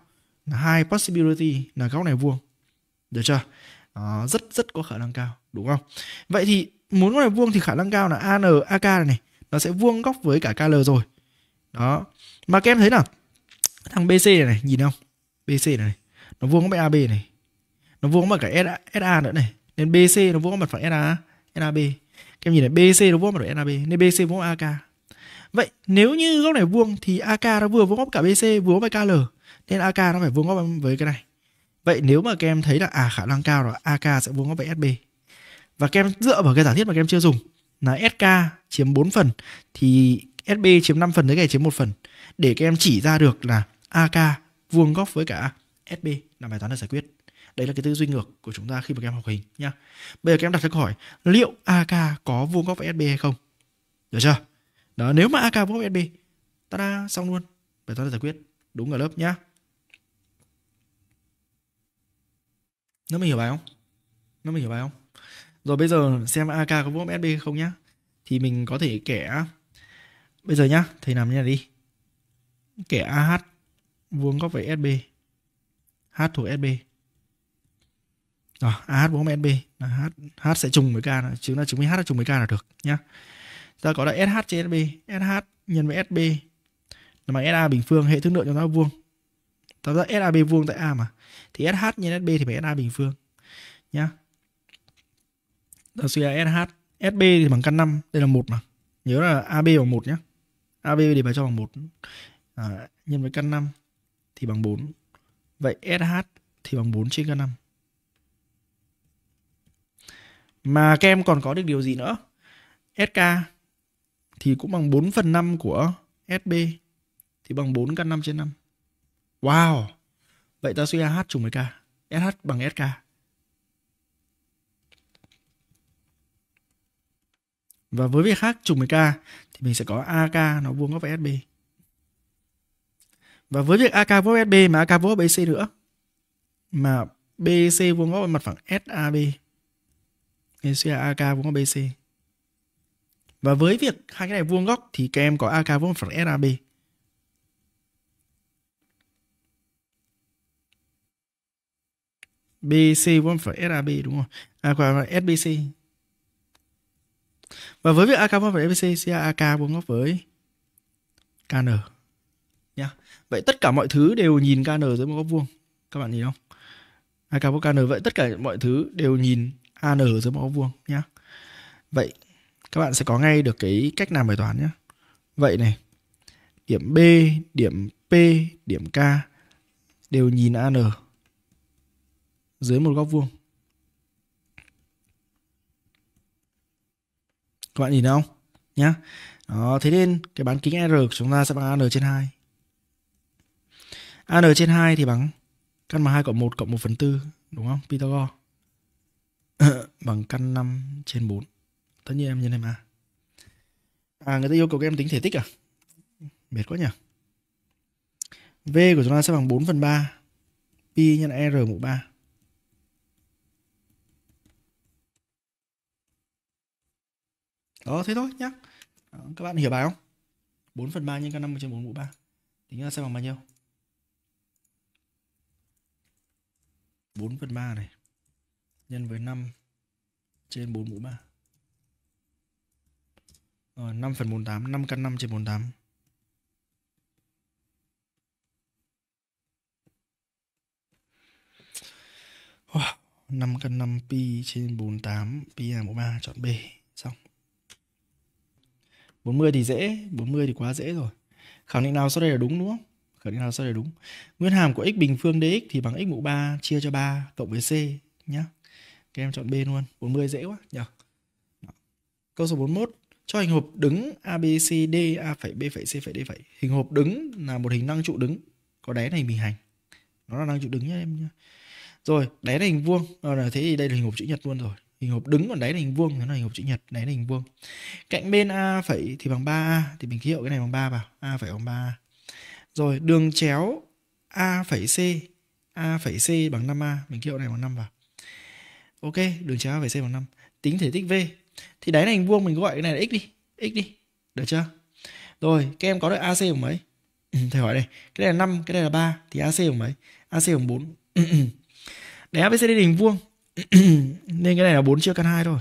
là hai possibility là góc này vuông. Được chưa? À, rất rất có khả năng cao, đúng không? Vậy thì muốn góc này vuông thì khả năng cao là AN AK này, này nó sẽ vuông góc với cả KL rồi đó mà các em thấy nào thằng bc này, này nhìn không bc này, này. nó vuông với ab này nó vuông với cả sa nữa này nên bc nó vuông mặt phẳng sa sab các em nhìn này bc nó vuông mặt phẳng sab nên bc vuông ak vậy nếu như góc này vuông thì ak nó vừa vuông góc cả bc vuông với kl nên ak nó phải vuông góc với cái này vậy nếu mà các em thấy là à khả năng cao là ak sẽ vuông góc với sb và các em dựa vào cái giả thiết mà các em chưa dùng là SK chiếm 4 phần thì SB chiếm 5 phần tới ngày chiếm một phần để các em chỉ ra được là AK vuông góc với cả SB là bài toán được giải quyết. Đấy là cái tư duy ngược của chúng ta khi mà các em học hình nhá. Bây giờ các em đặt ra câu hỏi liệu AK có vuông góc với SB hay không? Được chưa? Đó, nếu mà AK vuông góc với SB, ta đã xong luôn. Bài toán được giải quyết. Đúng ở lớp nhá. Nó mình hiểu bài không? Nó mình hiểu bài không? Rồi bây giờ xem AK có vuông góc sb hay không nhá. Thì mình có thể kẻ Bây giờ nhá, thầy làm như này đi. Kẻ AH vuông góc với SB. H thuộc SB. Đó, AH vuông với SB. Là H, H sẽ trùng với K. Là, chứ là chứng minh H là trùng với K là được nhá. Ta có là SH trên SB. SH nhân với SB. Là bằng SA bình phương, hệ thức lượng cho nó vuông. Ta ra SAB vuông tại A mà. Thì SH nhân SB thì phải SA bình phương. Nhá. Ta suy ra SH. SB thì bằng căn 5. Đây là một mà. Nhớ là AB bằng một nhé. AB để bài cho bằng 1 à, nhân với căn 5 thì bằng 4. Vậy SH thì bằng 4 trên căn 5. Mà các em còn có được điều gì nữa? SK thì cũng bằng 4 phần 5 của SB thì bằng 4 căn 5 trên 5. Wow! Vậy ta suy AH trùng với K. SH bằng SK. Và với việc khác trùng với K thì mình sẽ có AK nó vuông góc với SB. Và với việc AK vuông SB mà AK vuông BC nữa mà BC vuông góc với mặt phẳng SAB thì sẽ là AK vuông góc BC. Và với việc hai cái này vuông góc thì các em có AK vuông phẳng SAB. BC vuông phẳng SAB đúng không? À SBC và với việc AK vuông góc với ABC sẽ AK vuông góc với KN. nha Yeah. Vậy tất cả mọi thứ đều nhìn KN dưới một góc vuông. Các bạn nhìn không? AK vuông KN vậy tất cả mọi thứ đều nhìn AN dưới một góc vuông nhá. Yeah. Vậy các bạn sẽ có ngay được cái cách làm bài toán nhé. Vậy này, điểm B, điểm P, điểm K đều nhìn AN dưới một góc vuông. các bạn nhìn thấy không nhá đó thế nên cái bán kính r của chúng ta sẽ bằng an trên hai, an trên hai thì bằng căn mà hai cộng một cộng một phần tư đúng không Pythagore bằng căn 5 trên 4 tất nhiên em nhân thêm a à người ta yêu cầu các em tính thể tích à mệt quá nhỉ v của chúng ta sẽ bằng 4 phần 3 pi nhân r mũ 3 đó ờ, thế thôi nhá đó, ờ, các bạn hiểu bài không 4 phần 3 nhân căn 50 trên 4 mũ 3 tính ra sẽ bằng bao nhiêu 4 phần 3 này nhân với 5 trên 4 mũ 3 ờ, 5 phần 48 5 căn 5 trên 48 wow. 5 căn 5 pi trên 48 pi là mũ 3 chọn B 40 thì dễ 40 thì quá dễ rồi khẳng định nào sau đây là đúng đúng không khẳng định nào sau đây là đúng nguyên hàm của x bình phương dx thì bằng x mũ 3 chia cho 3 cộng với c nhá các em chọn b luôn 40 dễ quá nhỉ câu số 41 cho hình hộp đứng ABCD A B C D hình hộp đứng là một hình năng trụ đứng có đáy này bình hành nó là năng trụ đứng nhá em nhá rồi đáy này hình vuông à, thế thì đây là hình hộp chữ nhật luôn rồi hình hộp đứng còn đáy là hình vuông thế này hình hộp chữ nhật đáy là hình vuông cạnh bên a phẩy thì bằng 3a thì mình ký hiệu cái này bằng 3 vào a phẩy bằng 3a rồi đường chéo a phẩy c a phẩy c bằng 5a mình ký hiệu này bằng 5 vào ok đường chéo a phẩy c bằng 5 tính thể tích v thì đáy này hình vuông mình gọi cái này là x đi x đi được chưa rồi các em có được ac bằng mấy thầy hỏi đây cái này là 5 cái này là 3 thì ac bằng mấy ac bằng 4 đáy abcd hình vuông nên cái này là 4 chia căn 2 thôi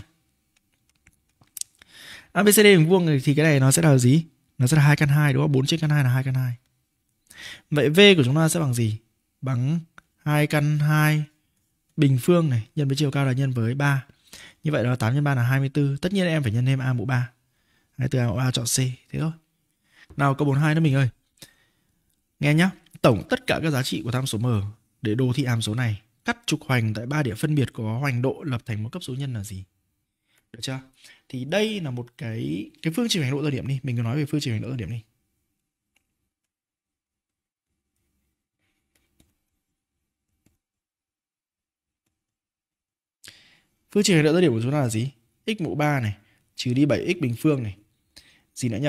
ABCD hình vuông thì cái này nó sẽ là gì? Nó sẽ là hai căn 2 đúng không? 4 chia căn 2 là hai căn 2. Vậy V của chúng ta sẽ bằng gì? Bằng hai căn 2 bình phương này nhân với chiều cao là nhân với 3. Như vậy là 8 nhân 3 là 24. Tất nhiên em phải nhân thêm A mũ 3. Đấy, từ A mũ 3 chọn C. Thế thôi. Nào câu 42 nữa mình ơi. Nghe nhá. Tổng tất cả các giá trị của tham số M để đồ thị hàm số này cắt trục hoành tại ba điểm phân biệt có hoành độ lập thành một cấp số nhân là gì được chưa thì đây là một cái cái phương trình hoành độ thời điểm đi mình cứ nói về phương trình hoành độ thời điểm đi phương trình hoành độ thời điểm của chúng ta là gì x mũ 3 này trừ đi 7x bình phương này gì nữa nhỉ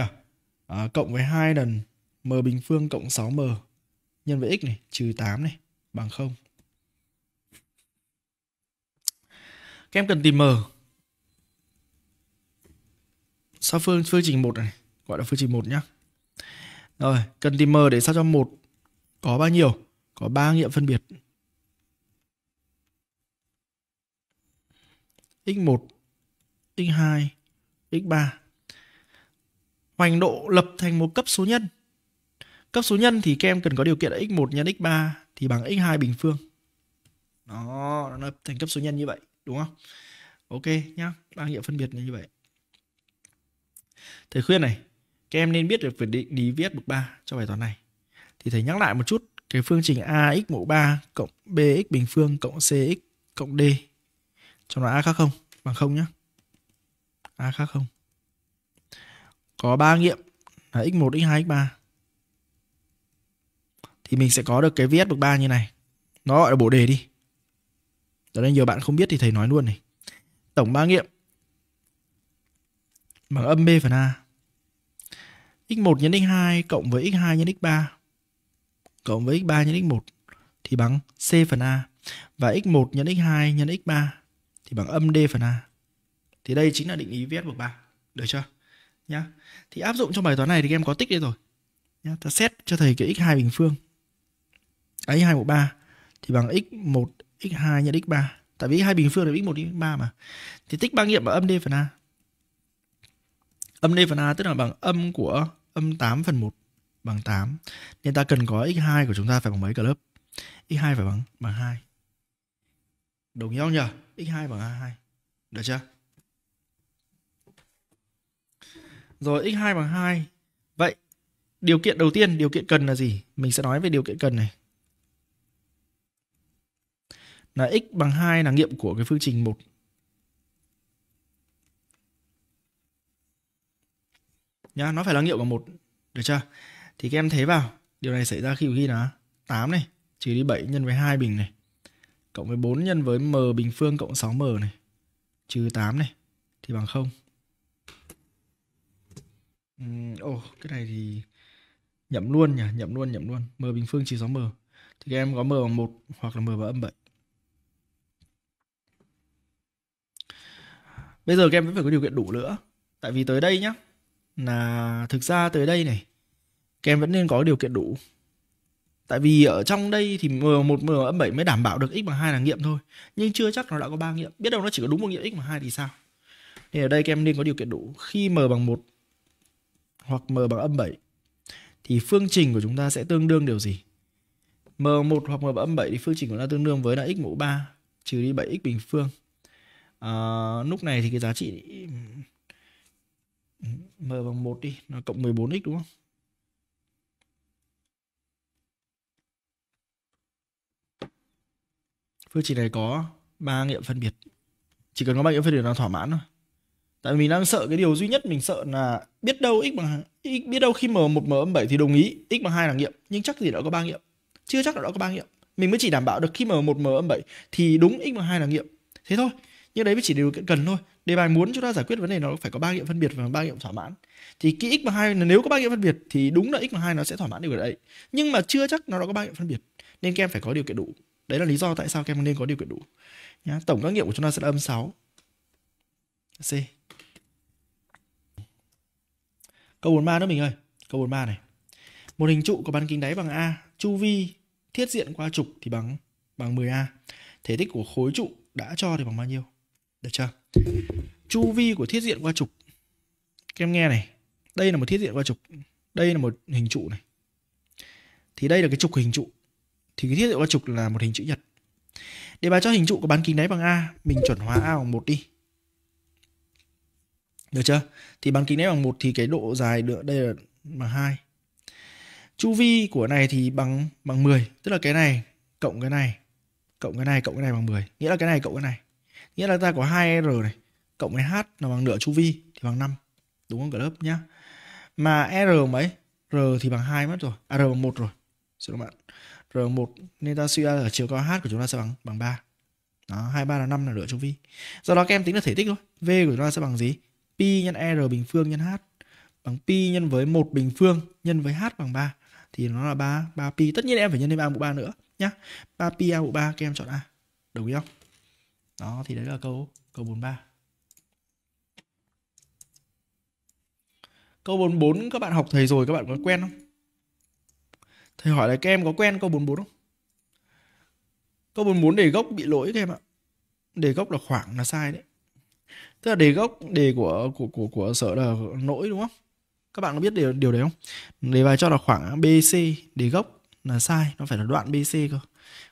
à, cộng với hai lần m bình phương cộng 6m nhân với x này trừ 8 này bằng 0 Các em cần tìm m. Sao phương phương trình 1 này, gọi là phương trình 1 nhá. Rồi, cần tìm m để sao cho một có bao nhiêu? Có 3 nghiệm phân biệt. x1, x2, x3. Hoành độ lập thành một cấp số nhân. Cấp số nhân thì các em cần có điều kiện là x1 nhân x3 thì bằng x2 bình phương. Đó, nó thành cấp số nhân như vậy đúng không ok nhá đa nghĩa phân biệt như vậy thầy khuyên này các em nên biết được về định lý viết bậc 3 cho bài toán này thì thầy nhắc lại một chút cái phương trình ax mũ 3 cộng bx bình phương cộng cx cộng d cho nó a khác không bằng không nhé a khác không có ba nghiệm là x1 x2 x3 thì mình sẽ có được cái viết bậc 3 như này nó gọi là bộ đề đi đó là nhiều bạn không biết thì thầy nói luôn này tổng ba nghiệm bằng âm b phần a x1 nhân x2 cộng với x2 nhân x3 cộng với x3 nhân x1 thì bằng c phần a và x1 nhân x2 nhân x3 thì bằng âm d phần a. Thì đây chính là định lý viết bậc 3. Được chưa? Nhá. Thì áp dụng trong bài toán này thì em có tích đây rồi. Nhá, ta xét cho thầy cái x2 bình phương. À, x2 mũ 3 thì bằng x1 x2 nhân x3 tại vì hai bình phương là x1 đến x3 mà thì tích ba nghiệm bằng âm d phần a âm d phần a tức là bằng âm của âm 8 phần 1 bằng 8 nên ta cần có x2 của chúng ta phải bằng mấy cả lớp x2 phải bằng bằng 2 đồng nhau không nhỉ x2 bằng 2 được chưa rồi x2 bằng 2 vậy điều kiện đầu tiên điều kiện cần là gì mình sẽ nói về điều kiện cần này là x bằng 2 là nghiệm của cái phương trình 1. Nhá, nó phải là nghiệm của 1, được chưa? Thì các em thế vào, điều này xảy ra khi ghi là 8 này, trừ đi 7 nhân với 2 bình này, cộng với 4 nhân với m bình phương cộng 6m này, trừ 8 này, thì bằng 0. Ồ, oh, cái này thì nhậm luôn nhỉ, nhậm luôn, nhậm luôn. M bình phương trừ 6m. Thì các em có m bằng 1 hoặc là m bằng âm 7. bây giờ các vẫn phải có điều kiện đủ nữa tại vì tới đây nhá là thực ra tới đây này kem vẫn nên có điều kiện đủ tại vì ở trong đây thì m một m âm bảy mới đảm bảo được x bằng hai là nghiệm thôi nhưng chưa chắc nó đã có ba nghiệm biết đâu nó chỉ có đúng một nghiệm x bằng hai thì sao thì ở đây kem nên có điều kiện đủ khi m bằng một hoặc m bằng âm bảy thì phương trình của chúng ta sẽ tương đương điều gì m một hoặc m bằng âm bảy thì phương trình của nó tương đương với là x mũ ba trừ đi bảy x bình phương à, lúc này thì cái giá trị m bằng 1 đi nó cộng 14x đúng không phương trình này có ba nghiệm phân biệt chỉ cần có ba nghiệm phân biệt là thỏa mãn thôi tại vì mình đang sợ cái điều duy nhất mình sợ là biết đâu x bằng x biết đâu khi m một m âm bảy thì đồng ý x bằng hai là nghiệm nhưng chắc gì đã có ba nghiệm chưa chắc là đã có ba nghiệm mình mới chỉ đảm bảo được khi m một m âm bảy thì đúng x bằng hai là nghiệm thế thôi nhưng đấy mới chỉ điều kiện cần thôi đề bài muốn chúng ta giải quyết vấn đề nó phải có ba nghiệm phân biệt và ba nghiệm thỏa mãn thì cái x bằng hai nếu có ba nghiệm phân biệt thì đúng là x bằng hai nó sẽ thỏa mãn điều đấy nhưng mà chưa chắc nó đã có ba nghiệm phân biệt nên các em phải có điều kiện đủ đấy là lý do tại sao các em nên có điều kiện đủ Nhá. tổng các nghiệm của chúng ta sẽ là âm 6 c câu 43 nữa mình ơi câu 43 này một hình trụ có bán kính đáy bằng a chu vi thiết diện qua trục thì bằng bằng 10a thể tích của khối trụ đã cho thì bằng bao nhiêu được chưa? Chu vi của thiết diện qua trục. Các em nghe này. Đây là một thiết diện qua trục. Đây là một hình trụ này. Thì đây là cái trục hình trụ. Thì cái thiết diện qua trục là một hình chữ nhật. Để bài cho hình trụ có bán kính đáy bằng A, mình chuẩn hóa A bằng 1 đi. Được chưa? Thì bán kính đáy bằng 1 thì cái độ dài được đây là bằng 2. Chu vi của này thì bằng bằng 10, tức là cái này cộng cái này cộng cái này cộng cái này bằng 10, nghĩa là cái này cộng cái này nghĩa là ta có 2R này cộng với H là bằng nửa chu vi thì bằng 5 đúng không cả lớp nhá mà R mấy R thì bằng 2 mất rồi à R bằng 1 rồi xin lỗi bạn r một nên ta suy ra ở chiều cao H của chúng ta sẽ bằng bằng ba đó, hai ba là 5 là nửa chu vi do đó các em tính là thể tích thôi V của chúng ta sẽ bằng gì Pi nhân R bình phương nhân H bằng pi nhân với một bình phương nhân với h bằng 3 thì nó là 3 3 pi. Tất nhiên em phải nhân thêm a mũ 3 nữa nhá. 3 pi a mũ 3 các em chọn a. Đồng ý không? đó thì đấy là câu câu 43 câu 44 các bạn học thầy rồi các bạn có quen không thầy hỏi là các em có quen câu 44 không câu 44 đề gốc bị lỗi các em ạ đề gốc là khoảng là sai đấy tức là đề gốc đề của của của của sở là lỗi đúng không các bạn có biết điều điều đấy không đề bài cho là khoảng bc đề gốc là sai nó phải là đoạn bc cơ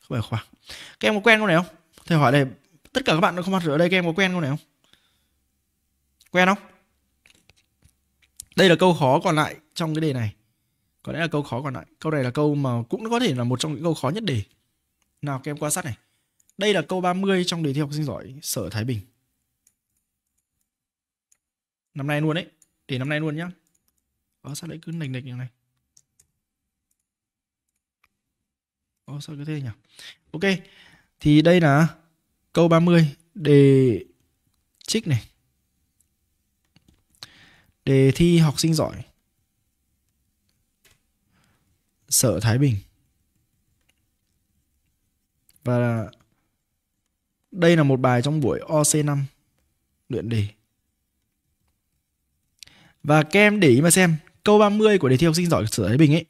không phải khoảng các em có quen câu này không thầy hỏi này tất cả các bạn không mặt ở đây các em có quen câu này không quen không đây là câu khó còn lại trong cái đề này có lẽ là câu khó còn lại câu này là câu mà cũng có thể là một trong những câu khó nhất đề nào các em quan sát này đây là câu 30 trong đề thi học sinh giỏi sở Thái Bình năm nay luôn đấy để năm nay luôn nhá Ơ sao lại cứ nịch nịch như này Ơ sao cứ thế nhỉ Ok Thì đây là câu 30 đề trích này đề thi học sinh giỏi sở Thái Bình và đây là một bài trong buổi OC5 luyện đề và các em để ý mà xem câu 30 của đề thi học sinh giỏi sở Thái Bình ấy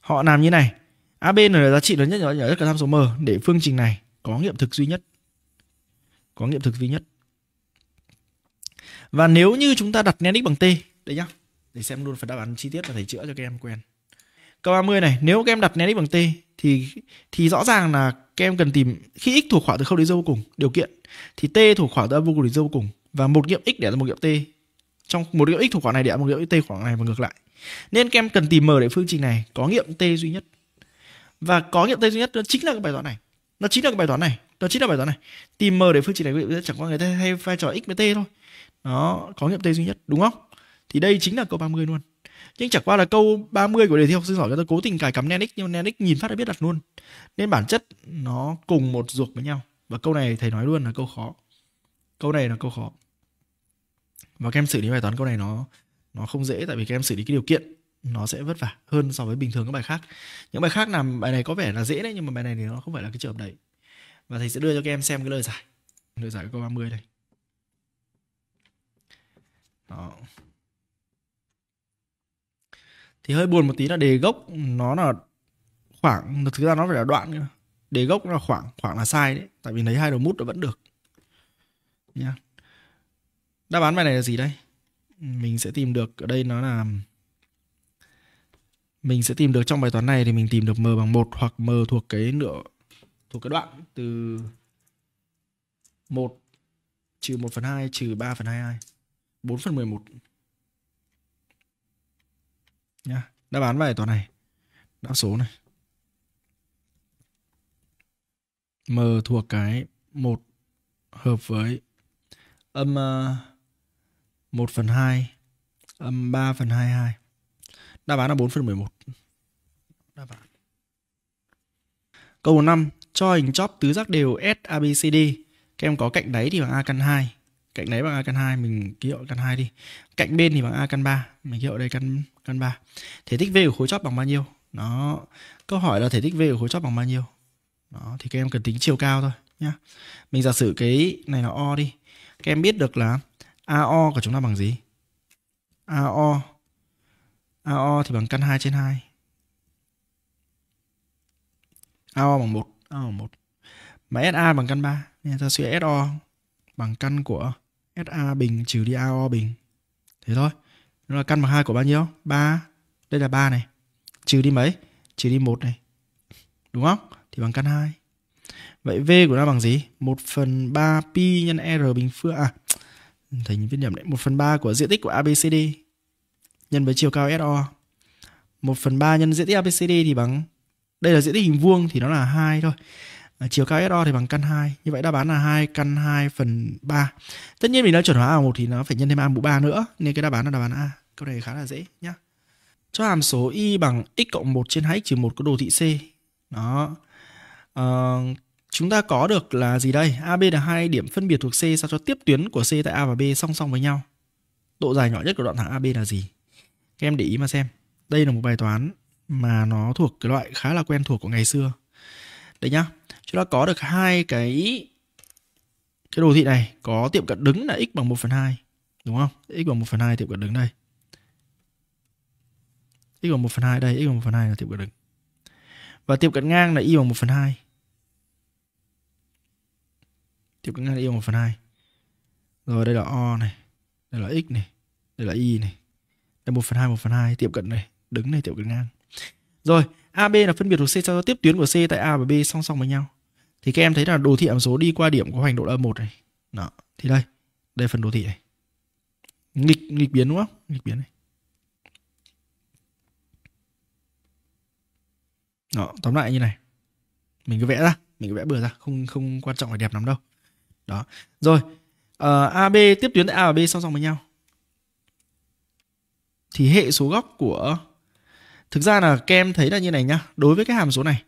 họ làm như này AB là giá trị lớn nhất nhỏ nhất cả tham số m để phương trình này có nghiệm thực duy nhất có nghiệm thực duy nhất và nếu như chúng ta đặt nén x bằng t đây nhá để xem luôn phần đáp án chi tiết và thầy chữa cho các em quen câu 30 này nếu các em đặt nén x bằng t thì thì rõ ràng là các em cần tìm khi x thuộc khoảng từ không đến vô cùng điều kiện thì t thuộc khoảng từ vô cùng đến vô cùng và một nghiệm x để ra một nghiệm t trong một nghiệm x thuộc khoảng này để ra một nghiệm t khoảng này và ngược lại nên các em cần tìm m để phương trình này có nghiệm t duy nhất và có nghiệm t duy nhất đó chính là cái bài toán này nó chính là cái bài toán này đó chính là bài toán này tìm m để phương trình này chẳng qua người ta thay vai trò x với t thôi nó có nghiệm t duy nhất đúng không thì đây chính là câu 30 luôn nhưng chẳng qua là câu 30 của đề thi học sinh giỏi người ta cố tình cài cắm nen x nhưng nen x nhìn phát đã biết đặt luôn nên bản chất nó cùng một ruột với nhau và câu này thầy nói luôn là câu khó câu này là câu khó và các em xử lý bài toán câu này nó nó không dễ tại vì các em xử lý cái điều kiện nó sẽ vất vả hơn so với bình thường các bài khác những bài khác làm bài này có vẻ là dễ đấy nhưng mà bài này thì nó không phải là cái trường hợp đấy và thầy sẽ đưa cho các em xem cái lời giải lời giải của câu 30 đây đó thì hơi buồn một tí là đề gốc nó là khoảng thực ra nó phải là đoạn cơ đề gốc là khoảng khoảng là sai đấy tại vì lấy hai đầu mút nó vẫn được Nha, đáp án bài này là gì đây mình sẽ tìm được ở đây nó là mình sẽ tìm được trong bài toán này thì mình tìm được m bằng 1 hoặc m thuộc cái nửa thuộc cái đoạn từ 1 trừ 1 phần 2 trừ 3 phần 22 4 phần 11 nhá đáp án bài toán này đã số này m thuộc cái 1 hợp với âm uh, ờ, 1 phần 2 âm 3 phần 22 đáp án là 4 phần 11 đáp án câu 5 cho hình chóp tứ giác đều SABCD. Các em có cạnh đáy thì bằng A căn 2. Cạnh đáy bằng A căn 2 mình ký hiệu căn 2 đi. Cạnh bên thì bằng A căn 3, mình ký hiệu đây căn căn 3. Thể tích V của khối chóp bằng bao nhiêu? Đó. Câu hỏi là thể tích V của khối chóp bằng bao nhiêu? Đó, thì các em cần tính chiều cao thôi nhá. Mình giả sử cái này là O đi. Các em biết được là AO của chúng ta bằng gì? AO AO thì bằng căn 2 trên 2. AO bằng 1 oh, một mà SA bằng căn 3 nên ta sẽ SO bằng căn của SA bình trừ đi AO bình thế thôi nó là căn bằng hai của bao nhiêu 3 đây là 3 này trừ đi mấy trừ đi một này đúng không thì bằng căn 2 vậy V của nó bằng gì 1 phần 3 pi nhân R bình phương à thầy viết nhầm đấy 1 phần 3 của diện tích của ABCD nhân với chiều cao SO 1 phần 3 nhân diện tích ABCD thì bằng đây là diện tích hình vuông thì nó là hai thôi à, chiều cao SO thì bằng căn 2 như vậy đáp án là 2 căn 2 phần 3 tất nhiên mình đã chuẩn hóa a một thì nó phải nhân thêm a mũ 3 nữa nên cái đáp án là đáp án A câu này khá là dễ nhá cho hàm số y bằng x cộng 1 trên 2x trừ 1 có đồ thị C đó à, chúng ta có được là gì đây AB là hai điểm phân biệt thuộc C sao cho tiếp tuyến của C tại A và B song song với nhau độ dài nhỏ nhất của đoạn thẳng AB là gì các em để ý mà xem đây là một bài toán mà nó thuộc cái loại khá là quen thuộc của ngày xưa đấy nhá chúng ta có được hai cái cái đồ thị này có tiệm cận đứng là x bằng 1 phần 2 đúng không x bằng 1 phần 2 tiệm cận đứng đây x bằng 1 phần 2 đây x bằng 1 phần 2 là tiệm cận đứng và tiệm cận ngang là y bằng 1 phần 2 tiệm cận ngang là y bằng 1 phần 2 rồi đây là o này đây là x này đây là y này đây 1 phần 2 1 phần 2 tiệm cận này đứng này tiệm cận ngang rồi, AB là phân biệt của C cho tiếp tuyến của C tại A và B song song với nhau. Thì các em thấy là đồ thị hàm số đi qua điểm có hoành độ là 1 này. Đó, thì đây, đây phần đồ thị này. Nghịch nghịch biến đúng không? Nghịch biến này. Đó, tóm lại như này. Mình cứ vẽ ra, mình cứ vẽ bừa ra, không không quan trọng phải đẹp lắm đâu. Đó. Rồi, uh, ờ, AB tiếp tuyến tại A và B song song với nhau. Thì hệ số góc của Thực ra là các em thấy là như này nhá, đối với cái hàm số này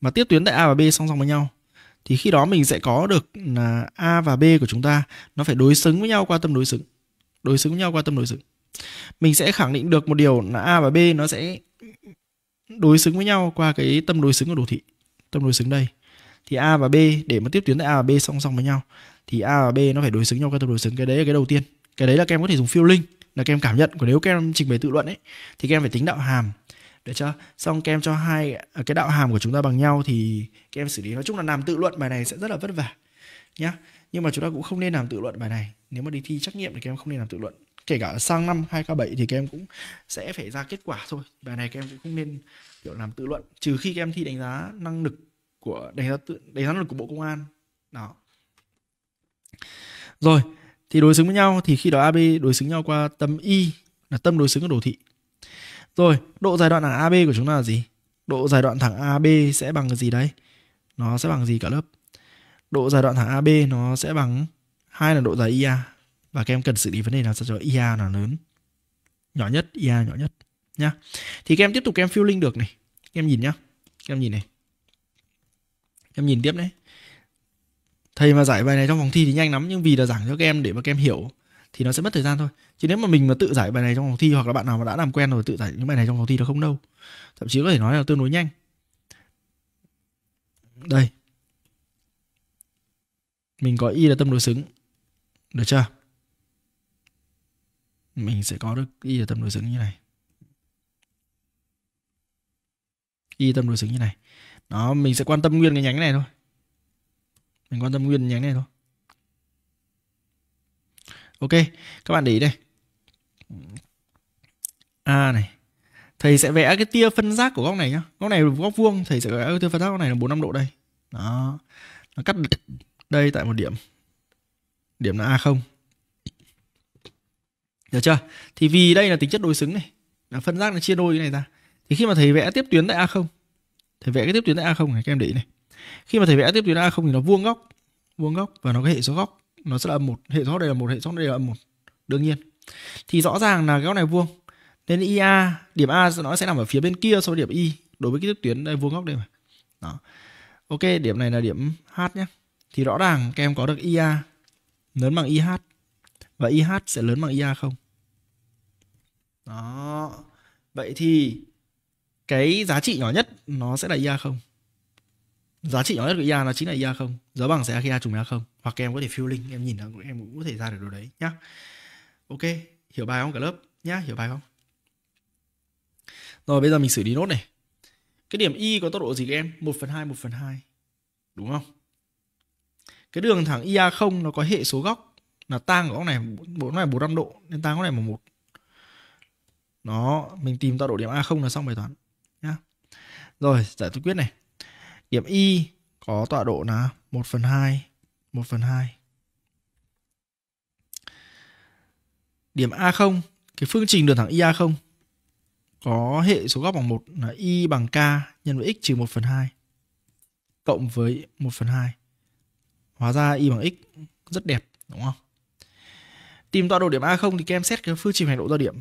mà tiếp tuyến tại A và B song song với nhau thì khi đó mình sẽ có được là A và B của chúng ta nó phải đối xứng với nhau qua tâm đối xứng. Đối xứng với nhau qua tâm đối xứng. Mình sẽ khẳng định được một điều là A và B nó sẽ đối xứng với nhau qua cái tâm đối xứng của đồ thị. Tâm đối xứng đây. Thì A và B để mà tiếp tuyến tại A và B song song với nhau thì A và B nó phải đối xứng nhau qua tâm đối xứng. Cái đấy là cái đầu tiên. Cái đấy là các em có thể dùng phiêu là các em cảm nhận của nếu các em trình bày tự luận ấy thì các em phải tính đạo hàm được chưa xong kem cho hai ờ, cái đạo hàm của chúng ta bằng nhau thì kem xử lý nói chung là làm tự luận bài này sẽ rất là vất vả nhá nhưng mà chúng ta cũng không nên làm tự luận bài này nếu mà đi thi trắc nghiệm thì kem không nên làm tự luận kể cả sang năm 2K7 thì kem cũng sẽ phải ra kết quả thôi bài này kem cũng không nên kiểu làm tự luận trừ khi kem thi đánh giá năng lực của đánh giá tự đánh giá năng lực của bộ công an đó rồi thì đối xứng với nhau thì khi đó AB đối xứng nhau qua tâm Y là tâm đối xứng ở đồ thị rồi, độ dài đoạn thẳng AB của chúng ta là gì? Độ dài đoạn thẳng AB sẽ bằng cái gì đấy? Nó sẽ bằng gì cả lớp? Độ dài đoạn thẳng AB nó sẽ bằng hai là độ dài IA và các em cần xử lý vấn đề nào sao cho IA là lớn nhỏ nhất, IA nhỏ nhất nhá. Thì các em tiếp tục các em filling được này. Các em nhìn nhá. Các em nhìn này. Các em nhìn tiếp đấy. Thầy mà giải bài này trong phòng thi thì nhanh lắm nhưng vì là giảng cho các em để mà các em hiểu thì nó sẽ mất thời gian thôi chứ nếu mà mình mà tự giải bài này trong phòng thi hoặc là bạn nào mà đã làm quen rồi tự giải những bài này trong phòng thi nó không đâu thậm chí có thể nói là tương đối nhanh đây mình có y là tâm đối xứng được chưa mình sẽ có được y là tâm đối xứng như này y tâm đối xứng như này đó mình sẽ quan tâm nguyên cái nhánh này thôi mình quan tâm nguyên nhánh này thôi ok các bạn để ý đây a à, này thầy sẽ vẽ cái tia phân giác của góc này nhá góc này là góc vuông thầy sẽ vẽ cái tia phân giác góc này là bốn năm độ đây đó nó cắt đây tại một điểm điểm là a không được chưa thì vì đây là tính chất đối xứng này là phân giác nó chia đôi cái này ra thì khi mà thầy vẽ tiếp tuyến tại a không thầy vẽ cái tiếp tuyến tại a không này các em để ý này khi mà thầy vẽ tiếp tuyến a không thì nó vuông góc vuông góc và nó có hệ số góc nó sẽ là âm một hệ số đây là một hệ số đây là âm một đương nhiên thì rõ ràng là góc này vuông nên ia điểm a nó sẽ nằm ở phía bên kia so với điểm y đối với cái tiếp tuyến đây vuông góc đây mà đó ok điểm này là điểm h nhé thì rõ ràng các em có được ia lớn bằng ih và ih sẽ lớn bằng ia không đó vậy thì cái giá trị nhỏ nhất nó sẽ là ia không giá trị nhỏ nhất của IA nó chính là IA không giá bằng sẽ khi IA trùng IA không hoặc em có thể fill link em nhìn là em cũng có thể ra được đồ đấy nhá ok hiểu bài không cả lớp nhá hiểu bài không rồi bây giờ mình xử lý nốt này cái điểm y có tốc độ gì các em 1 phần 2 1 phần 2 đúng không cái đường thẳng IA không nó có hệ số góc là tang của góc này bốn này 45 độ nên tang góc này bằng một nó mình tìm tọa độ điểm a không là xong bài toán nhá rồi giải quyết này Điểm Y có tọa độ là 1 phần 2, 1 phần 2. Điểm A0, cái phương trình đường thẳng IA0 có hệ số góc bằng 1 là Y bằng K nhân với X trừ 1 phần 2 cộng với 1 phần 2. Hóa ra Y bằng X rất đẹp, đúng không? Tìm tọa độ điểm A0 thì các em xét cái phương trình hành độ ra điểm.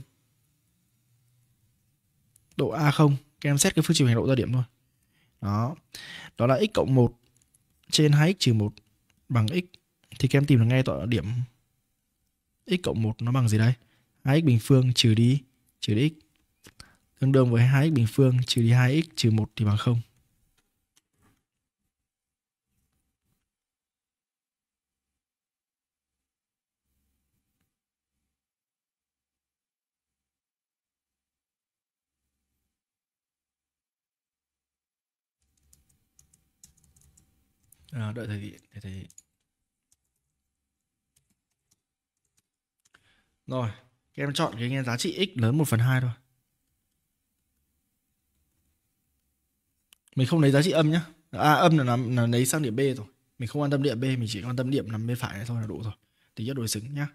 Độ A0, các em xét cái phương trình hành độ ra điểm thôi. Đó. Đó là x cộng 1 trên 2x trừ 1 bằng x thì các em tìm được ngay tọa điểm x cộng 1 nó bằng gì đây? 2x bình phương trừ đi trừ đi x tương đương với 2x bình phương trừ đi 2x trừ 1 thì bằng 0. à, đợi thầy thị thầy thị rồi các em chọn cái nghe giá trị x lớn 1 phần 2 thôi mình không lấy giá trị âm nhá à âm là nằm là lấy sang điểm b rồi mình không quan tâm điểm b mình chỉ quan tâm điểm nằm bên phải này thôi là đủ rồi tính chất đối xứng nhá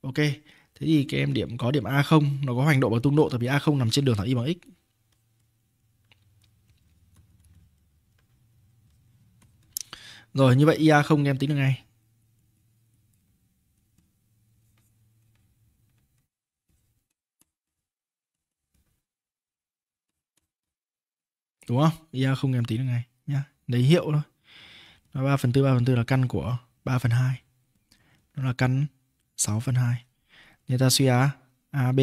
ok thế thì các em điểm có điểm a không nó có hoành độ bằng tung độ tại vì a không nằm trên đường thẳng y bằng x Rồi như vậy IA e không em tính được ngay. Đúng không? IA e không em tính được ngay nhá. Đấy hiệu thôi. Nó 3 phần 4, 3 phần 4 là căn của 3 phần 2. Nó là căn 6 phần 2. Người ta suy á AB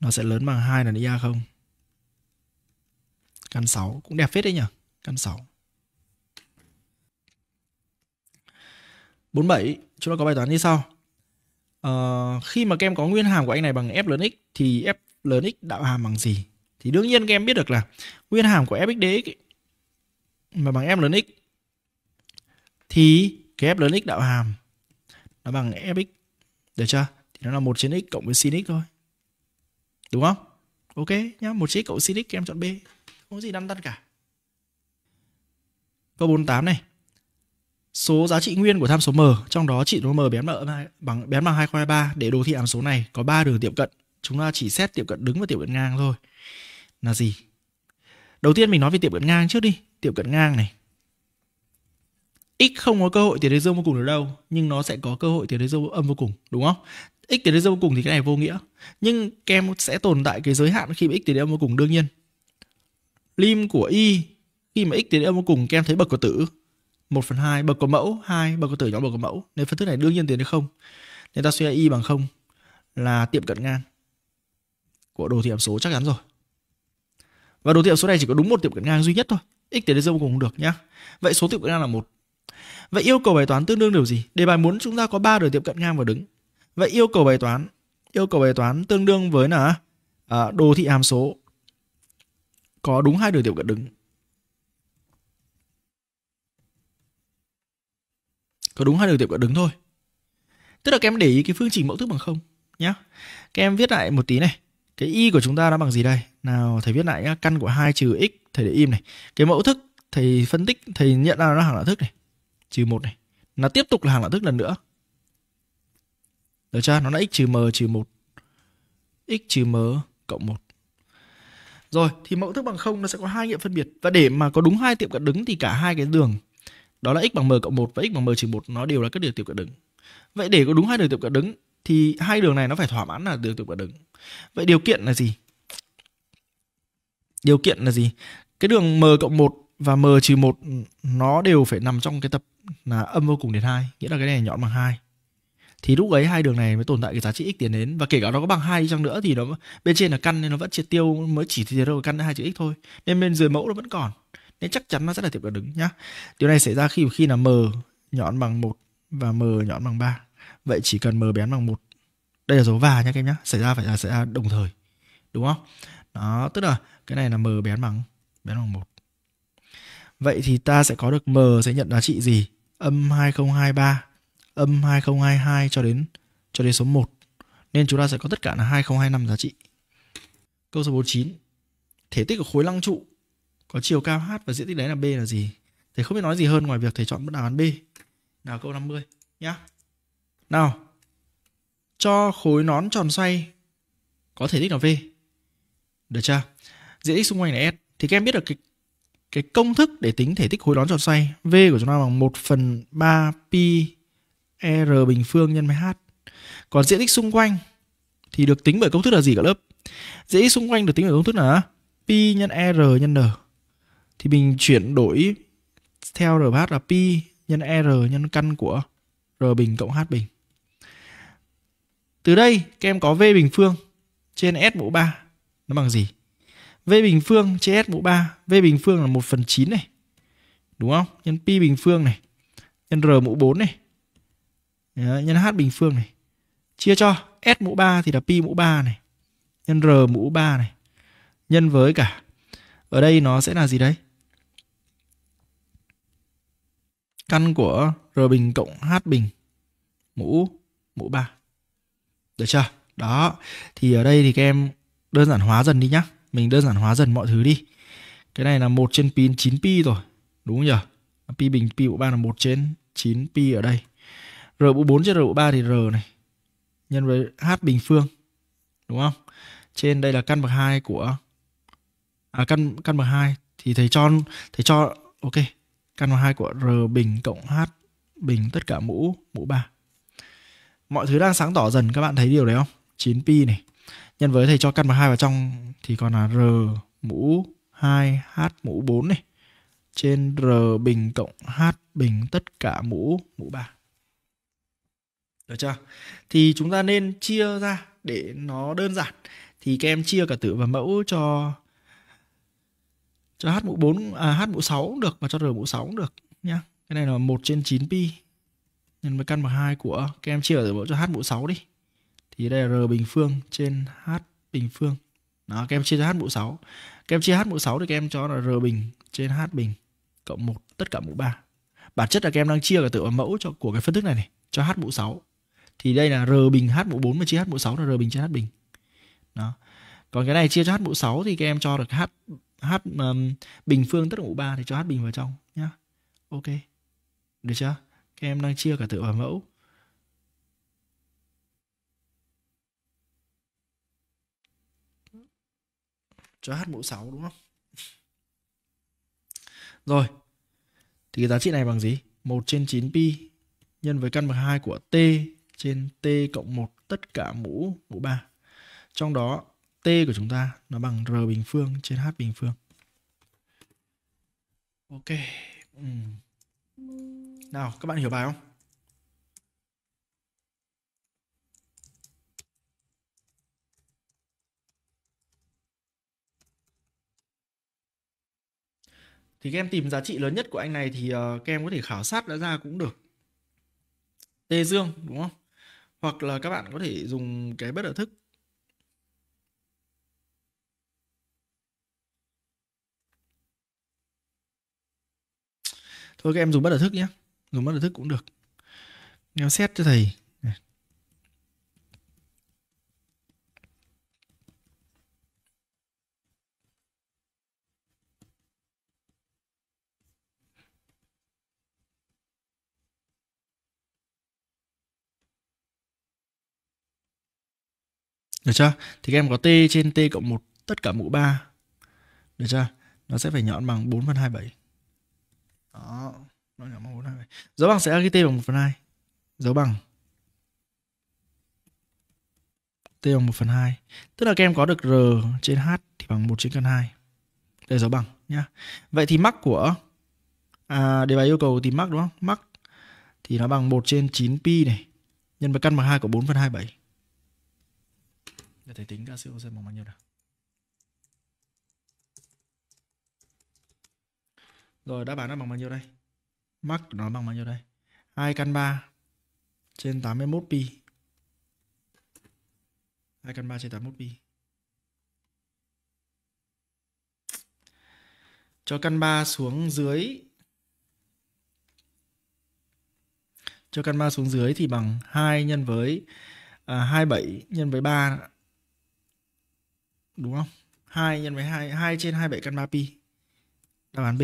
nó sẽ lớn bằng 2 là IA không? Căn 6 cũng đẹp phết đấy nhỉ? Căn 6. 47 chúng ta có bài toán như sau. Uh, khi mà các em có nguyên hàm của anh này bằng f lớn x thì f lớn x đạo hàm bằng gì? Thì đương nhiên các em biết được là nguyên hàm của fx dx mà bằng f lớn x thì cái f lớn x đạo hàm nó bằng fx được chưa? Thì nó là 1 trên x cộng với sin x thôi. Đúng không? Ok nhá, một trên x cộng sin x các em chọn B. Không có gì đắn đắn cả. Câu 48 này số giá trị nguyên của tham số m, trong đó trị số m bé bằng bằng bé bằng hai ba để đồ thị hàm số này có ba đường tiệm cận. Chúng ta chỉ xét tiệm cận đứng và tiệm cận ngang thôi. Là gì? Đầu tiên mình nói về tiệm cận ngang trước đi, tiệm cận ngang này. X không có cơ hội tiến đến dương vô cùng được đâu, nhưng nó sẽ có cơ hội tiến đến dương âm vô cùng, đúng không? X tiến đến dương vô cùng thì cái này vô nghĩa. Nhưng kem sẽ tồn tại cái giới hạn khi mà x tiến đến âm vô cùng đương nhiên. Lim của y khi mà x tiến đến âm vô cùng kem thấy bậc của tử 1 phần 2 bậc có mẫu 2 bậc có tử nhỏ bậc có mẫu nên phân thức này đương nhiên tiến đến không nên ta suy ra y bằng 0 là tiệm cận ngang của đồ thị hàm số chắc chắn rồi và đồ thị hàm số này chỉ có đúng một tiệm cận ngang duy nhất thôi x tiến đến dương vô cùng được nhá vậy số tiệm cận ngang là một vậy yêu cầu bài toán tương đương điều gì đề bài muốn chúng ta có ba đường tiệm cận ngang và đứng vậy yêu cầu bài toán yêu cầu bài toán tương đương với là à, đồ thị hàm số có đúng hai đường tiệm cận đứng có đúng hai đường tiệm cận đứng thôi tức là các em để ý cái phương trình mẫu thức bằng không nhá các em viết lại một tí này cái y của chúng ta nó bằng gì đây nào thầy viết lại nhá. căn của hai trừ x thầy để im này cái mẫu thức thầy phân tích thầy nhận ra nó hàng lạ thức này trừ một này nó tiếp tục là hàng lạ thức lần nữa được chưa nó là x trừ m trừ một x trừ m cộng một rồi thì mẫu thức bằng không nó sẽ có hai nghiệm phân biệt và để mà có đúng hai tiệm cận đứng thì cả hai cái đường đó là x bằng m cộng 1 và x bằng m trừ 1 nó đều là các đường tiệm cận đứng. Vậy để có đúng hai đường tiệm cận đứng thì hai đường này nó phải thỏa mãn là đường tiệm cận đứng. Vậy điều kiện là gì? Điều kiện là gì? Cái đường m cộng 1 và m trừ 1 nó đều phải nằm trong cái tập là âm vô cùng đến 2, nghĩa là cái này nhọn bằng 2. Thì lúc ấy hai đường này mới tồn tại cái giá trị x tiến đến và kể cả nó có bằng 2 đi chăng nữa thì nó bên trên là căn nên nó vẫn triệt tiêu mới chỉ thì đâu căn hai chữ x thôi. Nên bên dưới mẫu nó vẫn còn nên chắc chắn nó sẽ là tiệm cận đứng nhá điều này xảy ra khi khi là m nhọn bằng 1 và m nhọn bằng 3 vậy chỉ cần m bén bằng 1. đây là dấu và nha các em nhá xảy ra phải là xảy ra đồng thời đúng không đó tức là cái này là m bén bằng bén bằng 1. vậy thì ta sẽ có được m sẽ nhận giá trị gì âm 2023 âm 2022 cho đến cho đến số 1 nên chúng ta sẽ có tất cả là 2025 giá trị câu số 49 thể tích của khối lăng trụ có chiều cao h và diện tích đáy là b là gì thầy không biết nói gì hơn ngoài việc thầy chọn đáp án b nào câu 50 nhá nào cho khối nón tròn xoay có thể tích là v được chưa diện tích xung quanh là s thì các em biết được cái cái công thức để tính thể tích khối nón tròn xoay v của chúng ta bằng 1 phần 3 pi r bình phương nhân với h còn diện tích xung quanh thì được tính bởi công thức là gì cả lớp diện tích xung quanh được tính bởi công thức là pi nhân r nhân n thì mình chuyển đổi theo r hát là pi nhân r nhân căn của r bình cộng h bình. Từ đây các em có v bình phương trên s mũ 3 nó bằng gì? V bình phương trên s mũ 3, v bình phương là 1 phần 9 này. Đúng không? Nhân pi bình phương này, nhân r mũ 4 này, nhân h bình phương này. Chia cho s mũ 3 thì là pi mũ 3 này, nhân r mũ 3 này, nhân với cả ở đây nó sẽ là gì đấy? căn của R bình cộng H bình mũ mũ 3. Được chưa? Đó. Thì ở đây thì các em đơn giản hóa dần đi nhá. Mình đơn giản hóa dần mọi thứ đi. Cái này là 1 trên pi 9 pi rồi. Đúng không nhỉ? Pi bình pi mũ 3 là 1 trên 9 pi ở đây. R mũ 4 trên R mũ 3 thì R này nhân với H bình phương. Đúng không? Trên đây là căn bậc 2 của à, căn căn bậc 2 thì thầy cho thầy cho ok căn bằng 2 của R bình cộng H bình tất cả mũ mũ 3. Mọi thứ đang sáng tỏ dần các bạn thấy điều đấy không? 9pi này. Nhân với thầy cho căn bằng 2 vào trong thì còn là R mũ 2 H mũ 4 này trên R bình cộng H bình tất cả mũ mũ 3. Được chưa? Thì chúng ta nên chia ra để nó đơn giản. Thì các em chia cả tử và mẫu cho cho h mũ 4 à, h mũ 6 cũng được và cho r mũ 6 cũng được nhá. Cái này là 1 trên 9 pi nhân với căn bậc 2 của các em chia ở mẫu cho h mũ 6 đi. Thì đây là r bình phương trên h bình phương. Đó, các em chia cho h mũ 6. Các em chia h mũ 6 thì các em cho là r bình trên h bình cộng 1 tất cả mũ 3. Bản chất là các em đang chia cả tử và mẫu cho của cái phân thức này này cho h mũ 6. Thì đây là r bình h mũ 4 mà chia h mũ 6 là r bình trên h bình. Đó. Còn cái này chia cho h mũ 6 thì các em cho được h hát um, bình phương tất cả mũ 3 thì cho hát bình vào trong nhá ok được chưa các em đang chia cả tự và mẫu cho hát mũ 6 đúng không rồi thì cái giá trị này bằng gì 1 trên 9 pi nhân với căn bậc 2 của t trên t cộng 1 tất cả mũ mũ 3 trong đó t của chúng ta nó bằng r bình phương trên h bình phương ok ừ. nào các bạn hiểu bài không thì các em tìm giá trị lớn nhất của anh này thì uh, các em có thể khảo sát đã ra cũng được T dương đúng không hoặc là các bạn có thể dùng cái bất ở thức thôi các em dùng bất đả thức nhé dùng bất đả thức cũng được em xét cho thầy Được chưa? Thì các em có t trên t cộng 1 tất cả mũ 3. Được chưa? Nó sẽ phải nhọn bằng 4 phần 27. Đó, nó nhỏ bằng 4 Dấu bằng sẽ là cái t bằng 1 phần 2. Dấu bằng t bằng 1 phần 2. Tức là các em có được r trên h thì bằng 1 trên căn 2. Đây dấu bằng nhá. Vậy thì mắc của à, đề bài yêu cầu tìm mắc đúng không? Mắc thì nó bằng 1 trên 9 pi này nhân với căn bằng 2 của 4 phần 27. Để thầy tính ra siêu xem bằng bao nhiêu nào. Rồi đáp án nó bằng bao nhiêu đây? Mắc của nó bằng bao nhiêu đây? 2 căn 3 trên 81 pi. 2 căn 3 trên 81 pi. Cho căn 3 xuống dưới cho căn 3 xuống dưới thì bằng 2 nhân với à, 27 nhân với 3 đúng không? 2 nhân với 2 2 trên 27 căn 3 pi. Đáp án B.